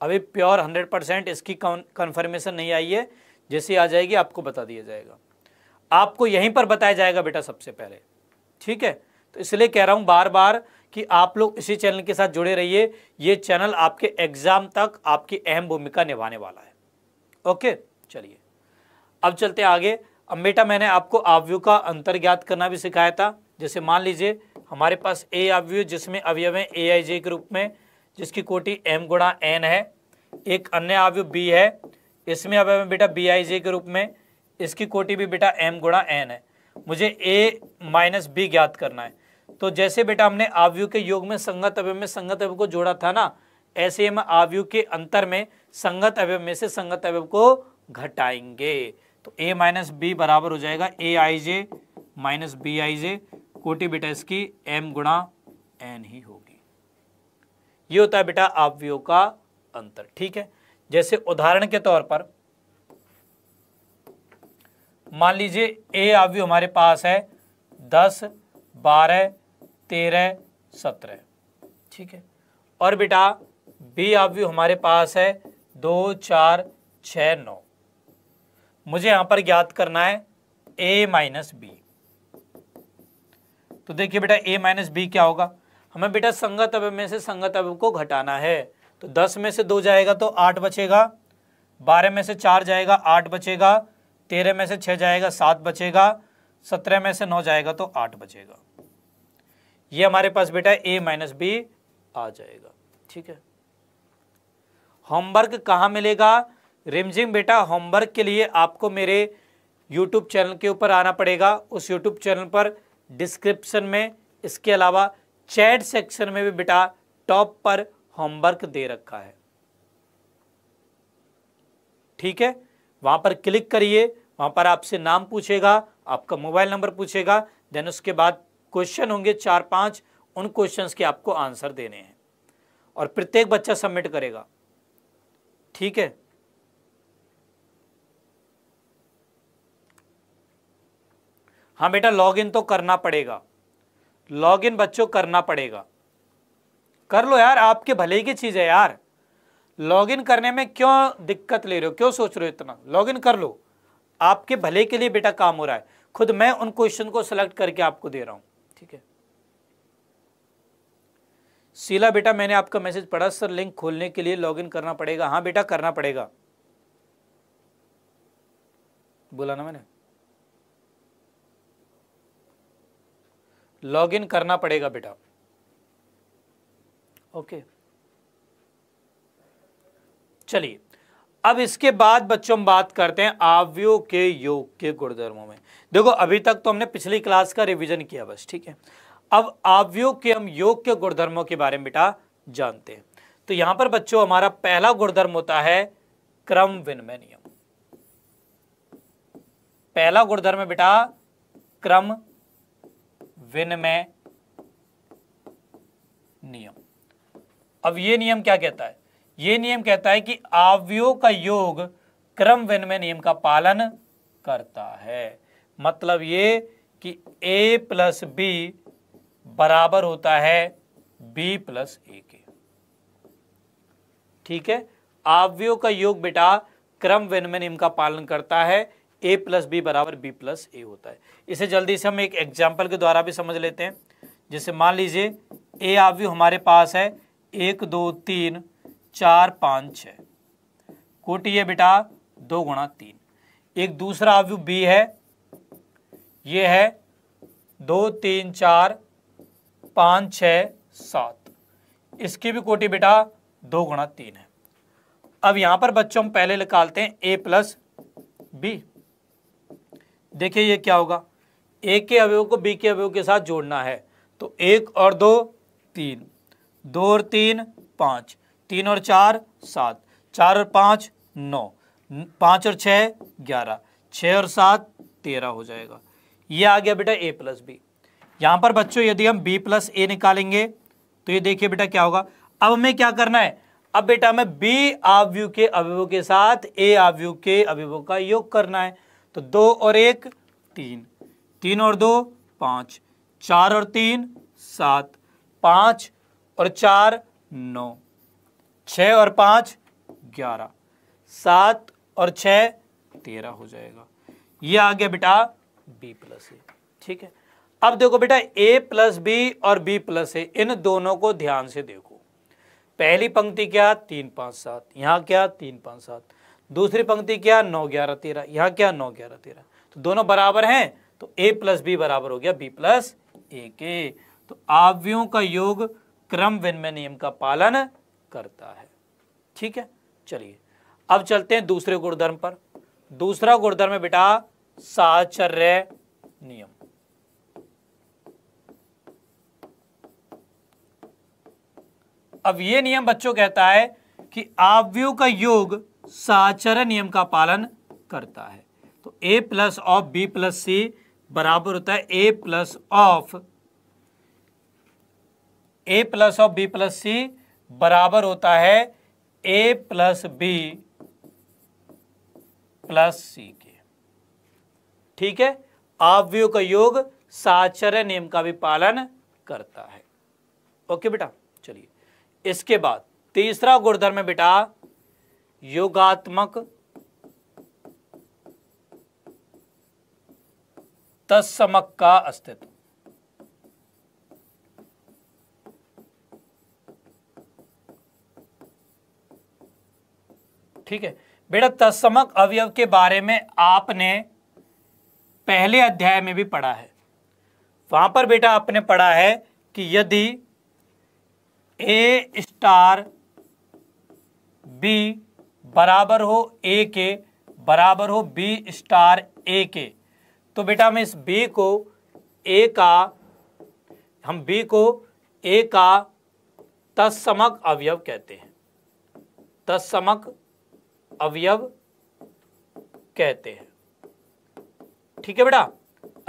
अभी प्योर हंड्रेड परसेंट इसकी कंफर्मेशन नहीं आई है जैसे आ जाएगी आपको बता दिया जाएगा आपको यहीं पर बताया जाएगा बेटा सबसे पहले ठीक है तो इसलिए कह रहा हूं बार बार कि आप लोग इसी चैनल के साथ जुड़े रहिए ये चैनल आपके एग्जाम तक आपकी अहम भूमिका निभाने वाला है ओके चलिए अब चलते आगे अब बेटा मैंने आपको आवयु का अंतर ज्ञात करना भी सिखाया था जैसे मान लीजिए हमारे पास ए आवयु जिसमें अवयव है ए आई जे के रूप में जिसकी कोटि एम गुणा एन है एक अन्य आवयु बी है इसमें अवयव बेटा बी आई जे के रूप में इसकी कोटि भी बेटा एम गुणा एन है मुझे ए माइनस बी ज्ञात करना है तो जैसे बेटा हमने आवयु के योग में संगत अवयव में संगत अवयव को जोड़ा था ना ऐसे हम आवयु के अंतर में संगत अवयव में से संगत अवयव को घटाएंगे तो ए माइनस बी बराबर हो जाएगा ए I J minus B I जे कोटी बेटा इसकी एम गुणा एन ही होगी ये होता है बेटा आववियों का अंतर ठीक है जैसे उदाहरण के तौर पर मान लीजिए ए आवयु हमारे पास है दस बारह तेरह सत्रह ठीक है और बेटा बी आवयु हमारे पास है दो चार छ नौ मुझे यहां पर ज्ञात करना है ए माइनस बी तो देखिए बेटा ए माइनस बी क्या होगा हमें बेटा संगत अवयव में से संगत अवयव को घटाना है तो दस में से दो जाएगा तो आठ बचेगा बारह में से चार जाएगा आठ बचेगा तेरह में से छह जाएगा सात बचेगा सत्रह में से नौ जाएगा तो आठ बचेगा ये हमारे पास बेटा ए माइनस बी आ जाएगा ठीक है होमवर्क कहाँ मिलेगा रिमझिंग बेटा होमवर्क के लिए आपको मेरे यूट्यूब चैनल के ऊपर आना पड़ेगा उस यूट्यूब चैनल पर डिस्क्रिप्शन में इसके अलावा चैट सेक्शन में भी बेटा टॉप पर होमवर्क दे रखा है ठीक है वहां पर क्लिक करिए वहां पर आपसे नाम पूछेगा आपका मोबाइल नंबर पूछेगा देन उसके बाद क्वेश्चन होंगे चार पांच उन क्वेश्चंस के आपको आंसर देने हैं और प्रत्येक बच्चा सबमिट करेगा ठीक है हाँ बेटा लॉगिन तो करना पड़ेगा लॉगिन बच्चों करना पड़ेगा कर लो यार आपके भले की चीज़ है यार लॉगिन करने में क्यों दिक्कत ले रहे हो क्यों सोच रहे हो इतना लॉगिन कर लो आपके भले के लिए बेटा काम हो रहा है खुद मैं उन क्वेश्चन को सिलेक्ट करके आपको दे रहा हूं ठीक है शीला बेटा मैंने आपका मैसेज पढ़ा सर लिंक खोलने के लिए लॉगिन करना पड़ेगा हाँ बेटा करना पड़ेगा बोला ना मैंने लॉगिन करना पड़ेगा बेटा ओके चलिए अब इसके बाद बच्चों हम बात करते हैं आवयो के योग के गुणधर्मों में देखो अभी तक तो हमने पिछली क्लास का रिवीजन किया बस ठीक है अब आवयो के हम योग के गुणधर्मों के बारे में बेटा जानते हैं तो यहां पर बच्चों हमारा पहला गुणधर्म होता है क्रम विनिमय नियम पहला गुणधर्म बेटा क्रम विनिमय नियम अब ये नियम क्या कहता है ये नियम कहता है कि आवयों का योग क्रम विनिमय नियम का पालन करता है मतलब ये कि a प्लस बी बराबर होता है b प्लस ए के ठीक है आवयों का योग बेटा क्रम विनिमय नियम का पालन करता है ए प्लस बी बराबर बी प्लस ए होता है इसे जल्दी से हम एक एग्जाम्पल के द्वारा भी समझ लेते हैं जैसे मान लीजिए ए आवयु हमारे पास है एक दो तीन चार पाँच छ कोटिए बेटा दो गुणा तीन एक दूसरा आवयु बी है ये है दो तीन चार पाँच छ सात इसकी भी कोटि बेटा दो गुणा तीन है अब यहाँ पर बच्चों हम पहले निकालते हैं ए प्लस बी देखिए ये क्या होगा ए के अवयव को बी के अवयव के साथ जोड़ना है तो एक और दो तीन दो और तीन पाँच तीन और चार सात चार और पाँच नौ पाँच और छः ग्यारह छः और सात तेरह हो जाएगा ये आ गया बेटा ए प्लस बी यहाँ पर बच्चों यदि हम बी प्लस ए निकालेंगे तो ये देखिए बेटा क्या होगा अब हमें क्या करना है अब बेटा हमें बी आवयु के अवयव के साथ ए आवयु के अवयव का योग करना है तो दो और एक तीन तीन और दो पाँच चार और तीन सात पाँच और चार नौ छ और पाँच ग्यारह सात और छ तेरह हो जाएगा ये आ गया बेटा बी प्लस ए ठीक है अब देखो बेटा ए प्लस बी और बी प्लस ए इन दोनों को ध्यान से देखो पहली पंक्ति क्या तीन पाँच सात यहाँ क्या तीन पाँच सात दूसरी पंक्ति क्या नौ ग्यारह तेरह यहाँ क्या नौ ग्यारह तेरह तो दोनों बराबर हैं तो ए प्लस बी बराबर हो गया बी प्लस ए के तो आवयों का योग क्रम विनिमय नियम का पालन करता है ठीक है चलिए अब चलते हैं दूसरे गुणधर्म पर दूसरा गुणधर्म है बेटा साचर्य नियम अब ये नियम बच्चों कहता है कि आवयों का योग साचरण नियम का पालन करता है तो A plus of B plus C बराबर होता है A plus of A plus of B plus C बराबर होता है A plus B plus C के ठीक है आवव्यू का योग साचर नियम का भी पालन करता है ओके बेटा चलिए इसके बाद तीसरा गुणधर्म बेटा योगात्मक तत्समक का अस्तित्व ठीक है बेटा तत्समक अवयव के बारे में आपने पहले अध्याय में भी पढ़ा है वहां पर बेटा आपने पढ़ा है कि यदि ए स्टार बी बराबर हो ए के बराबर हो बी स्टार ए के तो बेटा हम इस बी को ए का हम बी को ए का तत्समक अवयव कहते हैं तत्समक अवयव कहते हैं ठीक है बेटा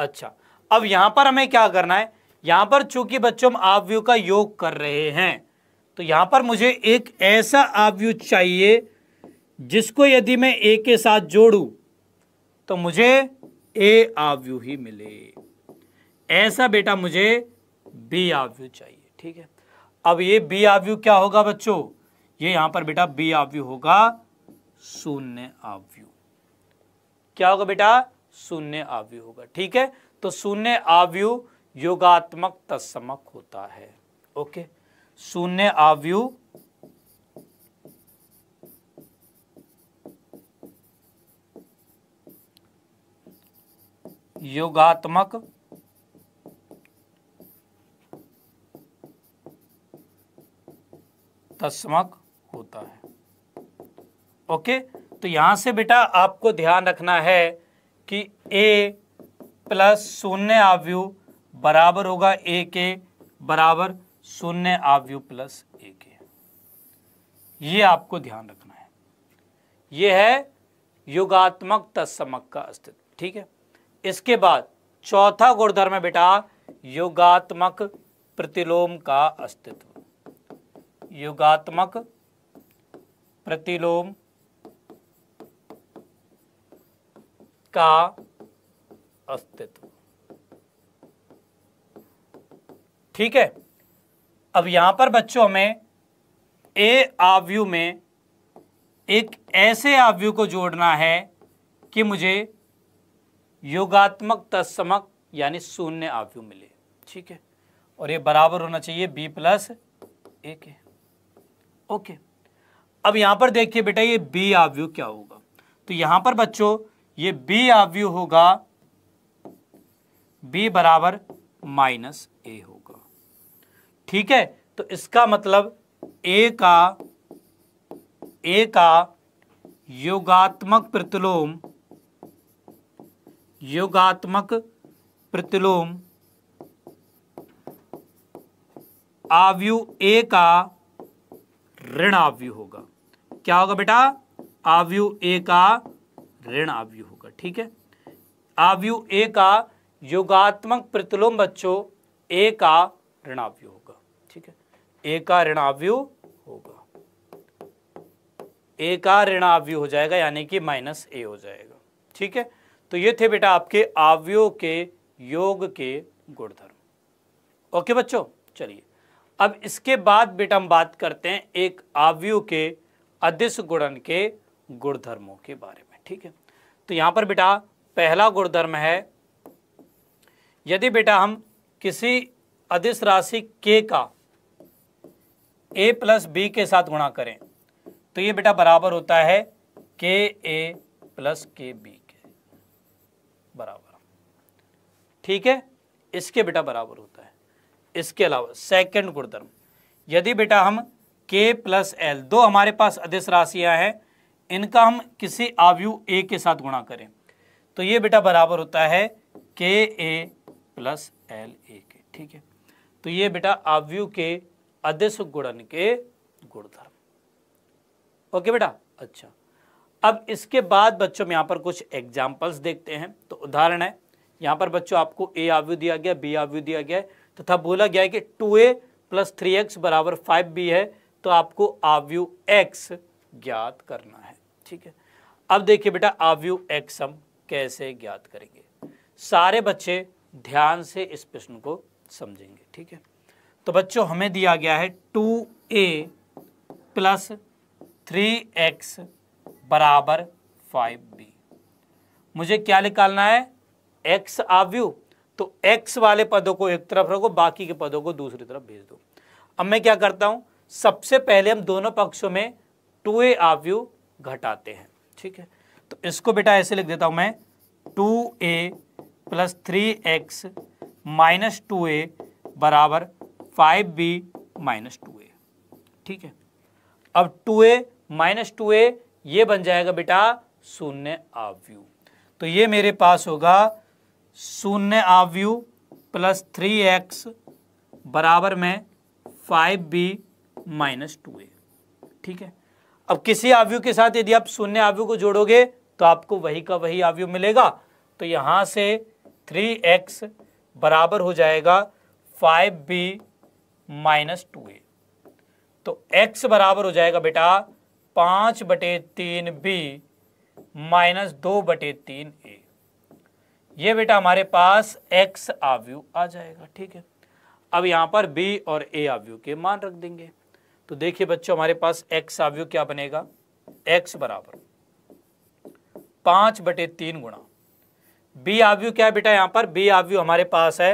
अच्छा अब यहां पर हमें क्या करना है यहां पर चूंकि बच्चों हम आवव्यू का योग कर रहे हैं तो यहां पर मुझे एक ऐसा आवयु चाहिए जिसको यदि मैं ए के साथ जोड़ू तो मुझे ए आव्यू ही मिले ऐसा बेटा मुझे बी आवयू चाहिए ठीक है अब ये बी आव्यू क्या होगा बच्चों ये यहां पर बेटा बी आवयू होगा शून्य आव्यू क्या होगा बेटा शून्य आव्यू होगा ठीक है तो शून्य आव्यू योगात्मक तत्समक होता है ओके शून्य आवयु योगात्मक तस्मक होता है ओके तो यहां से बेटा आपको ध्यान रखना है कि ए प्लस शून्य आवयु बराबर होगा ए के बराबर शून्य आवयु प्लस ए के ये आपको ध्यान रखना है ये है युगात्मक तत्समक का अस्तित्व ठीक है इसके बाद चौथा गुणधर्म है बेटा युगात्मक प्रतिलोम का अस्तित्व युगात्मक प्रतिलोम का अस्तित्व ठीक है अब यहां पर बच्चों में ए आवयु में एक ऐसे आवयु को जोड़ना है कि मुझे योगात्मक तत्समक यानी शून्य आव्यूह मिले ठीक है और ये बराबर होना चाहिए बी प्लस ए के ओके अब यहां पर देखिए बेटा ये बी आव्यूह क्या होगा तो यहां पर बच्चों ये बी आव्यूह होगा बी बराबर माइनस ए होगा ठीक है तो इसका मतलब ए का ए का योगात्मक प्रतिलोम योगात्मक प्रतिलोम आवयु ए का ऋण आवयु होगा क्या होगा बेटा आवयु ए का ऋण आवयु होगा ठीक है आवयु ए का योगात्मक प्रतिलोम बच्चों ए का ऋण ऋणावयु होगा ठीक है ए का ऋण ऋणावयु होगा ए का ऋण आव्यु हो जाएगा यानी कि माइनस ए हो जाएगा ठीक है तो ये थे बेटा आपके आवयों के योग के गुणधर्म ओके बच्चों चलिए अब इसके बाद बेटा हम बात करते हैं एक आवयु के अदिश गुणन के गुणधर्मों के बारे में ठीक है तो यहां पर बेटा पहला गुणधर्म है यदि बेटा हम किसी अदिश राशि के का ए प्लस बी के साथ गुणा करें तो ये बेटा बराबर होता है के ए प्लस के बी ठीक है इसके बेटा बराबर होता है इसके अलावा सेकंड गुणधर्म यदि बेटा हम के प्लस एल दो हमारे पास अधिस राशियां हैं इनका हम किसी आवयु ए के साथ गुणा करें तो ये बेटा बराबर होता है के ए प्लस एल ए के ठीक है तो ये बेटा आवयु के अधिस गुणन के गुणधर्म ओके बेटा अच्छा अब इसके बाद बच्चों में यहां पर कुछ एग्जाम्पल्स देखते हैं तो उदाहरण है यहाँ पर बच्चों आपको ए आव्यू दिया गया बी आव्यू दिया गया तथा तो बोला गया है कि two A plus three X बराबर फाइव बी है तो आपको आव्यू एक्स ज्ञात करना है ठीक है अब देखिए बेटा आव्यू एक्स हम कैसे ज्ञात करेंगे सारे बच्चे ध्यान से इस प्रश्न को समझेंगे ठीक है तो बच्चों हमें दिया गया है two A plus three X बराबर फाइव बी मुझे क्या निकालना है एक्स आव्यू तो एक्स वाले पदों को एक तरफ रखो बाकी के पदों को दूसरी तरफ भेज दो अब मैं क्या करता हूं सबसे पहले हम दोनों पक्षों में टू ए आव्यू घटाते हैं ठीक है तो इसको बेटा ऐसे लिख देता हूं मैं two A plus three X minus two A बराबर five B minus two A ठीक है अब two A minus two A ये बन जाएगा बेटा शून्य आव्यू तो ये मेरे पास होगा शून्य आवयु प्लस थ्री एक्स बराबर में five B minus two A ठीक है अब किसी आवयु के साथ यदि आप शून्य आवयु को जोड़ोगे तो आपको वही का वही आवयु मिलेगा तो यहां से थ्री एक्स बराबर हो जाएगा five B minus two A तो x बराबर हो जाएगा बेटा पाँच बटे तीन बी माइनस दो बटे तीन ये बेटा हमारे पास एक्स आव्यू आ जाएगा ठीक है अब यहाँ पर बी और ए आव्यू के मान रख देंगे तो देखिए बच्चों हमारे पास एक्स आव्यू क्या बनेगा एक्स बराबर पांच बटे तीन गुणा बी आव्यू क्या है बेटा यहाँ पर बी आव्यू हमारे पास है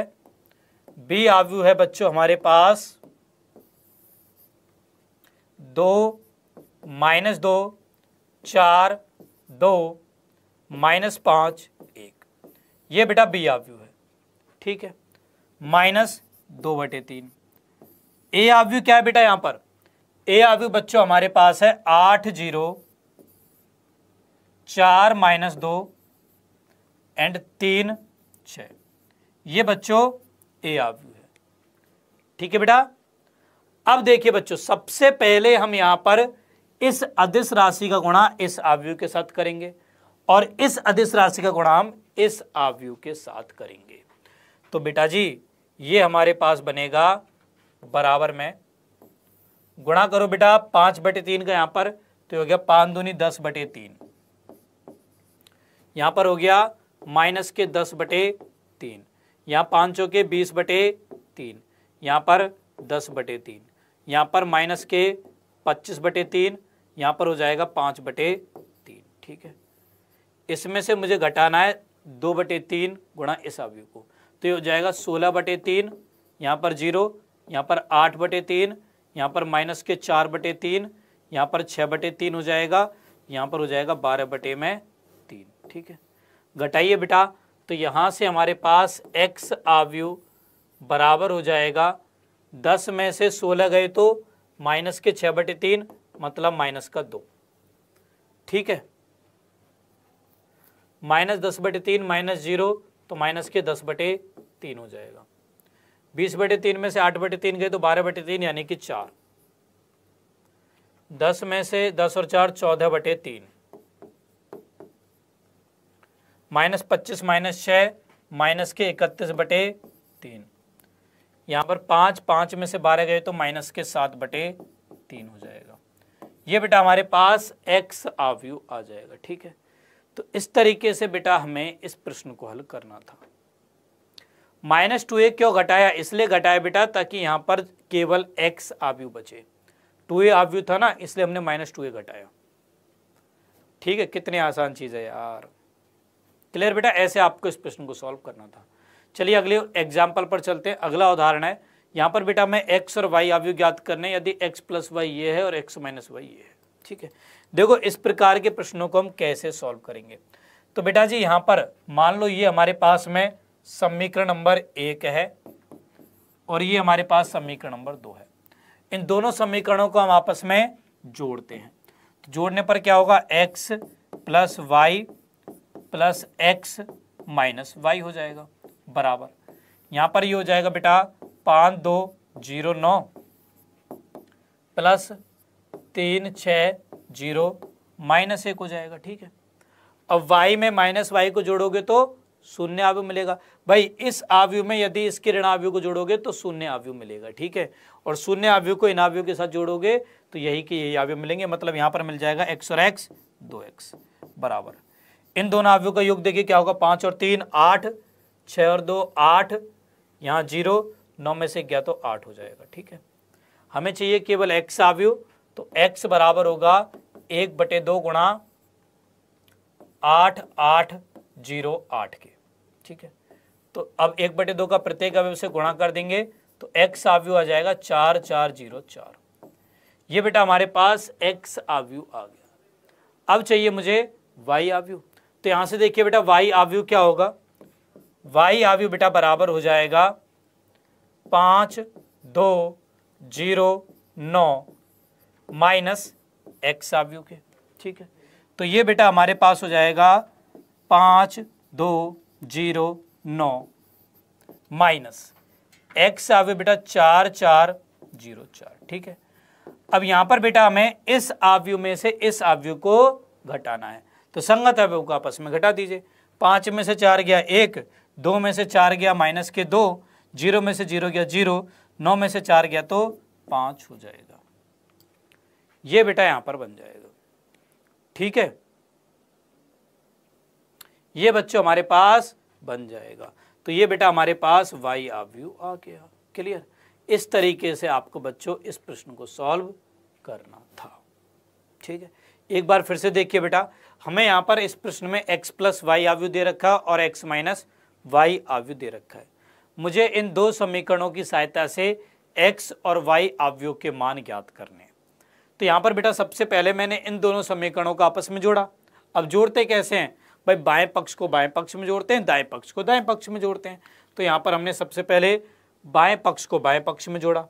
बी आव्यू है बच्चों हमारे पास दो माइनस दो चार दो माइनस पांच ये बेटा बी आवयू है ठीक है माइनस दो बटे तीन ए आवयू क्या है बेटा यहां पर ए आवयू बच्चों हमारे पास है आठ जीरो चार माइनस दो एंड तीन छ ये बच्चों ए आवयू है ठीक है बेटा अब देखिए बच्चों सबसे पहले हम यहां पर इस अदिश राशि का गुणा इस आवयु के साथ करेंगे और इस अदिश राशि का गुणा हम इस आव्यू के साथ करेंगे तो बेटा जी ये हमारे पास बनेगा बराबर में गुणा करो बेटा पांच बटे तीन का यहां पर तो हो गया पांच दूनी दस बटे तीन यहां पर हो गया माइनस के दस बटे तीन यहां पांचों के बीस बटे तीन यहां पर दस बटे तीन यहां पर माइनस के पच्चीस बटे तीन यहां पर हो जाएगा पांच बटे तीन ठीक है इसमें से मुझे घटाना है दो बटे तीन गुणा इस आव्यूह को तो ये हो जाएगा सोलह बटे तीन यहाँ पर जीरो यहाँ पर आठ बटे तीन यहाँ पर माइनस के चार बटे तीन यहाँ पर छः बटे तीन हो जाएगा यहाँ पर हो जाएगा बारह बटे में तीन ठीक है घटाइए बेटा तो यहाँ से हमारे पास एक्स आवयु बराबर हो जाएगा दस में से सोलह गए तो माइनस के छः बटे तीन मतलब माइनस का दो ठीक है माइनस दस बटे तीन माइनस जीरो तो माइनस के दस बटे तीन हो जाएगा बीस बटे तीन में से आठ बटे तीन गए तो बारह बटे तीन यानी कि चार दस में से दस और चार चौदह बटे तीन माइनस पच्चीस माइनस छः माइनस के इकतीस बटे तीन यहाँ पर पाँच पाँच में से बारह गए तो माइनस के सात बटे तीन हो जाएगा ये बेटा हमारे पास एक्स आवयू आ जाएगा ठीक है तो इस तरीके से बेटा हमें इस प्रश्न को हल करना था माइनस टू ए क्यों घटाया इसलिए घटाया बेटा ताकि यहां पर केवल एक्स आव्यू बचे टू ए आव्यू था ना इसलिए हमने माइनस टू ए घटाया ठीक है कितनी आसान चीज़ है यार क्लियर बेटा ऐसे आपको इस प्रश्न को सॉल्व करना था चलिए अगले एग्जाम्पल पर चलते हैं अगला उदाहरण है यहां पर बेटा हमें एक्स और वाई आव्यू ज्ञात करने यदि एक्स प्लस वाई ये है और एक्स माइनस वाई ये है ठीक है देखो इस प्रकार के प्रश्नों को हम कैसे सॉल्व करेंगे तो बेटा जी यहाँ पर मान लो ये हमारे पास में समीकरण नंबर एक है और ये हमारे पास समीकरण नंबर दो है इन दोनों समीकरणों को हम आपस में जोड़ते हैं तो जोड़ने पर क्या होगा x plus Y plus X minus Y हो जाएगा बराबर यहाँ पर ये हो जाएगा बेटा पाँच दो जीरो नौ प्लस तीन छ जीरो माइनस एक हो जाएगा ठीक है अब वाई में माइनस वाई को जोड़ोगे तो शून्य आवयु मिलेगा भाई इस आवयु में यदि इसके ऋण आवयु को जोड़ोगे तो शून्य आवयु मिलेगा ठीक है और शून्य आवयु को इन आवयु के साथ जोड़ोगे तो यही कि यही आवयु मिलेंगे मतलब यहां पर मिल जाएगा एक्स और एक्स दो एक्स बराबर इन दोनों आवयु का योग देखिए क्या होगा पांच और तीन आठ छ और दो आठ यहाँ जीरो नौ में से गया तो आठ हो जाएगा ठीक है हमें चाहिए केवल एक्स आवयु तो एक्स बराबर होगा एक बटे दो गुणा आठ आठ जीरो आठ के ठीक है तो अब एक बटे दो का प्रत्येक अवयव से गुणा कर देंगे तो एक्स आवयु आ जाएगा चार चार जीरो चार ये बेटा हमारे पास एक्स आवयु आ गया अब चाहिए मुझे वाई आव्यू तो यहां से देखिए बेटा वाई आवयु क्या होगा वाई आवयु बेटा बराबर हो जाएगा पांच दो जीरो नौ माइनस एक्स आव्यू के ठीक है तो ये बेटा हमारे पास हो जाएगा पाँच दो जीरो नौ माइनस एक्स आव्यू बेटा चार चार जीरो चार ठीक है अब यहाँ पर बेटा हमें इस आवयु में से इस आवयु को घटाना है तो संगत अवयव को आपस में घटा दीजिए पाँच में से चार गया एक दो में से चार गया माइनस के दो जीरो में से जीरो गया जीरो नौ में से चार गया तो पाँच हो जाएगा ये बेटा यहां पर बन जाएगा तो। ठीक है ये बच्चों हमारे पास बन जाएगा तो ये बेटा हमारे पास वाई आव्यू आ गया क्लियर इस तरीके से आपको बच्चों इस प्रश्न को सॉल्व करना था ठीक है एक बार फिर से देखिए बेटा हमें यहां पर इस प्रश्न में x प्लस वाई आव्यू दे रखा और x माइनस वाई आव्यू दे रखा है मुझे इन दो समीकरणों की सहायता से x और y आव्यू के मान ज्ञात करने तो यहाँ पर बेटा सबसे पहले मैंने इन दोनों समीकरणों को आपस में जोड़ा अब जोड़ते कैसे हैं भाई बाएं पक्ष को बाएं पक्ष में जोड़ते हैं दाएं पक्ष को दाएं पक्ष में जोड़ते हैं तो यहाँ पर हमने सबसे पहले बाएं पक्ष को बाएं पक्ष में जोड़ा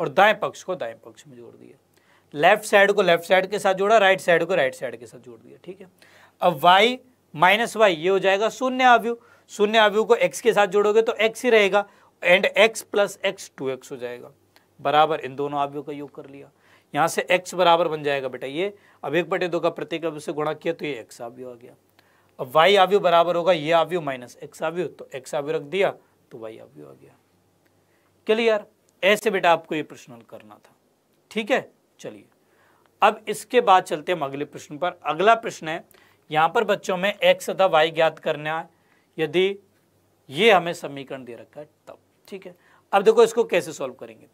और दाएं पक्ष को दाएं पक्ष में जोड़ दिया लेफ्ट साइड को लेफ्ट साइड के साथ जोड़ा राइट साइड को राइट साइड के साथ जोड़ दिया ठीक है अब वाई माइनस वाई ये हो जाएगा शून्य आवयु शून्य आवयु को एक्स के साथ जोड़ोगे तो एक्स ही रहेगा and X plus X two X हो जाएगा बराबर इन दोनों आव्यू का योग कर लिया यहाँ से x बराबर बन जाएगा बेटा ये अब एक बटे दो का अब उसे गुणा किया तो ये x आवयु आ गया अब y आवयु बराबर होगा ये आवयु माइनस एक्स आवयु तो x आवयु रख दिया तो y आवयु आ गया क्लियर ऐसे बेटा आपको ये प्रश्न हल करना था ठीक है चलिए अब इसके बाद चलते हम अगले प्रश्न पर अगला प्रश्न है यहाँ पर बच्चों में एक्स तथा वाई ज्ञात करना है यदि ये हमें समीकरण दे रखा है तब ठीक है अब देखो इसको कैसे सॉल्व करेंगे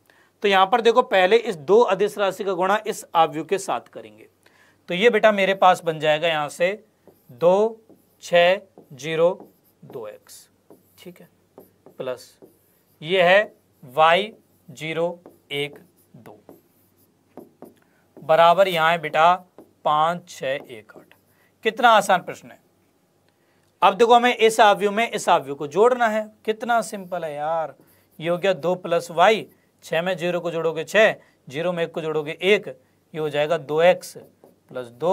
तो यहां पर देखो पहले इस दो अधिस राशि का गुणा इस आवयु के साथ करेंगे तो ये बेटा मेरे पास बन जाएगा यहां से दो छ जीरो दो एक्स ठीक है प्लस ये है वाई जीरो एक दो बराबर यहां है बेटा पांच छ एक आठ कितना आसान प्रश्न है अब देखो हमें इस आवयु में इस आवयु को जोड़ना है कितना सिंपल है यार ये हो गया दो प्लस वाई छः में जीरो को जोड़ोगे छः जीरो में एक को जोड़ोगे एक ये हो जाएगा दो एक्स प्लस दो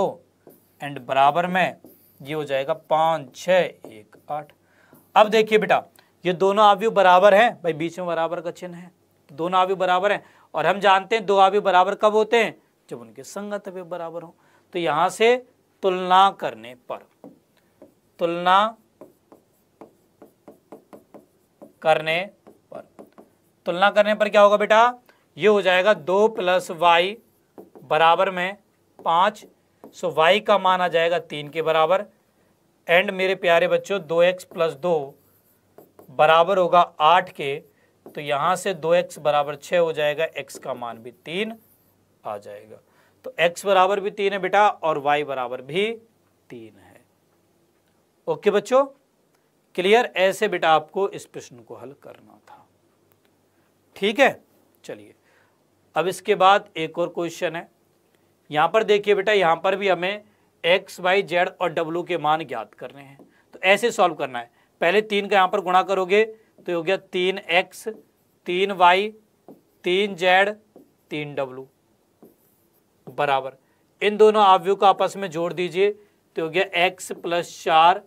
एंड बराबर में ये हो जाएगा पाँच छ एक आठ अब देखिए बेटा ये दोनों आवयु बराबर हैं भाई बीच में बराबर का चिन्ह है दोनों आवयु बराबर हैं और हम जानते हैं दो आवयु बराबर कब होते हैं जब उनके संगत अवयव बराबर हों तो यहाँ से तुलना करने पर तुलना करने तुलना करने पर क्या होगा बेटा ये हो जाएगा दो प्लस वाई बराबर में पाँच सो वाई का मान आ जाएगा तीन के बराबर एंड मेरे प्यारे बच्चों दो एक्स प्लस दो बराबर होगा आठ के तो यहाँ से दो एक्स बराबर छः हो जाएगा एक्स का मान भी तीन आ जाएगा तो एक्स बराबर भी तीन है बेटा और वाई बराबर भी तीन है ओके बच्चों क्लियर ऐसे बेटा आपको इस प्रश्न को हल करना था ठीक है चलिए अब इसके बाद एक और क्वेश्चन है यहाँ पर देखिए बेटा यहाँ पर भी हमें एक्स वाई जेड और डब्लू के मान ज्ञात करने हैं तो ऐसे सॉल्व करना है पहले तीन का यहाँ पर गुणा करोगे तो हो गया तीन एक्स तीन वाई तीन जेड तीन डब्लू बराबर इन दोनों आवयु को आपस में जोड़ दीजिए तो हो गया एक्स प्लस चार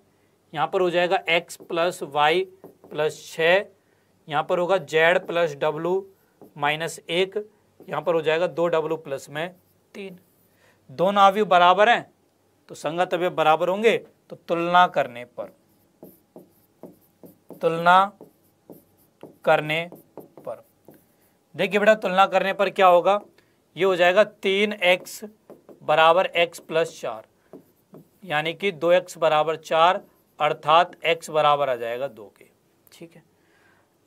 यहाँ पर हो जाएगा एक्स प्लस वाई प्लस छः यहाँ पर होगा जेड प्लस डब्लू माइनस एक यहाँ पर हो जाएगा दो डब्लू प्लस में तीन दोनों आवयु बराबर हैं तो संगत अवय बराबर होंगे तो तुलना करने पर तुलना करने पर देखिए बेटा तुलना करने पर क्या होगा ये हो जाएगा तीन एक्स बराबर एक्स प्लस चार यानी कि दो एक्स बराबर चार अर्थात एक्स बराबर आ जाएगा दो के ठीक है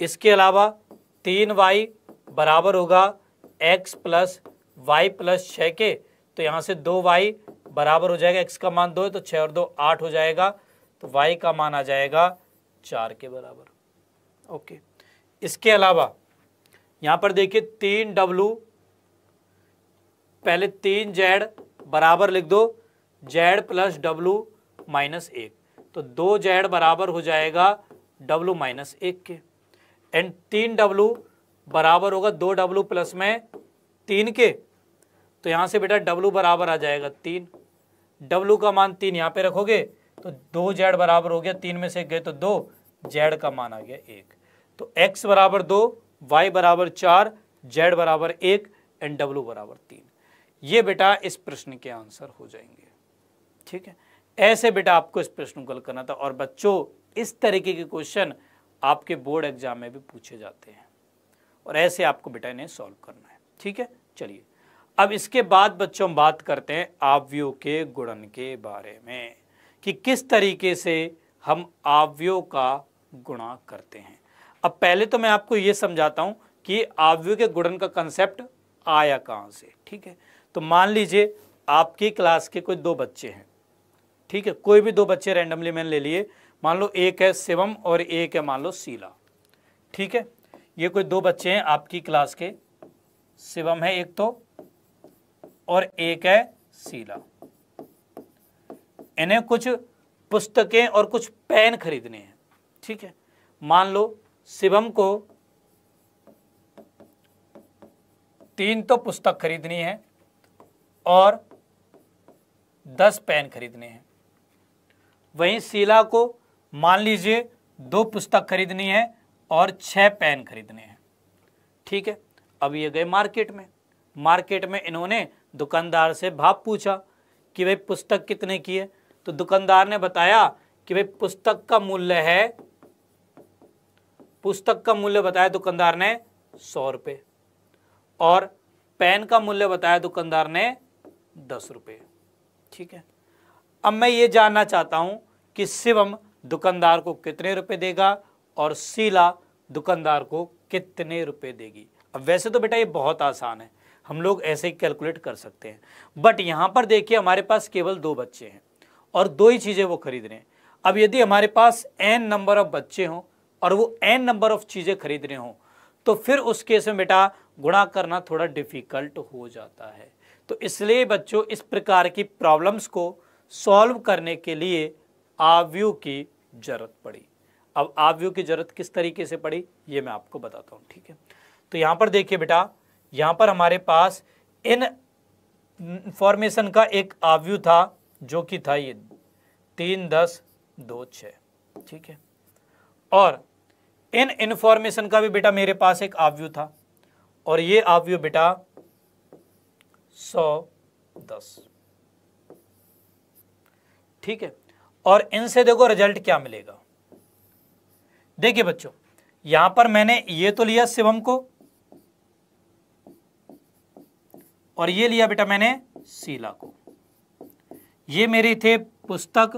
इसके अलावा तीन वाई बराबर होगा एक्स प्लस वाई प्लस छः के तो यहाँ से दो वाई बराबर हो जाएगा एक्स का मान दो है तो छः और दो आठ हो जाएगा तो वाई का मान आ जाएगा चार के बराबर ओके इसके अलावा यहाँ पर देखिए तीन डब्लू पहले तीन जेड बराबर लिख दो जेड प्लस डब्लू माइनस एक तो दो जेड बराबर हो जाएगा डब्लू माइनस एक के एंड तीन डब्लू बराबर होगा दो डब्लू प्लस में तीन के तो यहाँ से बेटा डब्लू बराबर आ जाएगा तीन डब्लू का मान तीन यहाँ पे रखोगे तो दो जेड बराबर हो गया तीन में से गए तो दो जेड का मान आ गया एक तो एक्स बराबर दो वाई बराबर चार जेड बराबर एक एंड डब्लू बराबर तीन ये बेटा इस प्रश्न के आंसर हो जाएंगे ठीक है ऐसे बेटा आपको इस प्रश्न को हल करना था और बच्चों इस तरीके के क्वेश्चन आपके बोर्ड एग्जाम में भी पूछे जाते हैं और ऐसे आपको बेटा इन्हें सॉल्व करना है ठीक है चलिए अब इसके बाद बच्चों बात करते हैं आवयों के गुणन के बारे में कि किस तरीके से हम आवयों का गुणा करते हैं अब पहले तो मैं आपको ये समझाता हूँ कि आवयों के गुणन का कंसेप्ट आया कहाँ से ठीक है तो मान लीजिए आपकी क्लास के कोई दो बच्चे हैं ठीक है कोई भी दो बच्चे रैंडमली मैंने ले लिए मान लो एक है शिवम और एक है मान लो शीला ठीक है ये कोई दो बच्चे हैं आपकी क्लास के शिवम है एक तो और एक है शीला इन्हें कुछ पुस्तकें और कुछ पेन खरीदने हैं ठीक है मान लो शिवम को तीन तो पुस्तक खरीदनी है और दस पेन खरीदने हैं वहीं शीला को मान लीजिए दो पुस्तक खरीदनी है और छह पेन खरीदने हैं ठीक है अब ये गए मार्केट में मार्केट में इन्होंने दुकानदार से भाव पूछा कि भाई पुस्तक कितने की है तो दुकानदार ने बताया कि भाई पुस्तक का मूल्य है पुस्तक का मूल्य बताया दुकानदार ने सौ रुपये और पेन का मूल्य बताया दुकानदार ने दस रुपये ठीक है अब मैं ये जानना चाहता हूँ कि शिवम दुकानदार को कितने रुपए देगा और सीला दुकानदार को कितने रुपए देगी अब वैसे तो बेटा ये बहुत आसान है हम लोग ऐसे ही कैलकुलेट कर सकते हैं बट यहाँ पर देखिए हमारे पास केवल दो बच्चे हैं और दो ही चीज़ें वो खरीद रहे हैं अब यदि हमारे पास एन नंबर ऑफ बच्चे हों और वो एन नंबर ऑफ चीज़ें खरीद रहे हों तो फिर उस केस में बेटा गुणा करना थोड़ा डिफ़िकल्ट हो जाता है तो इसलिए बच्चों इस प्रकार की प्रॉब्लम्स को सॉल्व करने के लिए आव्यू की जरूरत पड़ी अब आप की जरूरत किस तरीके से पड़ी ये मैं आपको बताता हूँ ठीक है तो यहाँ पर देखिए बेटा यहाँ पर हमारे पास इन फॉर्मेशन का एक आवयू था जो कि था ये तीन दस दो छ ठीक है और इन इन्फॉर्मेशन का भी बेटा मेरे पास एक आवयू था और ये आवयू बेटा सौ दस ठीक है और इनसे देखो रिजल्ट क्या मिलेगा देखिए बच्चों यहां पर मैंने ये तो लिया शिवम को और ये लिया बेटा मैंने शीला को ये मेरे थे पुस्तक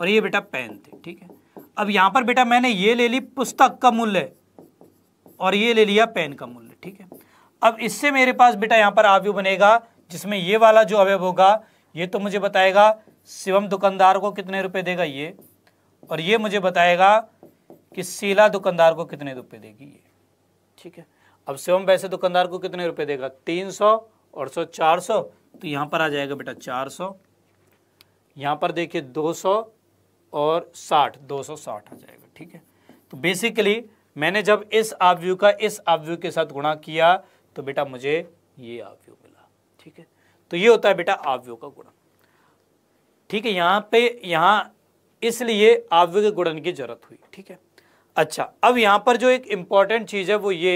और ये बेटा पेन थे ठीक है अब यहां पर बेटा मैंने ये ले ली पुस्तक का मूल्य और ये ले लिया पेन का मूल्य ठीक है अब इससे मेरे पास बेटा यहां पर अवयव बनेगा जिसमें ये वाला जो अवयव होगा ये तो मुझे बताएगा शिवम दुकानदार को कितने रुपए देगा ये और ये मुझे बताएगा कि शीला दुकानदार को कितने रुपए देगी ये ठीक है अब शिवम वैसे दुकानदार को कितने रुपए देगा तीन सौ और सौ चार सौ तो यहाँ पर आ जाएगा बेटा चार सौ यहाँ पर देखिए दो सौ और साठ दो सौ साठ आ जाएगा ठीक है तो बेसिकली मैंने जब इस आप का इस आप के साथ गुणा किया तो बेटा मुझे ये आवव्यू मिला ठीक है तो ये होता है बेटा आवव्यो का गुणन ठीक है यहाँ पे यहाँ इसलिए आव्य के गुणन की जरूरत हुई ठीक है अच्छा अब यहाँ पर जो एक इम्पॉर्टेंट चीज़ है वो ये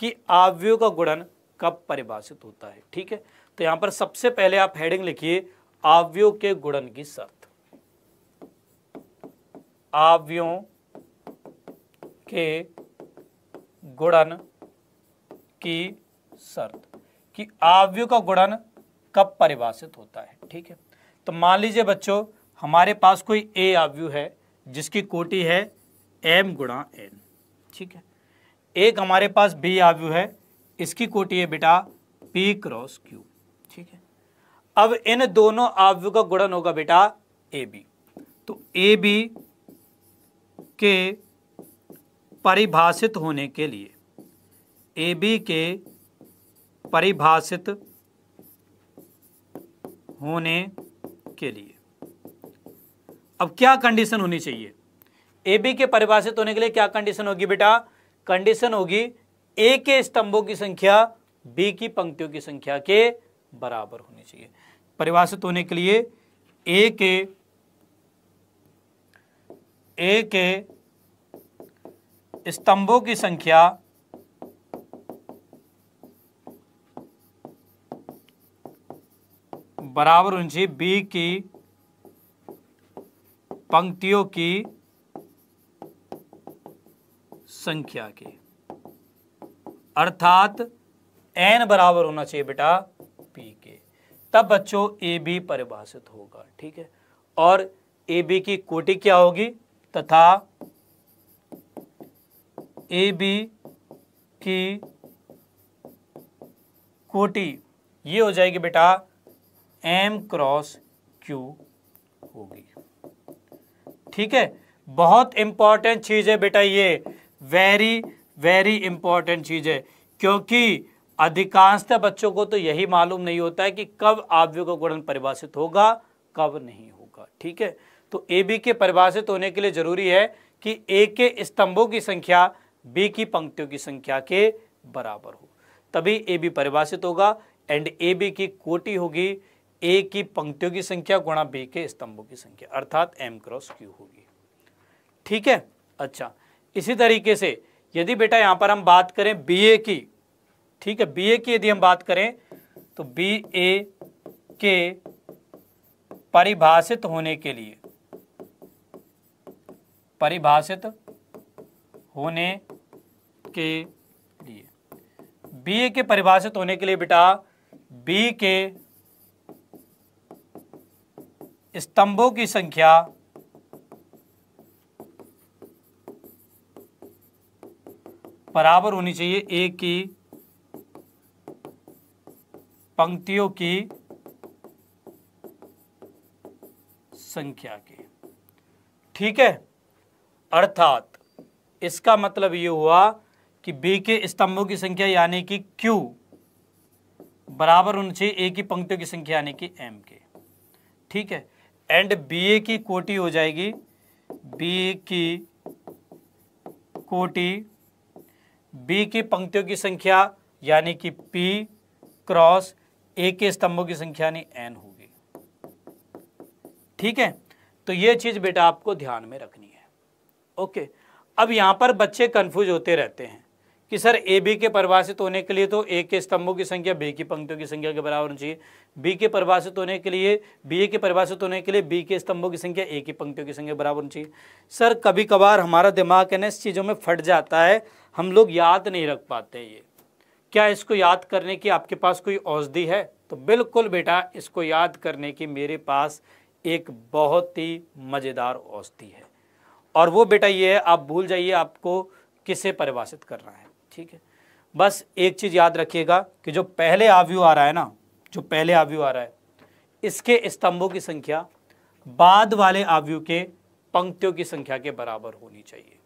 कि आवव्यो का गुणन कब परिभाषित होता है ठीक है तो यहाँ पर सबसे पहले आप हेडिंग लिखिए आवव्यो के गुणन की शर्त आवव्यों के गुणन की शर्त कि आवव्यो का गुणन कब परिभाषित होता है ठीक है तो मान लीजिए बच्चों हमारे पास कोई ए आव्यू है जिसकी कोटी है एम गुणा एन ठीक है एक हमारे पास बी आव्यू है इसकी कोटी है बेटा पी क्रॉस क्यू ठीक है अब इन दोनों आव्यू का गुणन होगा बेटा ए बी तो ए बी के परिभाषित होने के लिए ए बी के परिभाषित होने के लिए अब क्या कंडीशन होनी चाहिए ए बी के परिभाषित होने के लिए क्या कंडीशन होगी बेटा कंडीशन होगी ए के स्तंभों की संख्या बी की पंक्तियों की संख्या के बराबर होनी चाहिए परिभाषित होने के लिए ए के ए के स्तंभों की संख्या बराबर उनसे बी की पंक्तियों की संख्या की अर्थात एन बराबर होना चाहिए बेटा पी के तब बच्चों ए बी परिभाषित होगा ठीक है और ए बी की कोटि क्या होगी तथा ए बी की कोटि ये हो जाएगी बेटा एम क्रॉस क्यू होगी ठीक है बहुत इंपॉर्टेंट चीज है बेटा ये वेरी वेरी इंपॉर्टेंट चीज है क्योंकि अधिकांशतः बच्चों को तो यही मालूम नहीं होता है कि कब आवय का गुणन परिभाषित होगा कब नहीं होगा ठीक है तो ए बी के परिभाषित होने के लिए जरूरी है कि ए के स्तंभों की संख्या बी की पंक्तियों की संख्या के बराबर हो तभी ए बी परिभाषित होगा एंड ए बी की कोटि होगी ए की पंक्तियों की संख्या गुणा बी के स्तंभों की संख्या अर्थात एम क्रॉस क्यू होगी ठीक है अच्छा इसी तरीके से यदि बेटा यहां पर हम बात करें बी ए की ठीक है बी ए की यदि हम बात करें तो बी ए के परिभाषित होने के लिए परिभाषित होने के लिए बी ए के परिभाषित होने के लिए बेटा बी के स्तंभों की संख्या बराबर होनी चाहिए एक की पंक्तियों की संख्या की ठीक है अर्थात इसका मतलब यह हुआ कि बी के स्तंभों की संख्या यानी कि क्यू बराबर होनी चाहिए ए की पंक्तियों की संख्या यानी कि एम के ठीक है एंड बीए की कोटी हो जाएगी बीए की कोटी बी की पंक्तियों की संख्या यानी कि पी क्रॉस ए के स्तंभों की संख्या यानी एन होगी ठीक है तो ये चीज बेटा आपको ध्यान में रखनी है ओके अब यहां पर बच्चे कंफ्यूज होते रहते हैं कि सर ए बी के परिभाषित होने के लिए तो ए के स्तंभों की संख्या बी की पंक्तियों की संख्या के बराबर होनी चाहिए बी के परिभाषित होने के लिए बी ए के परिभाषित होने के लिए बी के स्तंभों की संख्या ए की पंक्तियों की संख्या बराबर होनी चाहिए सर कभी कभार हमारा दिमाग है ना इस चीज़ों में फट जाता है हम लोग याद नहीं रख पाते ये क्या इसको याद करने की आपके पास कोई औषधि है तो बिल्कुल बेटा इसको याद करने की मेरे पास एक बहुत ही मज़ेदार औषधि है और वो बेटा ये है आप भूल जाइए आपको किसे परिभाषित करना है ठीक है बस एक चीज़ याद रखिएगा कि जो पहले आव्यू आ रहा है ना जो पहले आव्यू आ रहा है इसके स्तंभों की संख्या बाद वाले आव्यू के पंक्तियों की संख्या के बराबर होनी चाहिए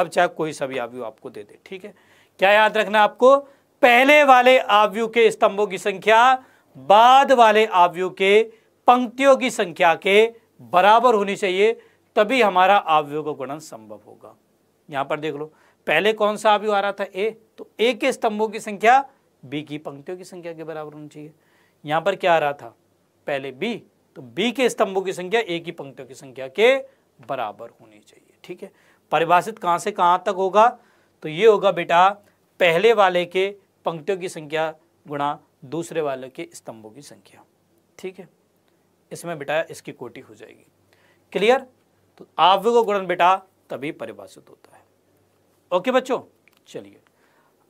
अब चाहे कोई सभी आव्यू आपको दे दे ठीक है क्या याद रखना आपको पहले वाले आव्यू के स्तंभों की संख्या बाद वाले आव्यू के पंक्तियों की संख्या के बराबर होनी चाहिए तभी हमारा आव्यू का गुणन संभव होगा यहां पर देख लो पहले कौन सा आयु आ रहा था ए तो ए के स्तंभों की संख्या बी की पंक्तियों की संख्या के बराबर होनी चाहिए यहां पर क्या आ रहा था पहले बी तो बी के स्तंभों की संख्या ए की पंक्तियों की संख्या के बराबर होनी चाहिए ठीक है परिभाषित कहां से कहां तक होगा तो ये होगा बेटा पहले वाले के पंक्तियों की संख्या गुणा दूसरे वाले के स्तंभों की संख्या ठीक है इसमें बेटा इसकी कोटि हो जाएगी क्लियर तो आव्य को गुणन बेटा तभी परिभाषित होता है ओके बच्चों चलिए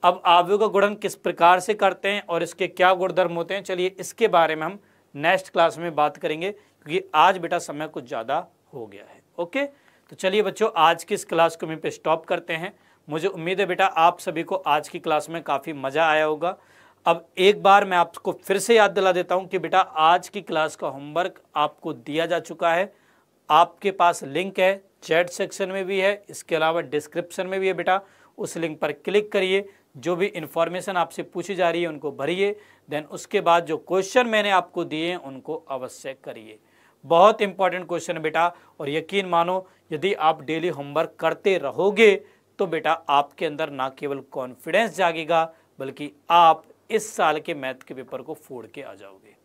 अब आवयव का गुणन किस प्रकार से करते हैं और इसके क्या गुणधर्म होते हैं चलिए इसके बारे में हम नेक्स्ट क्लास में बात करेंगे क्योंकि आज बेटा समय कुछ ज़्यादा हो गया है ओके तो चलिए बच्चों आज की इस क्लास को मैं पे स्टॉप करते हैं मुझे उम्मीद है बेटा आप सभी को आज की क्लास में काफ़ी मज़ा आया होगा अब एक बार मैं आपको फिर से याद दिला देता हूँ कि बेटा आज की क्लास का होमवर्क आपको दिया जा चुका है आपके पास लिंक है चैट सेक्शन में भी है इसके अलावा डिस्क्रिप्शन में भी है बेटा उस लिंक पर क्लिक करिए जो भी इन्फॉर्मेशन आपसे पूछी जा रही है उनको भरिए देन उसके बाद जो क्वेश्चन मैंने आपको दिए हैं उनको अवश्य करिए बहुत इंपॉर्टेंट क्वेश्चन बेटा और यकीन मानो यदि आप डेली होमवर्क करते रहोगे तो बेटा आपके अंदर ना केवल कॉन्फिडेंस जागेगा बल्कि आप इस साल के मैथ के पेपर को फोड़ के आ जाओगे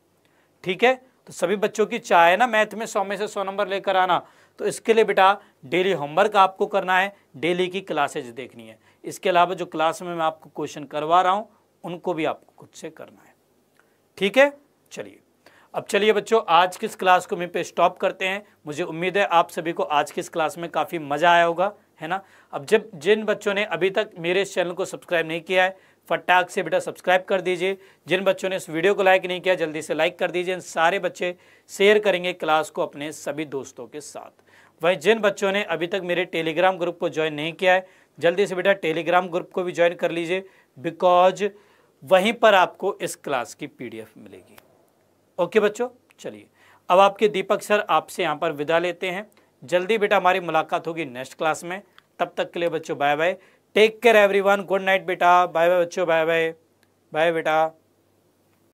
ठीक है तो सभी बच्चों की चाय है ना मैथ में सौ में से सौ नंबर लेकर आना तो इसके लिए बेटा डेली होमवर्क आपको करना है डेली की क्लासेज देखनी है इसके अलावा जो क्लास में मैं आपको क्वेश्चन करवा रहा हूँ उनको भी आपको खुद से करना है ठीक है चलिए अब चलिए बच्चों आज किस क्लास को मैं पे स्टॉप करते हैं मुझे उम्मीद है आप सभी को आज की इस क्लास में काफ़ी मज़ा आया होगा है ना अब जब जिन बच्चों ने अभी तक मेरे इस चैनल को सब्सक्राइब नहीं किया है फटाक से बेटा सब्सक्राइब कर दीजिए जिन बच्चों ने इस वीडियो को लाइक नहीं किया जल्दी से लाइक कर दीजिए इन सारे बच्चे शेयर करेंगे क्लास को अपने सभी दोस्तों के साथ वहीं जिन बच्चों ने अभी तक मेरे टेलीग्राम ग्रुप को ज्वाइन नहीं किया है जल्दी से बेटा टेलीग्राम ग्रुप को भी ज्वाइन कर लीजिए बिकॉज वहीं पर आपको इस क्लास की पीडीएफ मिलेगी ओके बच्चों चलिए अब आपके दीपक सर आपसे यहाँ पर विदा लेते हैं जल्दी बेटा हमारी मुलाकात होगी नेक्स्ट क्लास में तब तक के लिए बच्चों bye bye take care everyone good night बेटा बाय बाय बच्चों बाय बाय बाय बेटा